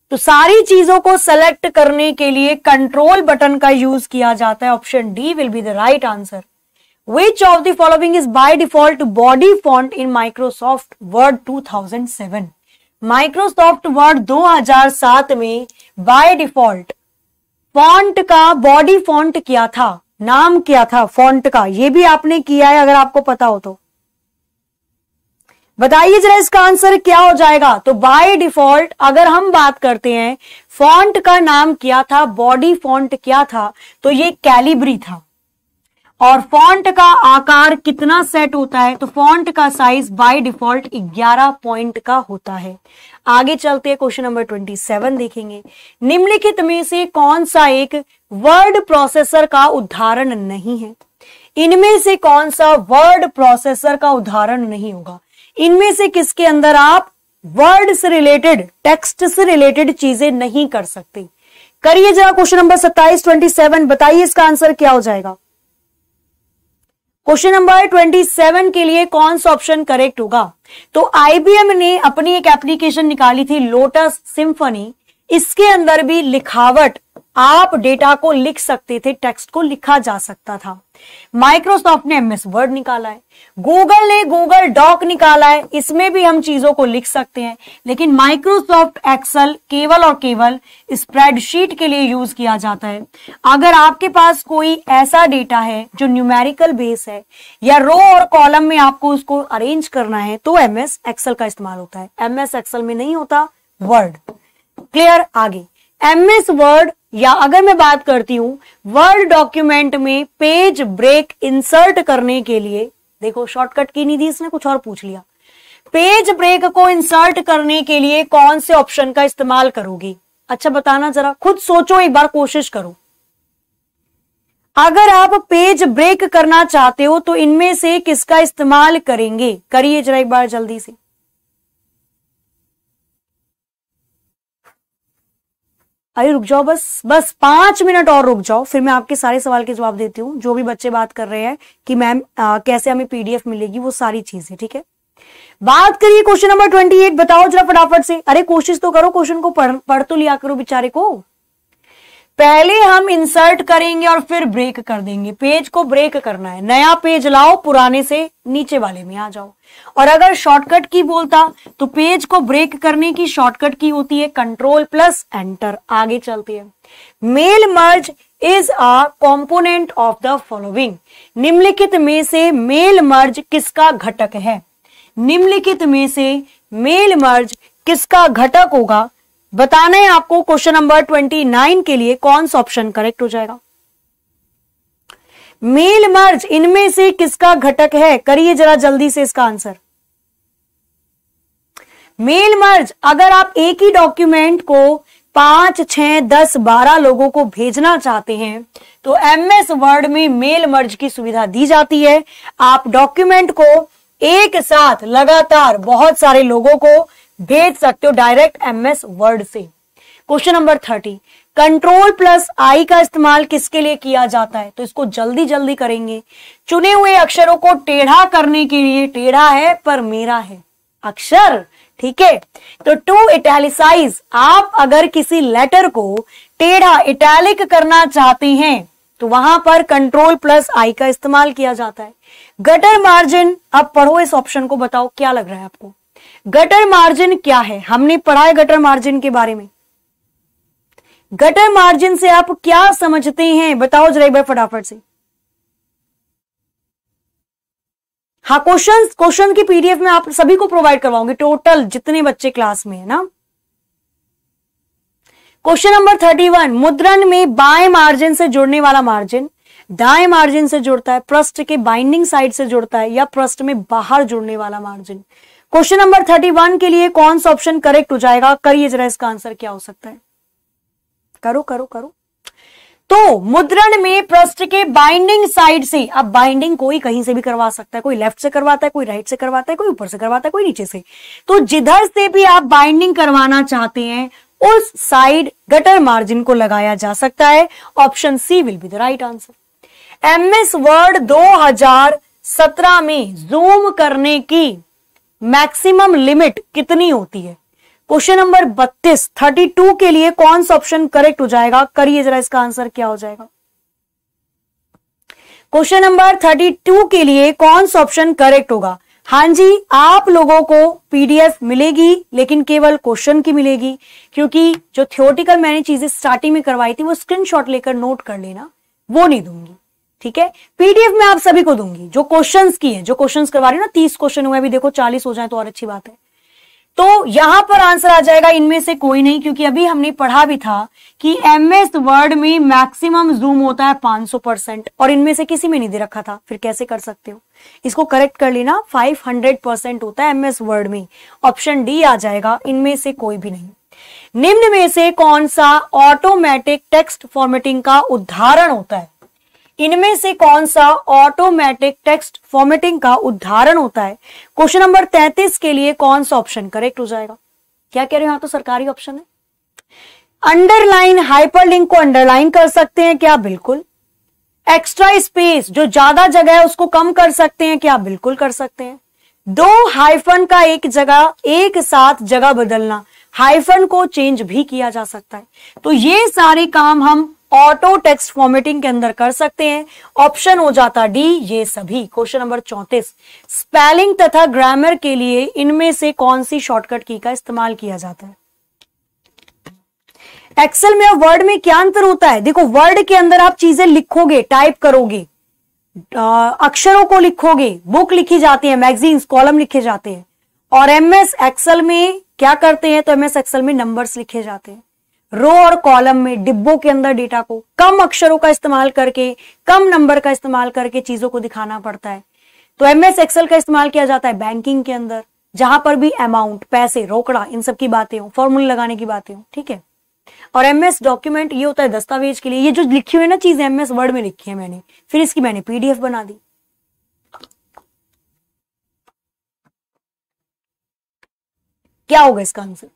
Speaker 1: तो सारी चीजों को सेलेक्ट करने के लिए कंट्रोल बटन का यूज किया जाता है option D will be the right answer which of the following is by default body font in Microsoft Word 2007 Microsoft Word 2007 में बाय डिफॉल्ट फॉन्ट का बॉडी फॉन्ट क्या था नाम क्या था फॉन्ट का ये भी आपने किया है अगर आपको पता हो तो बताइए जरा इसका आंसर क्या हो जाएगा तो बाय डिफॉल्ट अगर हम बात करते हैं फॉन्ट का नाम क्या था बॉडी फॉन्ट क्या था तो ये कैलिब्री था और फॉन्ट का आकार कितना सेट होता है तो फॉन्ट का साइज बाय डिफॉल्ट 11 पॉइंट का होता है आगे चलते हैं क्वेश्चन नंबर 27 देखेंगे निम्नलिखित में से कौन सा एक वर्ड प्रोसेसर का उदाहरण नहीं है इनमें से कौन सा वर्ड प्रोसेसर का उदाहरण नहीं होगा इनमें से किसके अंदर आप वर्ड से रिलेटेड टेक्स्ट से रिलेटेड चीजें नहीं कर सकते करिए जरा क्वेश्चन नंबर 27 27 बताइए इसका आंसर क्या हो जाएगा क्वेश्चन नंबर 27 के लिए कौन सा ऑप्शन करेक्ट होगा तो आईबीएम ने अपनी एक एप्लीकेशन निकाली थी लोटस सिंफनी इसके अंदर भी लिखावट आप डेटा को लिख सकते थे टेक्स्ट को लिखा जा सकता था माइक्रोसॉफ्ट ने एमएस वर्ड निकाला है गूगल ने गूगल डॉक निकाला है इसमें भी हम चीजों को लिख सकते हैं लेकिन माइक्रोसॉफ्ट एक्सेल केवल और केवल स्प्रेडशीट के लिए यूज किया जाता है अगर आपके पास कोई ऐसा डेटा है जो न्यूमेरिकल बेस है या रो और कॉलम में आपको उसको अरेन्ज करना है तो एमएस एक्सल का इस्तेमाल होता है एमएस एक्सल में नहीं होता वर्ड क्लियर आगे एम एस वर्ड या अगर मैं बात करती हूं वर्ड डॉक्यूमेंट में पेज ब्रेक इंसर्ट करने के लिए देखो शॉर्टकट की नहीं दी इसने कुछ और पूछ लिया पेज ब्रेक को इंसर्ट करने के लिए कौन से ऑप्शन का इस्तेमाल करोगी अच्छा बताना जरा खुद सोचो एक बार कोशिश करो अगर आप पेज ब्रेक करना चाहते हो तो इनमें से किसका इस्तेमाल करेंगे करिए जरा एक बार जल्दी से अरे रुक जाओ बस बस पांच मिनट और रुक जाओ फिर मैं आपके सारे सवाल के जवाब देती हूँ जो भी बच्चे बात कर रहे हैं कि मैम कैसे हमें पीडीएफ मिलेगी वो सारी चीजें ठीक है बात करिए क्वेश्चन नंबर ट्वेंटी एट बताओ जरा फटाफट से अरे कोशिश तो करो क्वेश्चन को पढ़ पढ़ तो लिया करो बेचारे को पहले हम इंसर्ट करेंगे और फिर ब्रेक कर देंगे पेज को ब्रेक करना है नया पेज लाओ पुराने से नीचे वाले में आ जाओ और अगर शॉर्टकट की बोलता तो पेज को ब्रेक करने की शॉर्टकट की होती है कंट्रोल प्लस एंटर आगे चलती है mail merge is a component of the following निम्नलिखित में से मेल मर्ज किसका घटक है निम्नलिखित में से मेल मर्ज किसका घटक होगा बताना है आपको क्वेश्चन नंबर ट्वेंटी नाइन के लिए कौन सा ऑप्शन करेक्ट हो जाएगा मेल मर्ज इनमें से किसका घटक है करिए जरा जल्दी से इसका आंसर मेल मर्ज अगर आप एक ही डॉक्यूमेंट को पांच छह दस बारह लोगों को भेजना चाहते हैं तो एमएस वर्ड में मेल मर्ज की सुविधा दी जाती है आप डॉक्यूमेंट को एक साथ लगातार बहुत सारे लोगों को भेज सकते हो डायरेक्ट एमएस वर्ड से question number thirty control plus I का इस्तेमाल किसके लिए किया जाता है तो इसको जल्दी जल्दी करेंगे चुने हुए अक्षरों को टेढ़ा करने के लिए टेढ़ा है पर मेरा है अक्षर ठीक है तो टू इटैलिसाइज आप अगर किसी लेटर को टेढ़ा इटैलिक करना चाहते हैं तो वहां पर कंट्रोल प्लस आई का इस्तेमाल किया जाता है गटर मार्जिन अब पढ़ो इस ऑप्शन को बताओ क्या लग रहा है आपको गटर मार्जिन क्या है हमने पढ़ा है गटर मार्जिन के बारे में गटर मार्जिन से आप क्या समझते हैं बताओ जरा एक बार फटाफट से हाँ क्वेश्चन क्वेश्चन की पीडीएफ में आप सभी को प्रोवाइड करवाऊंगी टोटल जितने बच्चे क्लास में है ना क्वेश्चन नंबर थर्टी वन मुद्रण में बाएं मार्जिन से जुड़ने वाला मार्जिन दाएं मार्जिन से जुड़ता है प्रस्ट के बाइंडिंग साइड से जुड़ता है या प्रस्ट में बाहर जुड़ने वाला margin question number thirty one के लिए कौन सा ऑप्शन करेक्ट हो जाएगा करिए जरा इसका आंसर क्या हो सकता है करो करो करो तो मुद्रण में पृष्ठ के बाइंडिंग साइड से अब बाइंडिंग कोई कहीं से भी करवा सकता है कोई लेफ्ट से करवाता है कोई राइट से करवाता है कोई ऊपर से करवाता है कोई नीचे से तो जिधर से भी आप बाइंडिंग करवाना चाहते हैं उस साइड गटर मार्जिन को लगाया जा सकता है option C will be the right answer MS Word 2017 में जूम करने की मैक्सिमम लिमिट कितनी होती है क्वेश्चन नंबर 32 32 के लिए कौन सा ऑप्शन करेक्ट हो जाएगा करिए जरा इसका आंसर क्या हो जाएगा क्वेश्चन नंबर 32 के लिए कौन सा ऑप्शन करेक्ट होगा हां जी आप लोगों को पीडीएफ मिलेगी लेकिन केवल क्वेश्चन की मिलेगी क्योंकि जो थियोटिकल मैंने चीजें स्टार्टिंग में करवाई थी वो स्क्रीनशॉट लेकर नोट कर लेना वो नहीं दूंगी ठीक है पीडीएफ में आप सभी को दूंगी जो क्वेश्चन की है जो क्वेश्चन करवा रही हूँ ना तीस क्वेश्चन हुए अभी देखो चालीस हो जाए तो और अच्छी बात है तो यहां पर आंसर आ जाएगा इनमें से कोई नहीं क्योंकि अभी हमने पढ़ा भी था कि एमएस वर्ड में मैक्सिमम जूम होता है 500 परसेंट और इनमें से किसी में नहीं दे रखा था फिर कैसे कर सकते हो इसको करेक्ट कर लेना 500 परसेंट होता है एमएस वर्ड में ऑप्शन डी आ जाएगा इनमें से कोई भी नहीं निम्न में से कौन सा ऑटोमेटिक टेक्स्ट फॉर्मेटिंग का उदाहरण होता है इनमें से कौन सा ऑटोमेटिक टेक्स्ट फॉर्मेटिंग का उदाहरण होता है क्वेश्चन नंबर 33 के लिए कौन सा ऑप्शन करेक्ट हो जाएगा क्या कह रहे हो यहां तो सरकारी ऑप्शन है अंडरलाइन हाइपरलिंक को अंडरलाइन कर सकते हैं क्या बिल्कुल एक्स्ट्रा स्पेस जो ज्यादा जगह है उसको कम कर सकते हैं क्या बिल्कुल कर सकते हैं दो हाइफन का एक जगह एक साथ जगह बदलना हाइफन को चेंज भी किया जा सकता है तो ये सारे काम हम ऑटो टेक्स्ट फॉर्मेटिंग के अंदर कर सकते हैं ऑप्शन हो जाता डी ये सभी क्वेश्चन नंबर चौंतीस स्पेलिंग तथा ग्रामर के लिए इनमें से कौन सी शॉर्टकट की का इस्तेमाल किया जाता है एक्सेल में और वर्ड में क्या अंतर होता है देखो वर्ड के अंदर आप चीजें लिखोगे टाइप करोगे आ, अक्षरों को लिखोगे बुक लिखी जाती है मैगजीन कॉलम लिखे जाते हैं और एमएस एक्सेल में क्या करते हैं तो एमएस एक्सेल में नंबर्स लिखे जाते हैं रो और कॉलम में डिब्बों के अंदर डेटा को कम अक्षरों का इस्तेमाल करके कम नंबर का इस्तेमाल करके चीजों को दिखाना पड़ता है तो एमएस एक्सेल का इस्तेमाल किया जाता है बैंकिंग के अंदर जहां पर भी अमाउंट पैसे रोकड़ा इन सब की बातें हो फॉर्मूले लगाने की बातें हो ठीक है और एमएस डॉक्यूमेंट ये होता है दस्तावेज के लिए ये जो लिखी हुई ना चीज एमएस वर्ड में लिखी है मैंने फिर इसकी मैंने पीडीएफ बना दी क्या होगा इसका आंसर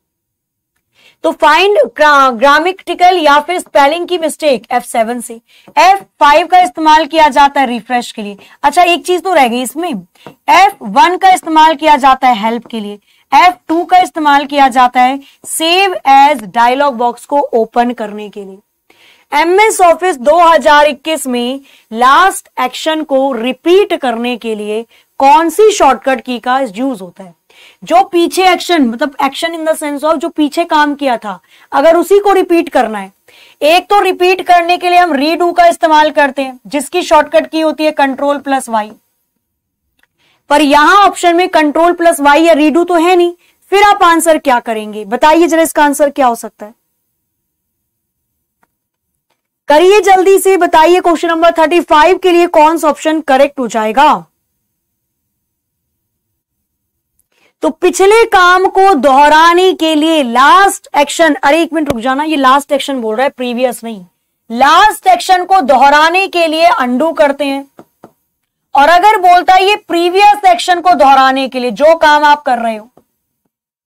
Speaker 1: तो फाइंड ग्रामिकल या फिर स्पेलिंग की मिस्टेक एफ सेवन से एफ फाइव का इस्तेमाल किया जाता है रिफ्रेश के लिए अच्छा एक चीज तो रह गई इसमें एफ वन का इस्तेमाल किया जाता है हेल्प के लिए एफ टू का इस्तेमाल किया जाता है सेव एज डायलॉग बॉक्स को ओपन करने के लिए एम एस ऑफिस 2021 में लास्ट एक्शन को रिपीट करने के लिए कौन सी शॉर्टकट की का यूज होता है जो पीछे एक्शन मतलब action in the sense of जो पीछे काम किया था अगर उसी को रिपीट करना है एक तो रिपीट करने के लिए हम रीडू का इस्तेमाल करते हैं जिसकी शॉर्टकट की होती है कंट्रोल प्लस वाई पर यहां ऑप्शन में कंट्रोल प्लस वाई या रीडू तो है नहीं फिर आप आंसर क्या करेंगे बताइए जरा इसका आंसर क्या हो सकता है करिए जल्दी से बताइए क्वेश्चन नंबर थर्टी फाइव के लिए कौन सा ऑप्शन करेक्ट हो जाएगा तो पिछले काम को दोहराने के लिए लास्ट एक्शन अरे एक मिनट रुक जाना ये लास्ट एक्शन बोल रहा है प्रीवियस नहीं लास्ट एक्शन को दोहराने के लिए अंडू करते हैं और अगर बोलता है ये प्रीवियस एक्शन को दोहराने के लिए जो काम आप कर रहे हो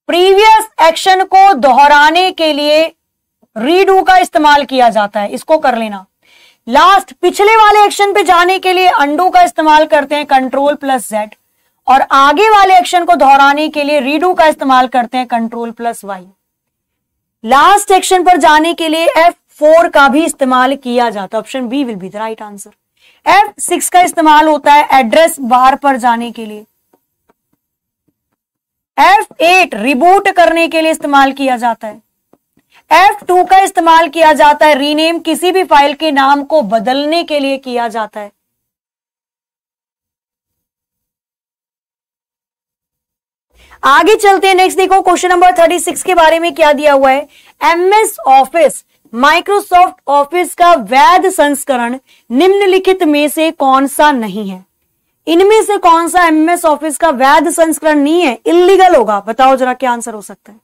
Speaker 1: प्रीवियस एक्शन को दोहराने के लिए रीडू का इस्तेमाल किया जाता है इसको कर लेना लास्ट पिछले वाले एक्शन पे जाने के लिए अंडू का इस्तेमाल करते हैं कंट्रोल प्लस जेड और आगे वाले एक्शन को दोहराने के लिए रीडू का इस्तेमाल करते हैं control plus Y last action पर जाने के लिए एफ फोर का भी इस्तेमाल किया जाता है option B will be the right answer F six का इस्तेमाल होता है एड्रेस बार पर जाने के लिए एफ एट रिबूट करने के लिए इस्तेमाल किया जाता है एफ टू का इस्तेमाल किया जाता है रीनेम किसी भी फाइल के नाम को बदलने के लिए किया जाता है आगे चलते हैं नेक्स्ट देखो क्वेश्चन नंबर थर्टी सिक्स के बारे में क्या दिया हुआ है एमएस ऑफिस माइक्रोसॉफ्ट ऑफिस का वैध संस्करण निम्नलिखित में से कौन सा नहीं है इनमें से कौन सा एमएस ऑफिस का वैध संस्करण नहीं है इलीगल होगा बताओ जरा क्या आंसर हो सकता है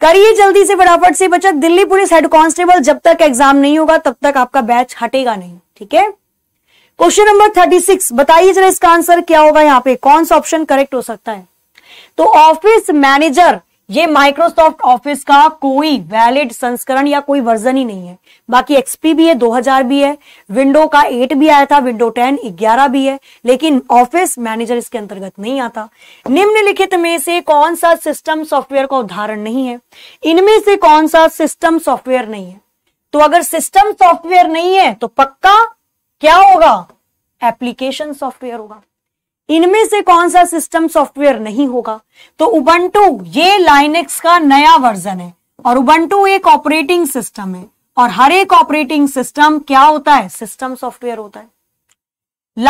Speaker 1: करिए जल्दी से फटाफट से बच्चा दिल्ली पुलिस हेड कांस्टेबल जब तक एग्जाम नहीं होगा तब तक आपका बैच हटेगा नहीं ठीक है क्वेश्चन नंबर थर्टी सिक्स बताइए जरा इसका आंसर क्या होगा यहाँ पे कौन सा ऑप्शन करेक्ट हो सकता है तो ऑफिस मैनेजर ये माइक्रोसॉफ्ट ऑफिस का कोई वैलिड संस्करण या कोई वर्जन ही नहीं है बाकी एक्सपी भी है 2000 भी है विंडो का 8 भी आया था विंडो 10 11 भी है लेकिन ऑफिस मैनेजर इसके अंतर्गत नहीं आता निम्नलिखित में से कौन सा सिस्टम सॉफ्टवेयर का उदाहरण नहीं है इनमें से कौन सा सिस्टम सॉफ्टवेयर नहीं है तो अगर सिस्टम सॉफ्टवेयर नहीं है तो पक्का क्या होगा एप्लीकेशन सॉफ्टवेयर होगा इनमें से कौन सा सिस्टम सॉफ्टवेयर नहीं होगा तो उबंटू ये लाइनेक्स का नया वर्जन है और उबंटू एक ऑपरेटिंग सिस्टम है और हर एक ऑपरेटिंग सिस्टम क्या होता है सिस्टम सॉफ्टवेयर होता है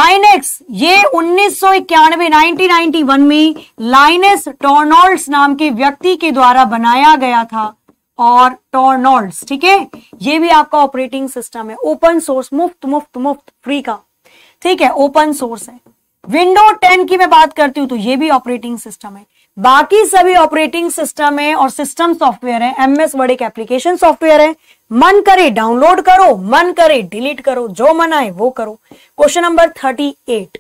Speaker 1: लाइनेक्स ये उन्नीस सौ इक्यानवे में लाइनेस टोर्नोल्ड नाम के व्यक्ति के द्वारा बनाया गया था और टॉर्नॉल्ड्स ठीक है ये भी आपका ऑपरेटिंग सिस्टम है ओपन सोर्स मुफ्त मुफ्त मुफ्त फ्री का ठीक है ओपन सोर्स है विंडो टेन की मैं बात करती हूं तो ये भी ऑपरेटिंग सिस्टम है बाकी सभी ऑपरेटिंग सिस्टम है और सिस्टम सॉफ्टवेयर है एमएस वर्ड एक एप्लीकेशन सॉफ्टवेयर है मन करे डाउनलोड करो मन करे डिलीट करो जो मन आए वो करो क्वेश्चन नंबर थर्टी एट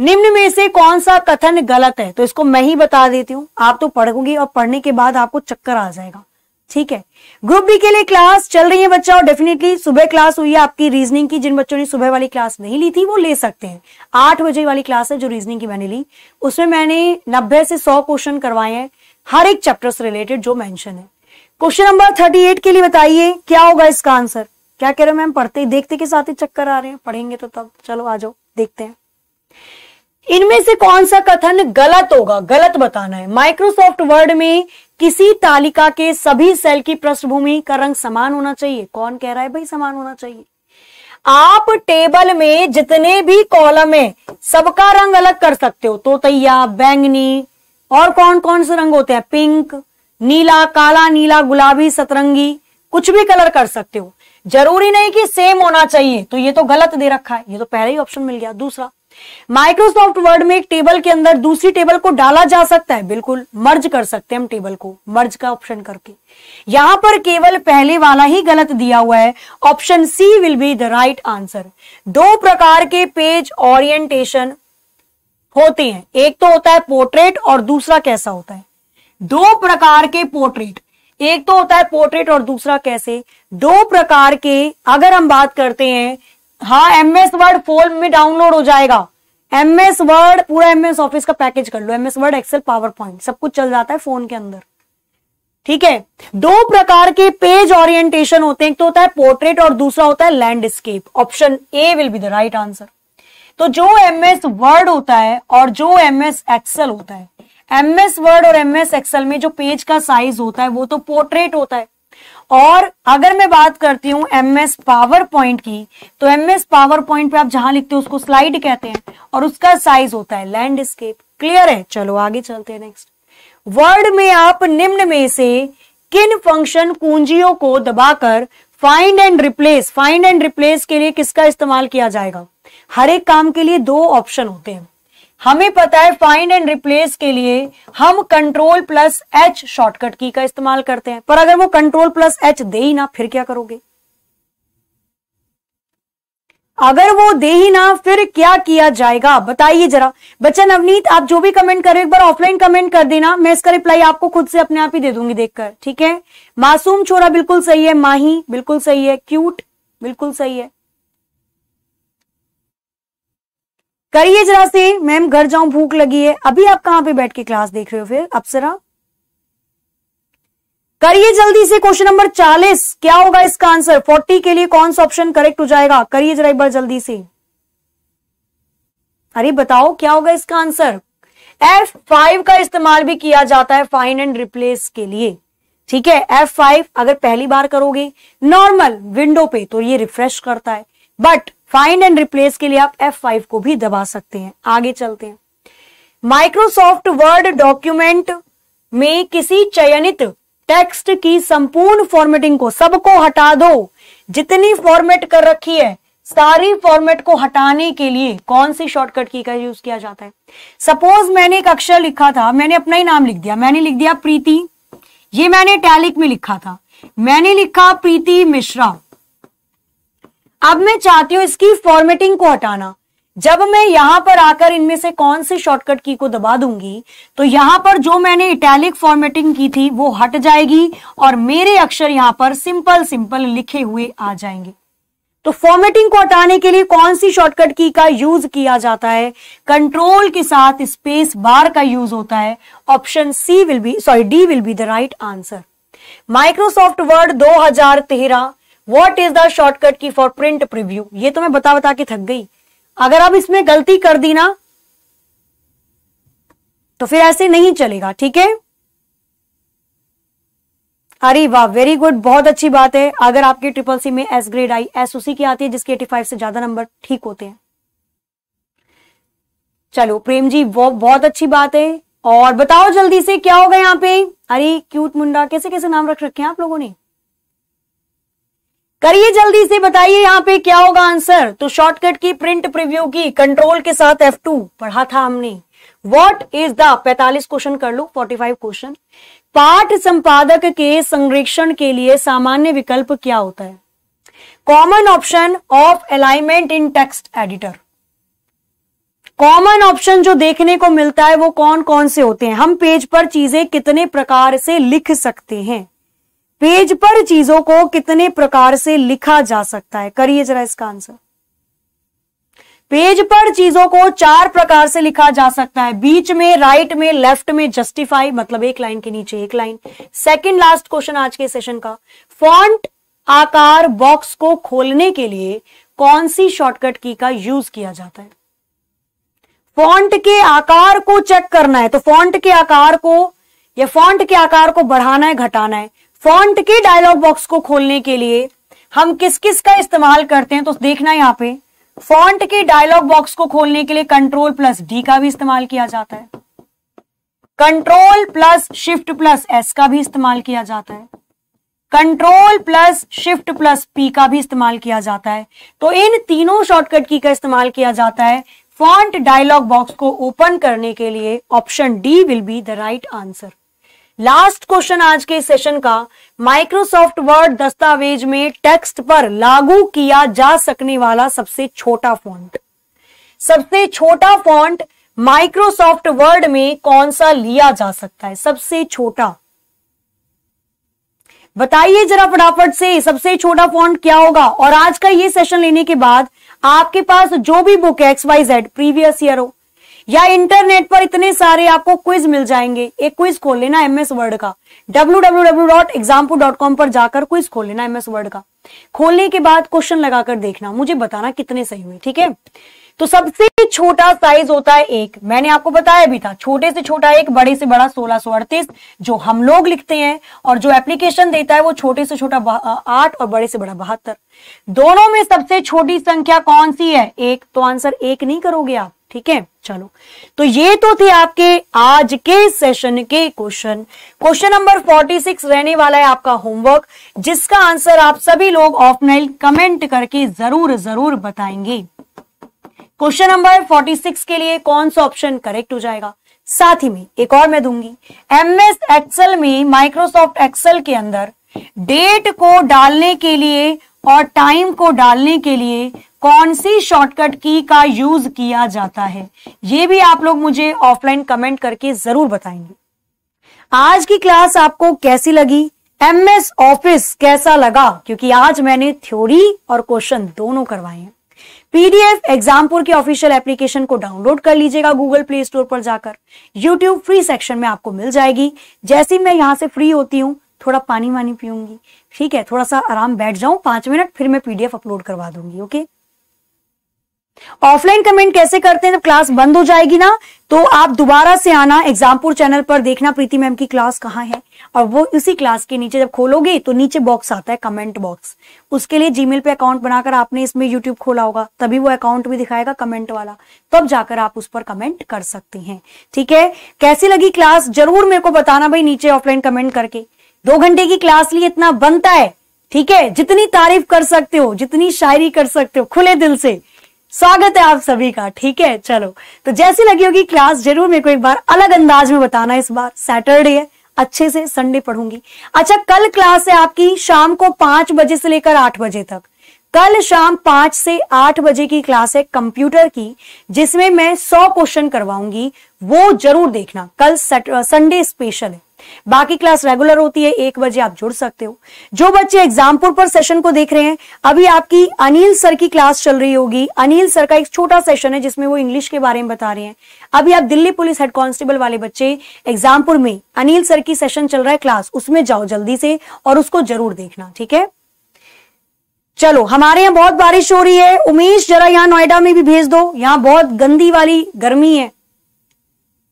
Speaker 1: निम्न में से कौन सा कथन गलत है तो इसको मैं ही बता देती हूँ आप तो पढ़ोगी और पढ़ने के बाद आपको चक्कर आ जाएगा ठीक है ग्रुप बी के लिए क्लास चल रही है बच्चा और डेफिनेटली सुबह क्लास हुई है आपकी रीजनिंग की जिन बच्चों ने सुबह वाली क्लास नहीं ली थी वो ले सकते हैं आठ बजे वाली क्लास है जो रीजनिंग की मैंने ली उसमें मैंने नब्बे से सौ क्वेश्चन करवाए हैं हर एक चैप्टर से रिलेटेड जो मैंशन है क्वेश्चन नंबर थर्टी एट के लिए बताइए क्या होगा इसका आंसर क्या कह रहे हो मैम पढ़ते देखते के साथ ही चक्कर आ रहे हैं पढ़ेंगे तो तब चलो आ जाओ देखते हैं इनमें से कौन सा कथन गलत होगा गलत बताना है माइक्रोसॉफ्ट वर्ड में किसी तालिका के सभी सेल की पृष्ठभूमि का रंग समान होना चाहिए कौन कह रहा है भाई समान होना चाहिए आप टेबल में जितने भी कॉलम है सबका रंग अलग कर सकते हो तो तैया बैंगनी और कौन कौन से रंग होते हैं पिंक नीला काला नीला गुलाबी सतरंगी कुछ भी कलर कर सकते हो जरूरी नहीं कि सेम होना चाहिए तो ये तो गलत दे रखा है ये तो पहला ही ऑप्शन मिल गया दूसरा माइक्रोसॉफ्ट वर्ड में एक टेबल के अंदर दूसरी टेबल को डाला जा सकता है बिल्कुल मर्ज कर सकते हैं हम टेबल को मर्ज का ऑप्शन करके यहां पर केवल पहले वाला ही गलत दिया हुआ है option C will be the right answer दो प्रकार के पेज ओरिएंटेशन होते हैं एक तो होता है पोर्ट्रेट और दूसरा कैसा होता है दो प्रकार के पोर्ट्रेट एक तो होता है पोर्ट्रेट और दूसरा कैसे दो प्रकार के अगर हम बात करते हैं हाँ एम एस वर्ड फोन में डाउनलोड हो जाएगा एम एस वर्ड पूरा एम एस ऑफिस का पैकेज कर लो M S word Excel PowerPoint सब कुछ चल जाता है फोन के अंदर ठीक है दो प्रकार के पेज ओरिएंटेशन होते हैं एक तो होता है पोर्ट्रेट और दूसरा होता है landscape option A will be the right answer तो जो एम एस वर्ड होता है और जो एम एस एक्सेल होता है एम एस वर्ड और एम एस एक्सेल में जो पेज का साइज होता है वो तो पोर्ट्रेट होता है और अगर मैं बात करती हूँ एम एस पावर पॉइंट की तो एम एस पावर पॉइंट पे आप जहां लिखते हो उसको स्लाइड कहते हैं और उसका साइज होता है लैंडस्केप क्लियर है चलो आगे चलते हैं नेक्स्ट वर्ड में आप निम्न में से किन फंक्शन कुंजियों को दबाकर find and replace find and replace के लिए किसका इस्तेमाल किया जाएगा हर एक काम के लिए दो ऑप्शन होते हैं हमें पता है फाइंड एंड रिप्लेस के लिए हम कंट्रोल प्लस एच शॉर्टकट की का इस्तेमाल करते हैं पर अगर वो कंट्रोल प्लस एच दे ही ना फिर क्या करोगे अगर वो दे ही ना फिर क्या किया जाएगा बताइए जरा बच्चा नवनीत आप जो भी कमेंट करो एक बार ऑफलाइन कमेंट कर देना मैं इसका रिप्लाई आपको खुद से अपने आप ही दे दूंगी देखकर ठीक है मासूम छोरा बिल्कुल सही है माही बिल्कुल सही है क्यूट बिल्कुल सही है करिए जरा से मैम घर जाऊं भूख लगी है अभी आप कहां पे बैठ के क्लास देख रहे हो फिर अप्सरा करिए जल्दी से क्वेश्चन नंबर चालीस क्या होगा इसका आंसर फोर्टी के लिए कौन सा ऑप्शन करेक्ट हो जाएगा करिए जरा एक बार जल्दी से अरे बताओ क्या होगा इसका आंसर एफ फाइव का इस्तेमाल भी किया जाता है फाइन एंड रिप्लेस के लिए ठीक है एफ फाइव अगर पहली बार करोगे नॉर्मल विंडो पे तो ये रिफ्रेश करता है बट फाइंड एंड रिप्लेस के लिए आप F5 को भी दबा सकते हैं आगे चलते हैं माइक्रोसॉफ्ट वर्ड डॉक्यूमेंट में किसी चयनित टेक्स्ट की संपूर्ण फॉर्मेटिंग को सबको हटा दो जितनी फॉर्मेट कर रखी है सारी फॉर्मेट को हटाने के लिए कौन सी शॉर्टकट की का यूज किया जाता है सपोज मैंने एक अक्षर लिखा था मैंने अपना ही नाम लिख दिया मैंने लिख दिया प्रीति ये मैंने टैलिक में लिखा था मैंने लिखा प्रीति मिश्रा अब मैं चाहती हूँ इसकी फॉर्मेटिंग को हटाना जब मैं यहां पर आकर इनमें से कौन सी शॉर्टकट की को दबा दूंगी तो यहां पर जो मैंने इटैलिक फॉर्मेटिंग की थी वो हट जाएगी और मेरे अक्षर यहां पर सिंपल सिंपल लिखे हुए आ जाएंगे तो फॉर्मेटिंग को हटाने के लिए कौन सी शॉर्टकट की का यूज किया जाता है कंट्रोल के साथ स्पेस बार का यूज होता है option C will be sorry D will be the right answer Microsoft Word दो what is the shortcut key for print preview ये तो मैं बता बता के थक गई अगर आप इसमें गलती कर दी ना तो फिर ऐसे नहीं चलेगा ठीक है अरे वाह वेरी गुड बहुत अच्छी बात है अगर आपके ट्रिपल सी में एस ग्रेड आई एस उसी की आती है जिसके 85 से ज्यादा नंबर ठीक होते हैं चलो प्रेम जी वो बहुत अच्छी बात है और बताओ जल्दी से क्या होगा यहाँ पे अरे क्यूट मुंडा कैसे कैसे नाम रख रखे हैं आप लोगों ने करिए जल्दी से बताइए यहाँ पे क्या होगा आंसर तो शॉर्टकट की प्रिंट प्रीव्यू की कंट्रोल के साथ F2 पढ़ा था हमने वॉट इज द 45 क्वेश्चन कर लो 45 क्वेश्चन पाठ संपादक के संरक्षण के लिए सामान्य विकल्प क्या होता है common option of alignment in text editor common option जो देखने को मिलता है वो कौन कौन से होते हैं हम पेज पर चीजें कितने प्रकार से लिख सकते हैं पेज पर चीजों को कितने प्रकार से लिखा जा सकता है करिए जरा इसका आंसर पेज पर चीजों को चार प्रकार से लिखा जा सकता है बीच में राइट में लेफ्ट में जस्टिफाई मतलब एक लाइन के नीचे एक लाइन सेकंड लास्ट क्वेश्चन आज के सेशन का फॉन्ट आकार बॉक्स को खोलने के लिए कौन सी शॉर्टकट की का यूज किया जाता है फॉन्ट के आकार को चेक करना है तो फॉन्ट के आकार को या फॉन्ट के आकार को बढ़ाना है घटाना है फॉन्ट के डायलॉग बॉक्स को खोलने के लिए हम किस किस का इस्तेमाल करते हैं तो देखना यहाँ पे फॉन्ट के डायलॉग बॉक्स को खोलने के लिए कंट्रोल प्लस डी का भी इस्तेमाल किया जाता है control plus shift plus S का भी इस्तेमाल किया जाता है control plus shift plus P का भी इस्तेमाल किया जाता है तो इन तीनों शॉर्टकट की का इस्तेमाल किया जाता है फॉन्ट डायलॉग बॉक्स को ओपन करने के लिए option D will be the right answer last question आज के सेशन का माइक्रोसॉफ्ट वर्ड दस्तावेज में टेक्स्ट पर लागू किया जा सकने वाला सबसे छोटा फॉन्ट सबसे छोटा फॉन्ट माइक्रोसॉफ्ट वर्ड में कौन सा लिया जा सकता है सबसे छोटा बताइए जरा फटाफट से सबसे छोटा फॉन्ट क्या होगा और आज का ये सेशन लेने के बाद आपके पास जो भी बुक है X Y Z previous year हो या इंटरनेट पर इतने सारे आपको क्विज मिल जाएंगे एक क्विज खोल लेना एमएस वर्ड का www.example.com पर जाकर क्विज खोल लेना एमएस वर्ड का खोलने के बाद क्वेश्चन लगाकर देखना मुझे बताना कितने सही हुए ठीक है तो सबसे छोटा साइज होता है एक मैंने आपको बताया भी था छोटे से छोटा एक बड़े से बड़ा सोलह सो अड़तीस जो हम लोग लिखते हैं और जो एप्लीकेशन देता है वो छोटे से छोटा आठ और बड़े से बड़ा बहत्तर दोनों में सबसे छोटी संख्या कौन सी है एक तो आंसर एक नहीं करोगे आप ठीक है चलो तो ये तो थे आपके आज के सेशन के क्वेश्चन क्वेश्चन नंबर 46 रहने वाला है आपका होमवर्क जिसका आंसर आप सभी लोग ऑफलाइन कमेंट करके जरूर जरूर बताएंगे क्वेश्चन नंबर 46 के लिए कौन सा ऑप्शन करेक्ट हो जाएगा साथ ही में एक और मैं दूंगी एमएस एक्सेल में माइक्रोसॉफ्ट एक्सेल के अंदर डेट को डालने के लिए और टाइम को डालने के लिए कौन सी शॉर्टकट की का यूज किया जाता है ये भी आप लोग मुझे ऑफलाइन कमेंट करके जरूर बताएंगे आज की क्लास आपको कैसी लगी एमएस ऑफिस कैसा लगा क्योंकि आज मैंने थ्योरी और क्वेश्चन दोनों करवाए हैं पीडीएफ एग्जामपुर के ऑफिशियल एप्लीकेशन को डाउनलोड कर लीजिएगा गूगल प्ले स्टोर पर जाकर यूट्यूब फ्री सेक्शन में आपको मिल जाएगी जैसे ही मैं यहाँ से फ्री होती हूँ थोड़ा पानी वानी पीऊंगी ठीक है थोड़ा सा आराम बैठ जाऊं पांच मिनट फिर मैं पीडीएफ अपलोड करवा दूंगी ओके ऑफलाइन कमेंट कैसे करते हैं जब क्लास बंद हो जाएगी ना तो आप दोबारा से आना एग्जामपुर चैनल पर देखना प्रीति मैम की क्लास कहाँ है और वो उसी क्लास के नीचे जब खोलोगे तो नीचे बॉक्स आता है कमेंट बॉक्स उसके लिए जीमेल पे अकाउंट बनाकर आपने इसमें यूट्यूब खोला होगा तभी वो अकाउंट भी दिखाएगा कमेंट वाला तब जाकर आप उस पर कमेंट कर सकते हैं ठीक है कैसी लगी क्लास जरूर मेरे को बताना भाई नीचे ऑफलाइन कमेंट करके दो घंटे की क्लास लिए इतना बनता है ठीक है जितनी तारीफ कर सकते हो जितनी शायरी कर सकते हो खुले दिल से स्वागत है आप सभी का ठीक है चलो तो जैसी लगी होगी क्लास जरूर मेरे को एक बार अलग अंदाज में बताना इस बार सैटरडे है अच्छे से संडे पढ़ूंगी अच्छा कल क्लास है आपकी शाम को पांच बजे से लेकर आठ बजे तक कल शाम पांच से आठ बजे की क्लास है कंप्यूटर की जिसमें मैं सौ क्वेश्चन करवाऊंगी वो जरूर देखना कल संडे स्पेशल है बाकी क्लास रेगुलर होती है एक बजे आप जुड़ सकते हो जो बच्चे एग्जामपुर पर सेशन को देख रहे हैं अभी आपकी अनिल सर की क्लास चल रही होगी अनिल सर का एक छोटा सेशन है जिसमें वो इंग्लिश के बारे में बता रहे हैं अभी आप दिल्ली पुलिस हेड कांस्टेबल वाले बच्चे एग्जामपुर में अनिल सर की सेशन चल रहा है क्लास उसमें जाओ जल्दी से और उसको जरूर देखना ठीक है चलो हमारे यहाँ बहुत बारिश हो रही है उमेश जरा यहाँ नोएडा में भी भेज दो यहाँ बहुत गंदी वाली गर्मी है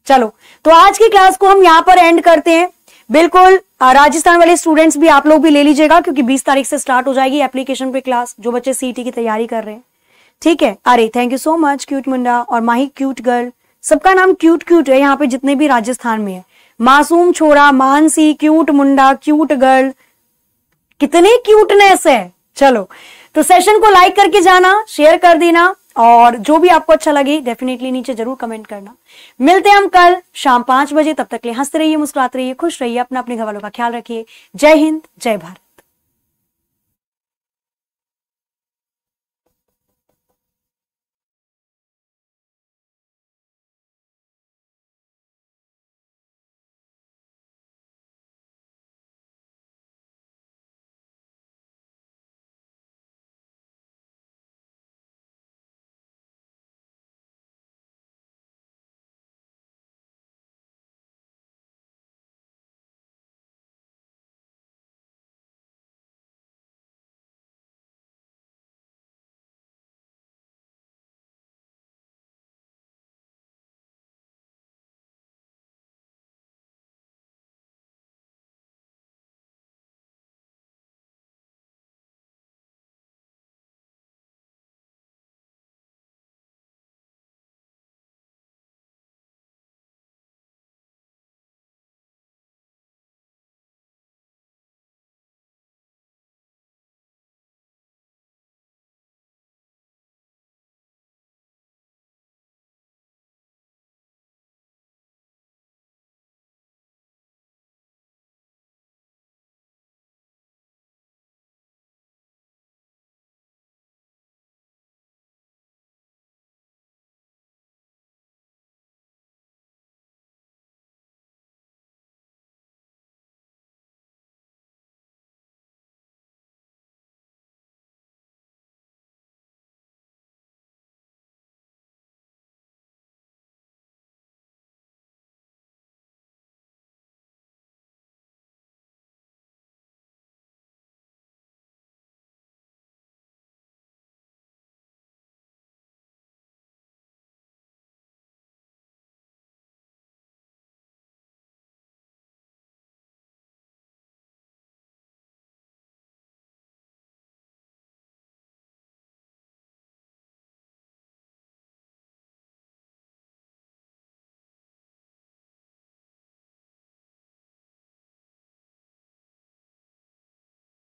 Speaker 1: चलो तो आज की क्लास को हम यहाँ पर एंड करते हैं बिल्कुल राजस्थान वाले स्टूडेंट्स भी आप लोग भी ले लीजिएगा क्योंकि 20 तारीख से स्टार्ट हो जाएगी एप्लीकेशन पे क्लास जो बच्चे सीटी की तैयारी कर रहे हैं ठीक है अरे thank you so much cute मुंडा और माही क्यूट गर्ल सबका नाम क्यूट क्यूट है यहाँ पे जितने भी राजस्थान में है मासूम छोरा मानसी क्यूट मुंडा क्यूट गर्ल कितने क्यूटनेस है चलो तो सेशन को लाइक करके जाना शेयर कर देना और जो भी आपको अच्छा लगे डेफिनेटली नीचे जरूर कमेंट करना मिलते हैं हम कल शाम पांच बजे तब तक ले हंसते रहिए मुस्कुराते रहिए खुश रहिए अपना अपने घर वालों का ख्याल रखिए जय हिंद जय भारत